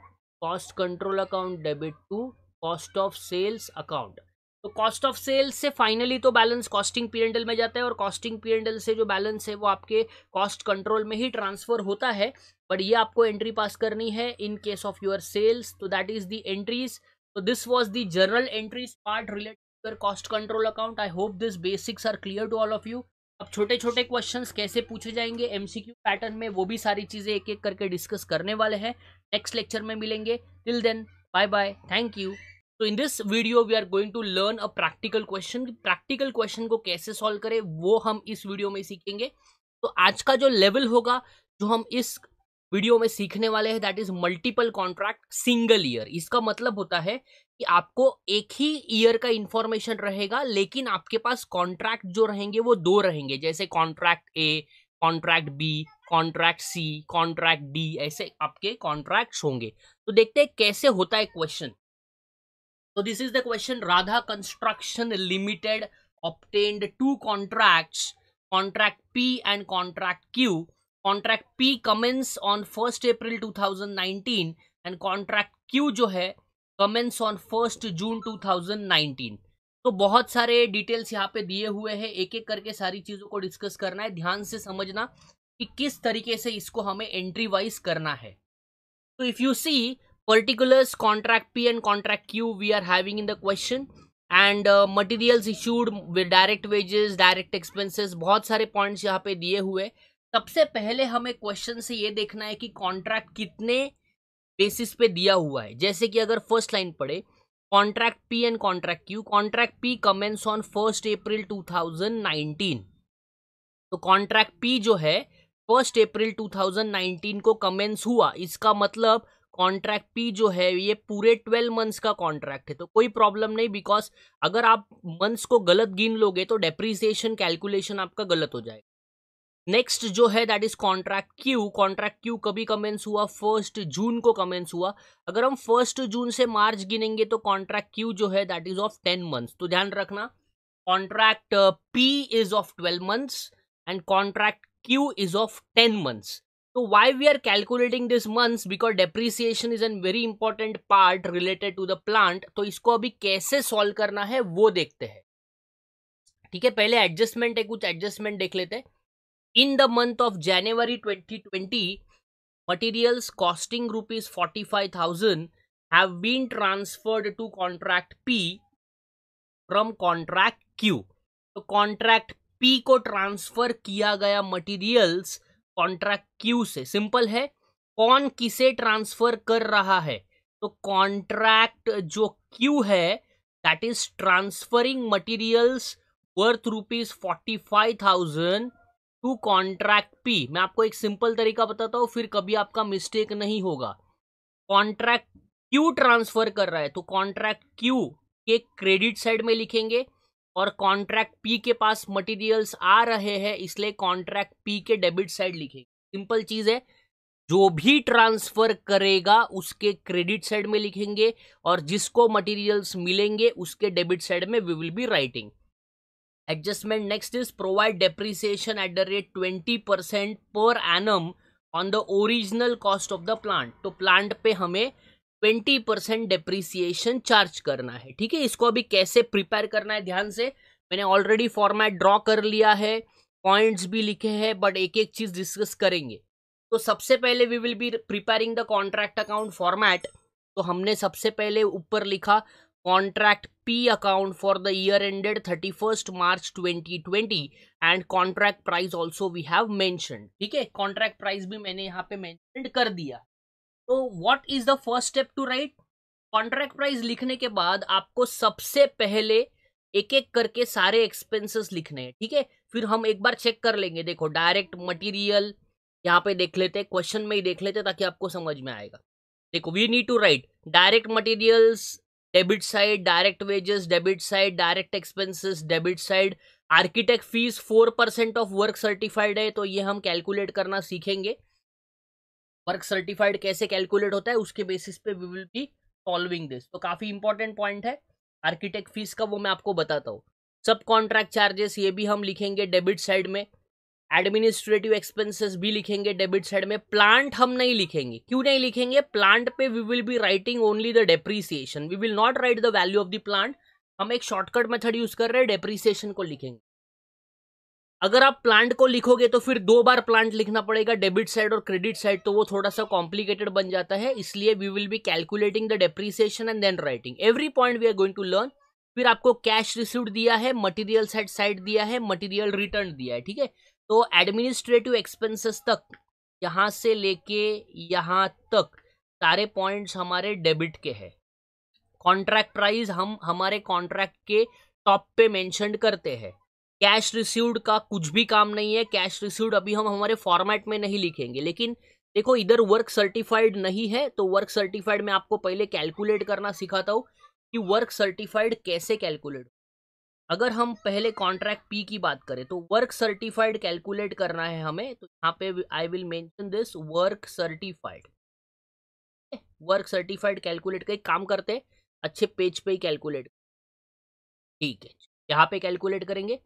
cost control account debit to cost of sales account तो कॉस्ट ऑफ सेल से फाइनली तो बैलेंस कॉस्टिंग पी में जाता है और कॉस्टिंग पी से जो बैलेंस है वो आपके कॉस्ट कंट्रोल में ही ट्रांसफर होता है बट ये आपको एंट्री पास करनी है in case of your sales तो दैट इज दी एंट्रीज तो this was the general entries part related cost control account I hope this basics are clear to all of you अब छोटे छोटे questions कैसे पूछे जाएंगे एमसीक्यू पैटर्न में वो भी सारी चीज़ें एक एक करके डिस्कस करने वाले हैं नेक्स्ट लेक्चर में मिलेंगे till then bye bye thank you तो in this video we are going to learn a practical question practical question को कैसे सॉल्व करें वो हम इस वीडियो में सीखेंगे तो आज का जो लेवल होगा जो हम इस वीडियो में सीखने वाले हैं that is multiple contract single year इसका मतलब होता है कि आपको एक ही ईयर का इंफॉर्मेशन रहेगा लेकिन आपके पास कॉन्ट्रैक्ट जो रहेंगे वो दो रहेंगे जैसे contract A contract B contract C contract D ऐसे आपके कॉन्ट्रैक्ट्स होंगे तो देखते हैं कैसे होता है question So this is the question Radha Construction Limited obtained two contracts, contract P and contract Q. Contract P commence on 1st April 2019 and contract Q जो है commence on 1st June 2019. तो बहुत सारे डिटेल्स यहाँ पे दिए हुए हैं एक एक करके सारी चीज़ों को डिस्कस करना है ध्यान से समझना कि किस तरीके से इसको हमें एंट्री वाइज करना है तो if you see particulars contract p and contract q we are having in the question and materials issued direct wages direct expenses बहुत सारे पॉइंट्स यहाँ पे दिए हुए सबसे पहले हमें क्वेश्चन से ये देखना है कि कॉन्ट्रैक्ट कितने बेसिस पे दिया हुआ है जैसे कि अगर फर्स्ट लाइन पढ़े contract P and contract Q contract P commence on first April 2019 तो कॉन्ट्रैक्ट पी जो है फर्स्ट अप्रैल 2019 को कमेंस हुआ इसका मतलब कॉन्ट्रैक्ट पी जो है ये पूरे ट्वेल्व मंथ्स का कॉन्ट्रैक्ट है तो कोई प्रॉब्लम नहीं बिकॉज अगर आप मंथ्स को गलत गिन लोगे तो डेप्रीसिएशन कैलकुलेशन आपका गलत हो जाएगा नेक्स्ट जो है that is contract Q contract Q कभी कमेंस हुआ फर्स्ट जून को कमेंस हुआ अगर हम फर्स्ट जून से मार्च गिनेंगे तो कॉन्ट्रैक्ट क्यू जो है that is of ten months तो ध्यान रखना contract P is of twelve months and contract Q is of ten months तो why we are calculating this month because depreciation is an very important part related to the plant तो इसको अभी कैसे solve करना है वो देखते हैं ठीक है पहले एडजस्टमेंट है कुछ एडजस्टमेंट देख लेते हैं in the month of January 2020 twenty materials costing rupees forty five thousand have been transferred to contract P from contract Q तो कॉन्ट्रैक्ट पी को ट्रांसफर किया गया मटीरियल्स कॉन्ट्रैक्ट क्यू से सिंपल है कौन किसे ट्रांसफर कर रहा है तो कॉन्ट्रैक्ट जो क्यू है that is transferring materials worth rupees forty five thousand to contract P मैं आपको एक सिंपल तरीका बताता हूँ फिर कभी आपका मिस्टेक नहीं होगा कॉन्ट्रैक्ट क्यू ट्रांसफर कर रहा है तो कॉन्ट्रैक्ट क्यू के क्रेडिट साइड में लिखेंगे और कॉन्ट्रैक्ट पी के पास मटेरियल्स आ रहे हैं इसलिए कॉन्ट्रैक्ट पी के डेबिट साइड लिखेंगे सिंपल चीज है जो भी ट्रांसफर करेगा उसके क्रेडिट साइड में लिखेंगे और जिसको मटेरियल्स मिलेंगे उसके डेबिट साइड में we will be writing adjustment next is provide depreciation at the rate twenty percent per annum on the original cost of the plant तो प्लांट पे हमें ट्वेंटी परसेंट डेप्रिसिएशन चार्ज करना है ठीक है इसको अभी कैसे प्रिपेयर करना है ध्यान से मैंने ऑलरेडी फॉर्मेट ड्रॉ कर लिया है पॉइंट्स भी लिखे हैं बट एक एक चीज डिस्कस करेंगे तो सबसे पहले we will be preparing the contract account format तो हमने सबसे पहले ऊपर लिखा contract P account for the year ended thirty first March twenty twenty and contract price also we have mention ठीक है कॉन्ट्रैक्ट प्राइस भी मैंने यहाँ पे मैंशन कर दिया तो what is the first step to write contract price लिखने के बाद आपको सबसे पहले एक एक करके सारे एक्सपेंसेस लिखने हैं ठीक है फिर हम एक बार चेक कर लेंगे देखो डायरेक्ट मटेरियल यहाँ पे देख लेते हैं क्वेश्चन में ही देख लेते ताकि आपको समझ में आएगा देखो we need to write direct materials debit side direct wages debit side direct expenses debit side architect fees four percent of work certified है तो ये हम कैलकुलेट करना सीखेंगे वर्क सर्टिफाइड कैसे कैलकुलेट होता है उसके बेसिस पे we will be solving this तो काफ़ी इंपॉर्टेंट पॉइंट है आर्किटेक्ट फीस का वो मैं आपको बताता हूँ सब कॉन्ट्रैक्ट चार्जेस ये भी हम लिखेंगे डेबिट साइड में एडमिनिस्ट्रेटिव एक्सपेंसेस भी लिखेंगे डेबिट साइड में प्लांट हम नहीं लिखेंगे क्यों नहीं लिखेंगे प्लांट पे we will be writing only the depreciation we will not write the value of the plant हम एक शॉर्टकट मेथड यूज कर रहे हैं डेप्रिसिएशन को लिखेंगे अगर आप प्लांट को लिखोगे तो फिर दो बार प्लांट लिखना पड़ेगा डेबिट साइड और क्रेडिट साइड तो वो थोड़ा सा कॉम्प्लिकेटेड बन जाता है इसलिए we will be calculating the depreciation and then writing every point we are going to learn फिर आपको कैश रिसीव्ड दिया है मटेरियल साइड साइड दिया है मटेरियल रिटर्न दिया है ठीक है तो एडमिनिस्ट्रेटिव एक्सपेंसेस तक यहाँ से लेके यहाँ तक सारे पॉइंट्स हमारे डेबिट के हैं कॉन्ट्रैक्ट प्राइस हम हमारे कॉन्ट्रैक्ट के टॉप पे मेंशन करते हैं कैश रिसीव्ड का कुछ भी काम नहीं है कैश रिसीव्ड अभी हम हमारे फॉर्मेट में नहीं लिखेंगे लेकिन देखो इधर वर्क सर्टिफाइड नहीं है तो वर्क सर्टिफाइड में आपको पहले कैलकुलेट करना सिखाता हूँ कि वर्क सर्टिफाइड कैसे कैलकुलेट अगर हम पहले कॉन्ट्रैक्ट पी की बात करें तो वर्क सर्टिफाइड कैलकुलेट करना है हमें तो यहाँ पे I will mention this work certified work certified calculate का काम करते अच्छे पेज पे ही कैलकुलेट ठीक है यहाँ पे कैलकुलेट करेंगे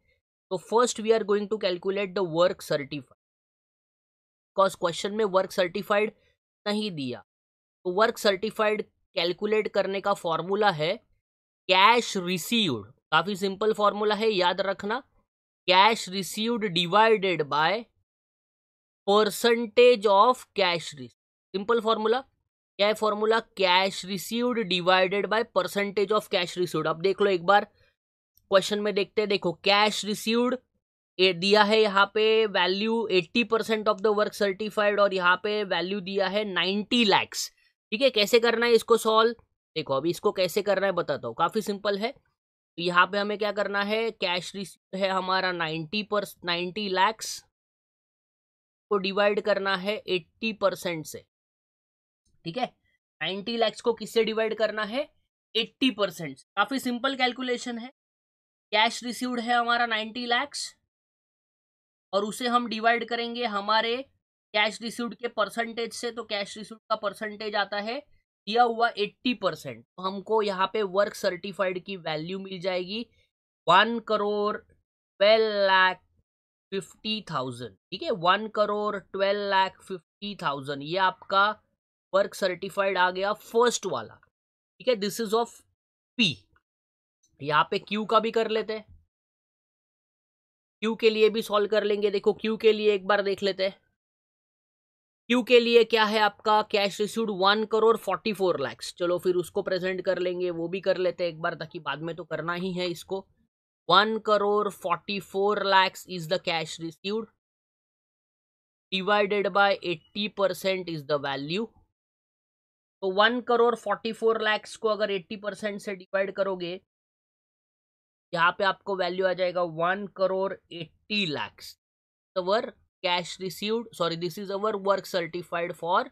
तो first we are going to calculate the work certified because question में वर्क सर्टिफाइड नहीं दिया तो वर्क सर्टिफाइड कैलकुलेट करने का फॉर्मूला है कैश रिसीव्ड काफ़ी सिंपल फॉर्मूला है याद रखना cash received divided by percentage of cash receive simple formula क्या है formula cash received divided by percentage of cash received अब देख लो एक बार क्वेश्चन में देखते हैं देखो कैश रिसीव्ड दिया है यहाँ पे value 80 percent of the work certified और यहाँ पे वैल्यू दिया है 90 लैक्स ठीक है कैसे करना है इसको सॉल्व देखो अभी इसको कैसे करना है बताता हूँ काफ़ी सिंपल है तो यहाँ पे हमें क्या करना है कैश रिसीव है हमारा 90 पर 90 लैक्स को डिवाइड करना है 80 परसेंट से ठीक है 90 लैक्स को किससे डिवाइड करना है 80 परसेंट काफ़ी सिंपल कैलकुलेशन है कैश रिसीव्ड है हमारा नाइन्टी लैक्स और उसे हम डिवाइड करेंगे हमारे कैश रिसीव्ड के परसेंटेज से तो कैश रिसीव्ड का परसेंटेज आता है दिया हुआ एट्टी परसेंट तो हमको यहाँ पे वर्क सर्टिफाइड की वैल्यू मिल जाएगी one crore twelve lakh fifty thousand ठीक है one crore twelve lakh fifty thousand ये आपका वर्क सर्टिफाइड आ गया फर्स्ट वाला ठीक है दिस इज ऑफ पी यहाँ पे क्यू का भी कर लेते हैं क्यू के लिए भी सॉल्व कर लेंगे देखो क्यू के लिए एक बार देख लेते हैं क्यू के लिए क्या है आपका cash received one crore forty four lakhs चलो फिर उसको प्रेजेंट कर लेंगे वो भी कर लेते हैं एक बार ताकि बाद में तो करना ही है इसको one crore forty four lakhs is the cash received divided by eighty percent is the value तो one crore forty four lakhs को अगर एट्टी परसेंट से डिवाइड करोगे यहाँ पे आपको वैल्यू आ जाएगा one crore eighty lakhs our cash received sorry this is our work certified for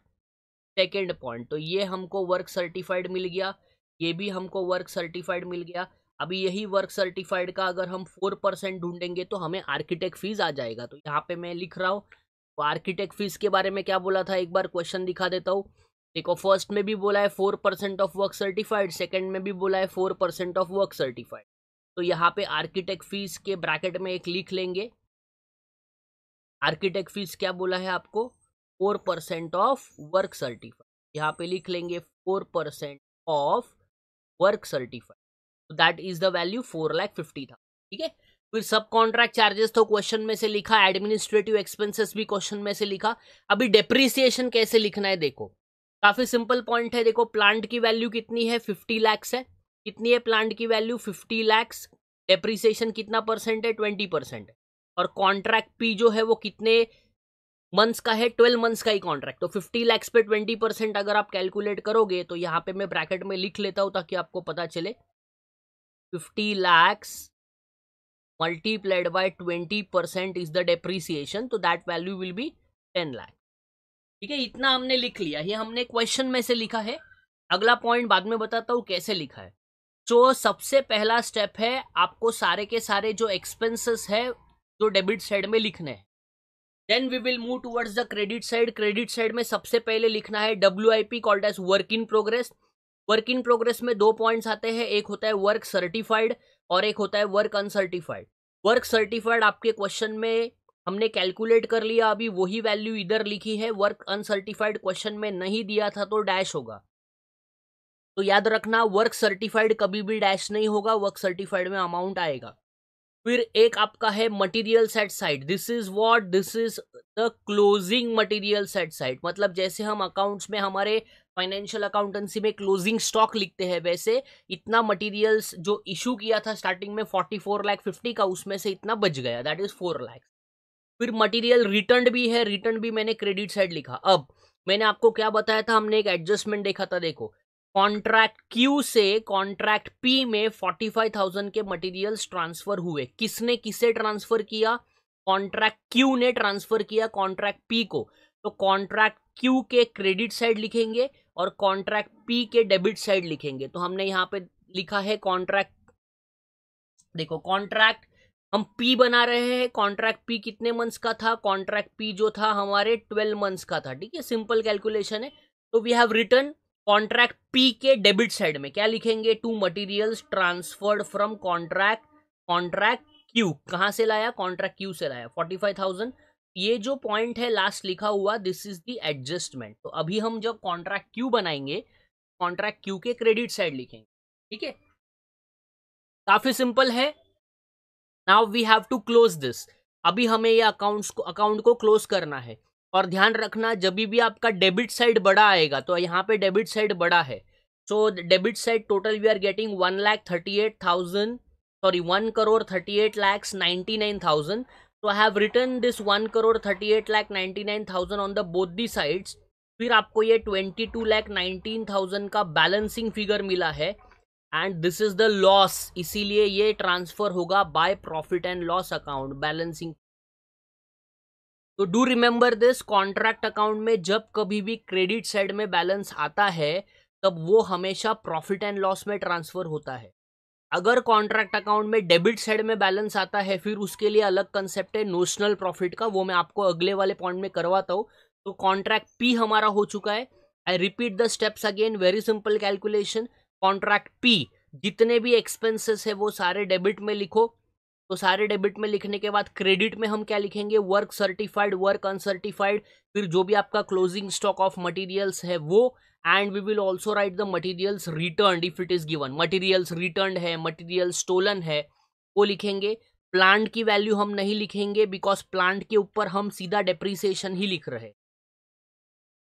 second point तो ये हमको वर्क सर्टिफाइड मिल गया ये भी हमको वर्क सर्टिफाइड मिल गया अभी यही वर्क सर्टिफाइड का अगर हम फोर परसेंट ढूंढेंगे तो हमें आर्किटेक्ट फीस आ जाएगा तो यहाँ पे मैं लिख रहा हूँ तो आर्किटेक्ट फीस के बारे में क्या बोला था एक बार क्वेश्चन दिखा देता हूँ देखो फर्स्ट में भी बोला है four percent of work certified second में भी बोला है four percent of work certified तो यहाँ पे आर्किटेक्ट फीस के ब्रैकेट में एक लिख लेंगे आर्किटेक्ट फीस क्या बोला है आपको four percent of work certified यहाँ पे लिख लेंगे four percent of work certified that is the value four lakh fifty था ठीक है फिर सब कॉन्ट्रैक्ट चार्जेस तो क्वेश्चन में से लिखा एडमिनिस्ट्रेटिव एक्सपेंसेस भी क्वेश्चन में से लिखा अभी डेप्रिसिएशन कैसे लिखना है देखो काफी सिंपल पॉइंट है देखो प्लांट की वैल्यू कितनी है फिफ्टी लैक्स है कितनी है प्लांट की वैल्यू फिफ्टी लैक्स डेप्रिसिएशन कितना परसेंट है ट्वेंटी परसेंट और कॉन्ट्रैक्ट पी जो है वो कितने मंथ्स का है ट्वेल्व मंथ्स का ही कॉन्ट्रैक्ट तो फिफ्टी लैक्स पे ट्वेंटी परसेंट अगर आप कैलकुलेट करोगे तो यहाँ पे मैं ब्रैकेट में लिख लेता हूँ ताकि आपको पता चले fifty lakhs multiplied twenty 20% is the depreciation तो that value will be 10 lakh ठीक है इतना हमने लिख लिया ये हमने क्वेश्चन में से लिखा है अगला पॉइंट बाद में बताता हूँ कैसे लिखा है जो सबसे पहला स्टेप है आपको सारे के सारे जो एक्सपेंसेस है जो डेबिट साइड में लिखने हैं then we will move towards the credit side credit side में सबसे पहले लिखना है W I P called as work in progress work in progress में दो पॉइंट्स आते हैं एक होता है वर्क सर्टिफाइड और एक होता है वर्क अनसर्टिफाइड वर्क सर्टिफाइड आपके क्वेश्चन में हमने कैलकुलेट कर लिया अभी वही वैल्यू इधर लिखी है वर्क अनसर्टिफाइड क्वेश्चन में नहीं दिया था तो डैश होगा तो याद रखना वर्क सर्टिफाइड कभी भी डैश नहीं होगा वर्क सर्टिफाइड में अमाउंट आएगा फिर एक आपका है material at site this is what this is the closing material at site मतलब जैसे हम अकाउंट्स में हमारे फाइनेंशियल अकाउंटेंसी में क्लोजिंग स्टॉक लिखते हैं वैसे इतना मटेरियल्स जो इशू किया था स्टार्टिंग में फोर्टी फोर लैख फिफ्टी का उसमें से इतना बच गया दैट इज फोर लैख फिर मटेरियल रिटर्न भी है रिटर्न भी मैंने क्रेडिट साइड लिखा अब मैंने आपको क्या बताया था हमने एक एडजस्टमेंट देखा था देखो कॉन्ट्रैक्ट क्यू से कॉन्ट्रैक्ट पी में 45,000 के मटेरियल्स ट्रांसफर हुए किसने किसे ट्रांसफर किया कॉन्ट्रैक्ट क्यू ने ट्रांसफर किया कॉन्ट्रैक्ट पी को तो कॉन्ट्रैक्ट क्यू के क्रेडिट साइड लिखेंगे और कॉन्ट्रैक्ट पी के डेबिट साइड लिखेंगे तो हमने यहाँ पे लिखा है कॉन्ट्रैक्ट देखो कॉन्ट्रैक्ट हम पी बना रहे हैं कॉन्ट्रैक्ट पी कितने मंथ्स का था कॉन्ट्रैक्ट पी जो था हमारे ट्वेल्व मंथ्स का था ठीक है सिंपल कैलकुलेशन है तो we have written contract P के डेबिट साइड में क्या लिखेंगे to materials transferred from contract contract Q कहाँ से लाया कॉन्ट्रैक्ट क्यू से लाया फोर्टी फाइव थाउजेंड ये जो पॉइंट है लास्ट लिखा हुआ दिस इज द एडजस्टमेंट तो अभी हम जब कॉन्ट्रैक्ट क्यू बनाएंगे कॉन्ट्रैक्ट क्यू के क्रेडिट साइड लिखेंगे ठीक है काफी सिंपल है now we have to close this अभी हमें ये अकाउंट्स को अकाउंट को क्लोज करना है और ध्यान रखना जब भी आपका डेबिट साइड बड़ा आएगा तो यहाँ पे डेबिट साइड बड़ा है so debit side total we are getting one lakh thirty eight thousand sorry one crore thirty eight lakhs ninety nine thousand so I have written this one crore thirty eight lakh ninety nine thousand on the both the sides फिर आपको ये twenty two lakh nineteen thousand का balancing figure मिला है and this is the loss इसीलिए ये transfer होगा by profit and loss account balancing तो do remember this contract account में जब कभी भी क्रेडिट साइड में बैलेंस आता है तब वो हमेशा प्रॉफिट एंड लॉस में ट्रांसफर होता है अगर कॉन्ट्रैक्ट अकाउंट में डेबिट साइड में बैलेंस आता है फिर उसके लिए अलग कंसेप्ट है नोशनल प्रॉफिट का वो मैं आपको अगले वाले पॉइंट में करवाता हूँ तो कॉन्ट्रैक्ट पी हमारा हो चुका है I repeat the steps again very simple calculation contract P जितने भी एक्सपेंसेस है वो सारे डेबिट में लिखो तो सारे डेबिट में लिखने के बाद क्रेडिट में हम क्या लिखेंगे वर्क सर्टिफाइड वर्क अनसर्टिफाइड फिर जो भी आपका क्लोजिंग स्टॉक ऑफ मटेरियल्स है वो and we will also write the materials return if it is given materials return है मटेरियल स्टोलन है वो लिखेंगे प्लांट की वैल्यू हम नहीं लिखेंगे बिकॉज प्लांट के ऊपर हम सीधा डेप्रिसिएशन ही लिख रहे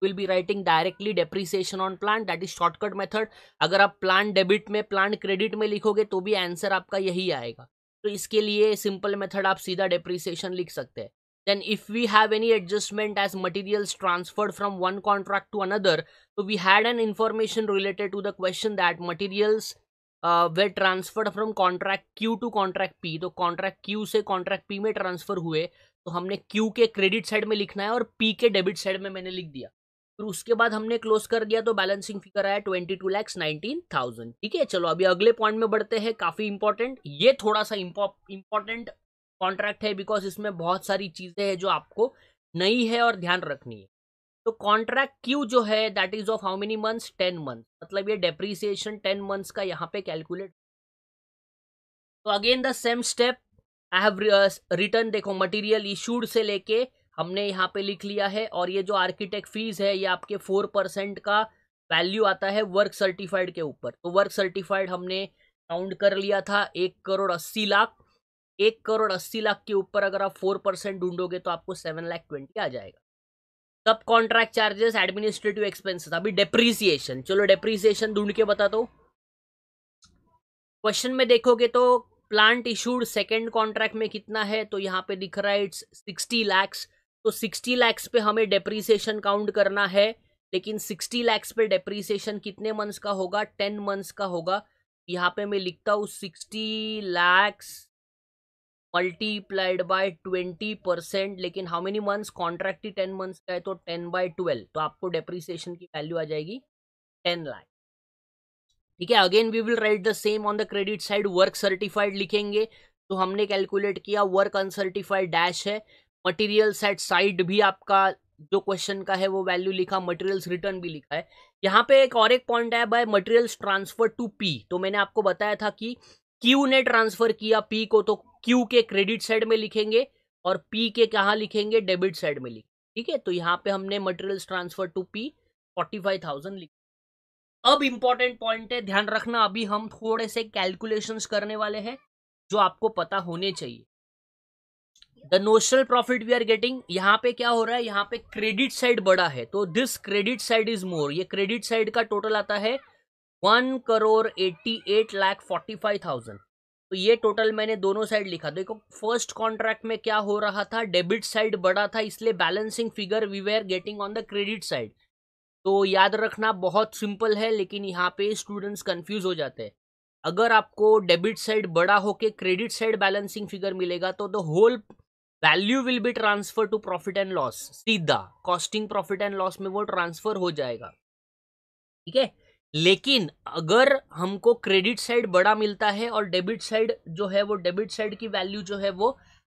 will be writing directly depreciation on plant that is shortcut method अगर आप प्लांट डेबिट में प्लांट क्रेडिट में लिखोगे तो भी आंसर आपका यही आएगा तो इसके लिए सिंपल मेथड आप सीधा डिप्रिसिएशन लिख सकते हैं then if we have any adjustment as materials transferred from one contract to another तो we had an information related to the question that materials were transferred from contract Q to contract P तो contract Q से contract P में transfer हुए तो हमने Q के credit side में लिखना है और पी के डेबिट साइड में मैंने लिख दिया फिर उसके बाद हमने क्लोज कर दिया तो बैलेंसिंग फिगर आया twenty two lakhs nineteen thousand ठीक है चलो अभी अगले पॉइंट में बढ़ते हैं काफी इंपॉर्टेंट ये थोड़ा सा इंपॉर्टेंट कॉन्ट्रैक्ट है बिकॉज इसमें बहुत सारी चीजें हैं जो आपको नई है और ध्यान रखनी है तो कॉन्ट्रैक्ट क्यू जो है that is of how many months ten month मतलब ये डेप्रीसिएशन टेन मंथ्स का यहाँ पे कैलकुलेट तो again the same step I have written देखो मटेरियल इशूड से लेके हमने यहाँ पे लिख लिया है और ये जो आर्किटेक्ट फीस है ये आपके फोर परसेंट का वैल्यू आता है वर्क सर्टिफाइड के ऊपर तो वर्क सर्टिफाइड हमने काउंट कर लिया था एक करोड़ अस्सी लाख एक करोड़ अस्सी लाख के ऊपर अगर आप फोर परसेंट ढूंढोगे तो आपको सेवन लाख ट्वेंटी आ जाएगा सब कॉन्ट्रैक्ट चार्जेस एडमिनिस्ट्रेटिव एक्सपेंसेस अभी डेप्रीसिएशन चलो डेप्रीसिएशन ढूंढ के बता दो क्वेश्चन में देखोगे तो प्लांट इशूड सेकेंड कॉन्ट्रैक्ट में कितना है तो यहाँ पे दिख रहा है इट्स सिक्सटी लैक्स तो सिक्सटी लैक्स पे हमें डेप्रीसिएशन काउंट करना है लेकिन सिक्सटी लैक्स पे डेप्रीसिएशन कितने मंथ्स का होगा टेन मंथ्स का होगा यहाँ पे मैं लिखता हूँ sixty lakhs multiplied by twenty percent लेकिन हाउ मेनी मंथ्स कॉन्ट्रैक्ट ही टेन मंथ्स का है तो टेन बाय ट्वेल्व तो आपको डेप्रीसिएशन की वैल्यू आ जाएगी टेन लाख ठीक है again we will write the same on the credit side work certified लिखेंगे तो हमने कैलकुलेट किया वर्क अनसर्टिफाइड डैश है मटेरियल सेट साइड भी आपका जो क्वेश्चन का है वो वैल्यू लिखा मटेरियल्स रिटर्न भी लिखा है यहाँ पे एक और एक पॉइंट है by materials transfer to P तो मैंने आपको बताया था कि क्यू ने ट्रांसफर किया पी को तो क्यू के क्रेडिट साइड में लिखेंगे और पी के कहाँ लिखेंगे डेबिट साइड में लिखेंगे ठीक है तो यहाँ पे हमने materials transfer to P forty five thousand लिख अब इम्पॉर्टेंट पॉइंट है ध्यान रखना अभी हम थोड़े से कैलकुलेशंस करने वाले हैं जो आपको पता होने चाहिए the notional profit we are getting यहाँ पे क्या हो रहा है यहाँ पे क्रेडिट साइड बड़ा है तो this credit side is more ये क्रेडिट साइड का टोटल आता है one crore eighty eight lakh forty five thousand तो ये टोटल मैंने दोनों साइड लिखा देखो फर्स्ट कॉन्ट्रैक्ट में क्या हो रहा था डेबिट साइड बड़ा था इसलिए balancing figure we were getting on the credit side तो याद रखना बहुत सिंपल है लेकिन यहाँ पे स्टूडेंट्स कंफ्यूज हो जाते हैं अगर आपको डेबिट साइड बड़ा होके क्रेडिट साइड बैलेंसिंग फिगर मिलेगा तो the whole value will be transfer to profit and loss सीधा कॉस्टिंग प्रॉफिट एंड लॉस में वो ट्रांसफर हो जाएगा ठीक है लेकिन अगर हमको क्रेडिट साइड बड़ा मिलता है और डेबिट साइड जो है वो डेबिट साइड की वैल्यू जो है वो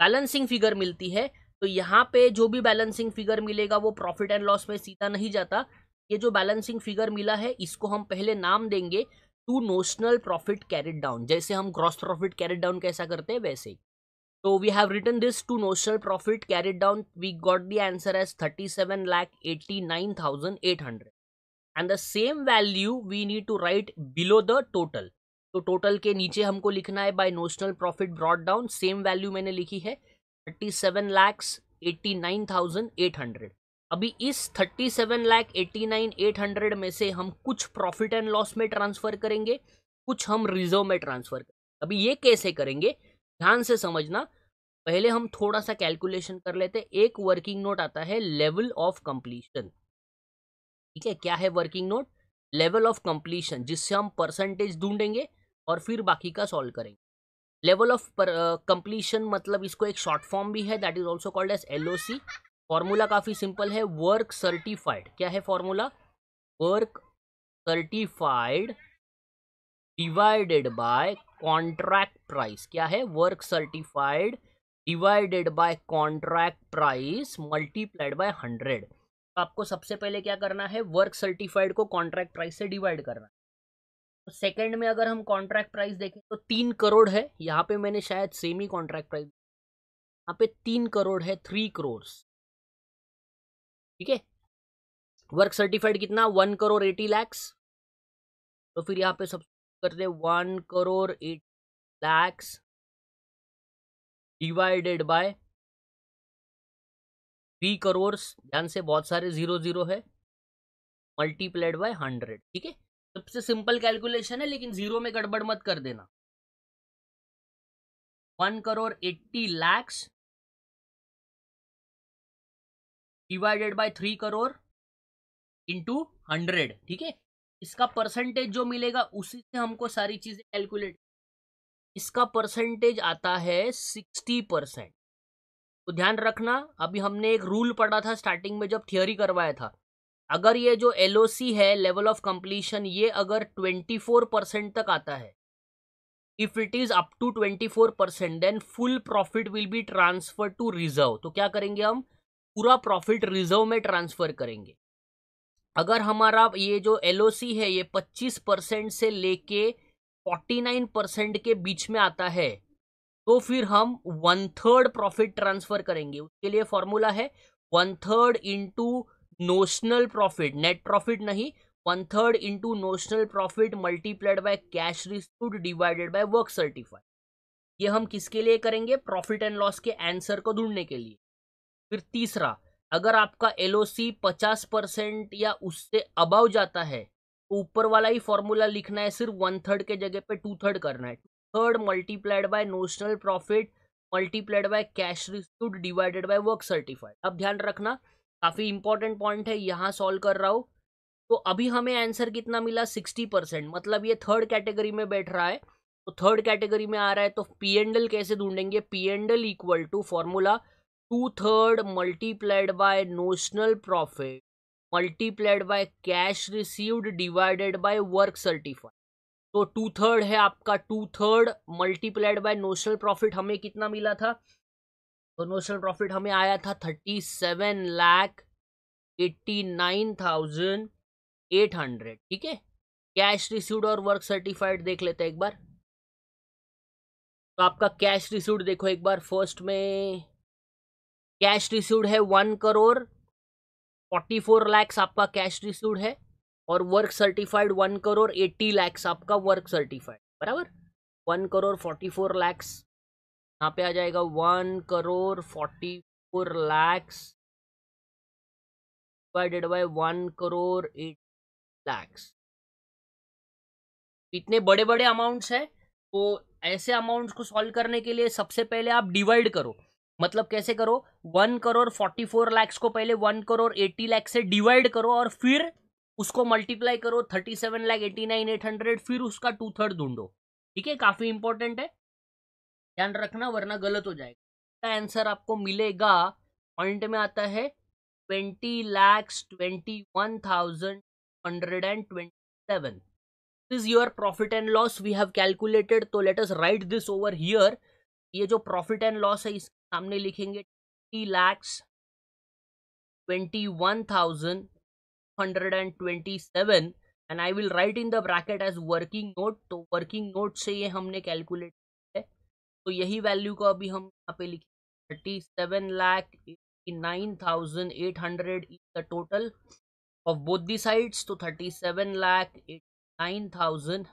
बैलेंसिंग फिगर मिलती है तो यहाँ पे जो भी बैलेंसिंग फिगर मिलेगा वो प्रॉफिट एंड लॉस में सीधा नहीं जाता ये जो बैलेंसिंग फिगर मिला है इसको हम पहले नाम देंगे to notional profit carried down जैसे हम ग्रॉस प्रॉफिट कैरिड डाउन कैसा करते हैं वैसे ही So we have written this to notional profit carried down. We got the answer as 37 lakh 89,800. And the same value we need to write below the total. तो total के नीचे हमको लिखना है by notional profit brought down same value मैंने लिखी है thirty seven lakhs eighty nine thousand eight hundred अभी इस thirty seven lakh eighty nine eight hundred में से हम कुछ प्रॉफिट एंड लॉस में ट्रांसफर करेंगे कुछ हम रिजर्व में ट्रांसफर करेंगे अभी ये कैसे करेंगे ध्यान से समझना पहले हम थोड़ा सा कैलकुलेशन कर लेते हैं एक वर्किंग नोट आता है लेवल ऑफ कंप्लीशन ठीक है क्या है working note level of completion जिससे हम परसेंटेज ढूंढेंगे और फिर बाकी का सॉल्व करेंगे लेवल ऑफ कंप्लीशन मतलब इसको एक शॉर्ट फॉर्म भी है that is also called as L formula काफ़ी सिंपल है वर्क सर्टिफाइड क्या है formula work certified divided by contract price क्या है work certified divided by contract price multiplied by hundred तो आपको सबसे पहले क्या करना है वर्क सर्टिफाइड को कॉन्ट्रैक्ट प्राइस से डिवाइड करना है तो सेकेंड में अगर हम कॉन्ट्रैक्ट प्राइस देखें तो तीन करोड़ है यहाँ पे मैंने शायद सेमी कॉन्ट्रैक्ट प्राइस यहाँ पे तीन करोड़ है थ्री करोड़ ठीक है वर्क सर्टिफाइड कितना वन करोड़ एटी लैक्स तो फिर यहाँ पे सब करते one crore eighty lakhs divided by B crores ध्यान से बहुत सारे जीरो जीरो है मल्टीप्लाइड बाय हंड्रेड ठीक है सबसे सिंपल कैलकुलेशन है लेकिन जीरो में गड़बड़ मत कर देना one crore eighty lakhs divided by three crore into hundred ठीक है इसका परसेंटेज जो मिलेगा उसी से हमको सारी चीजें कैलकुलेट इसका परसेंटेज आता है सिक्सटी परसेंट तो ध्यान रखना अभी हमने एक रूल पढ़ा था स्टार्टिंग में जब थियोरी करवाया था अगर ये जो एल है लेवल ऑफ कंप्लीशन ये अगर ट्वेंटी फोर परसेंट तक आता है if it is up to twenty four percent then full profit will be transfer to reserve तो क्या करेंगे हम पूरा प्रॉफिट रिजर्व में ट्रांसफर करेंगे अगर हमारा ये जो एल है ये पच्चीस परसेंट से लेके 49 परसेंट के बीच में आता है तो फिर हम वन थर्ड प्रॉफिट ट्रांसफर करेंगे उसके लिए फॉर्मूला है one third into notional profit net profit नहीं one third into notional profit multiplied by cash received divided by work certified ये हम किसके लिए करेंगे प्रॉफिट एंड लॉस के आंसर को ढूंढने के लिए फिर तीसरा अगर आपका एल ओ सी पचास परसेंट या उससे अबव जाता है ऊपर वाला ही फॉर्मूला लिखना है सिर्फ वन थर्ड के जगह पे टू थर्ड करना है third multiplied by notional profit multiplied by cash received divided by work certified अब ध्यान रखना काफ़ी इंपॉर्टेंट पॉइंट है यहाँ सॉल्व कर रहा हूँ तो अभी हमें आंसर कितना मिला सिक्सटी परसेंट मतलब ये थर्ड कैटेगरी में बैठ रहा है तो थर्ड कैटेगरी में आ रहा है तो पी एंडल कैसे ढूंढेंगे P and L equal to formula two third multiplied by notional profit multiplied by cash received divided by work certified तो टू थर्ड है आपका two third multiplied by notional profit हमें कितना मिला था तो नोशनल प्रॉफिट हमें आया था thirty seven lakh eighty nine thousand eight hundred ठीक है कैश रिसीव्ड और वर्क सर्टिफाइड देख लेते हैं एक बार तो आपका कैश रिसीव्ड देखो एक बार फर्स्ट में कैश रिसीव्ड है one crore forty four lakhs आपका कैश रिसीव्ड है और work certified one crore eighty lakhs आपका वर्क सर्टिफाइड बराबर one crore forty four lakhs यहाँ पे आ जाएगा one crore forty four lakhs divided by one crore eight lakhs इतने बड़े बड़े अमाउंट्स हैं तो ऐसे अमाउंट्स को सॉल्व करने के लिए सबसे पहले आप डिवाइड करो मतलब कैसे करो one crore forty four lakhs को पहले वन करोड़ एट्टी लैक्स से डिवाइड करो और फिर उसको मल्टीप्लाई करो thirty seven lakh eighty nine eight hundred फिर उसका टू थर्ड ढूंढो ठीक है काफी इंपॉर्टेंट है ध्यान रखना वरना गलत हो जाएगा आंसर आपको मिलेगा पॉइंट में आता है twenty lakhs twenty one thousand hundred and twenty seven is your profit and loss we have calculated तो let write this over here ये जो प्रॉफिट एंड लॉस है इस सामने लिखेंगे टी lakhs twenty one thousand hundred and twenty seven and I will write in the bracket as working note तो working note से ये हमने कैलकुलेट किया है तो यही वैल्यू को अभी हम यहाँ पे लिखेंगे thirty seven lakh nine thousand eight hundred is the total of both the sides तो thirty seven lakh lakh nine thousand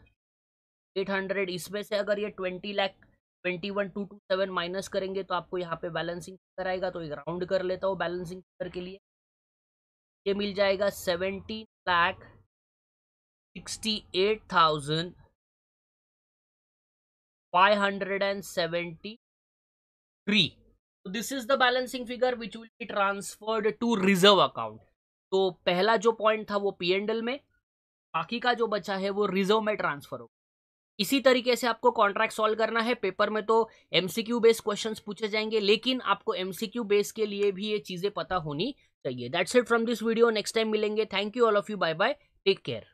eight hundred इसमें से अगर ये twenty lakh twenty one two two seven minus करेंगे तो आपको यहाँ पे बैलेंसिंग फिगर आएगा तो एक राउंड कर लेता हूँ बैलेंसिंग फिगर के लिए ये मिल जाएगा seventeen lakh sixty eight thousand five hundred and seventy three तो this is the balancing figure which will be transferred to reserve account तो पहला जो पॉइंट था वो पी एंड एल में बाकी का जो बचा है वो रिजर्व में ट्रांसफर होगा इसी तरीके से आपको कॉन्ट्रैक्ट सॉल्व करना है पेपर में तो एमसीक्यू बेस क्वेश्चंस पूछे जाएंगे लेकिन आपको एमसीक्यू बेस के लिए भी ये चीज़ें पता होनी चाहिए that's it from this video next time मिलेंगे thank you all of you bye bye take care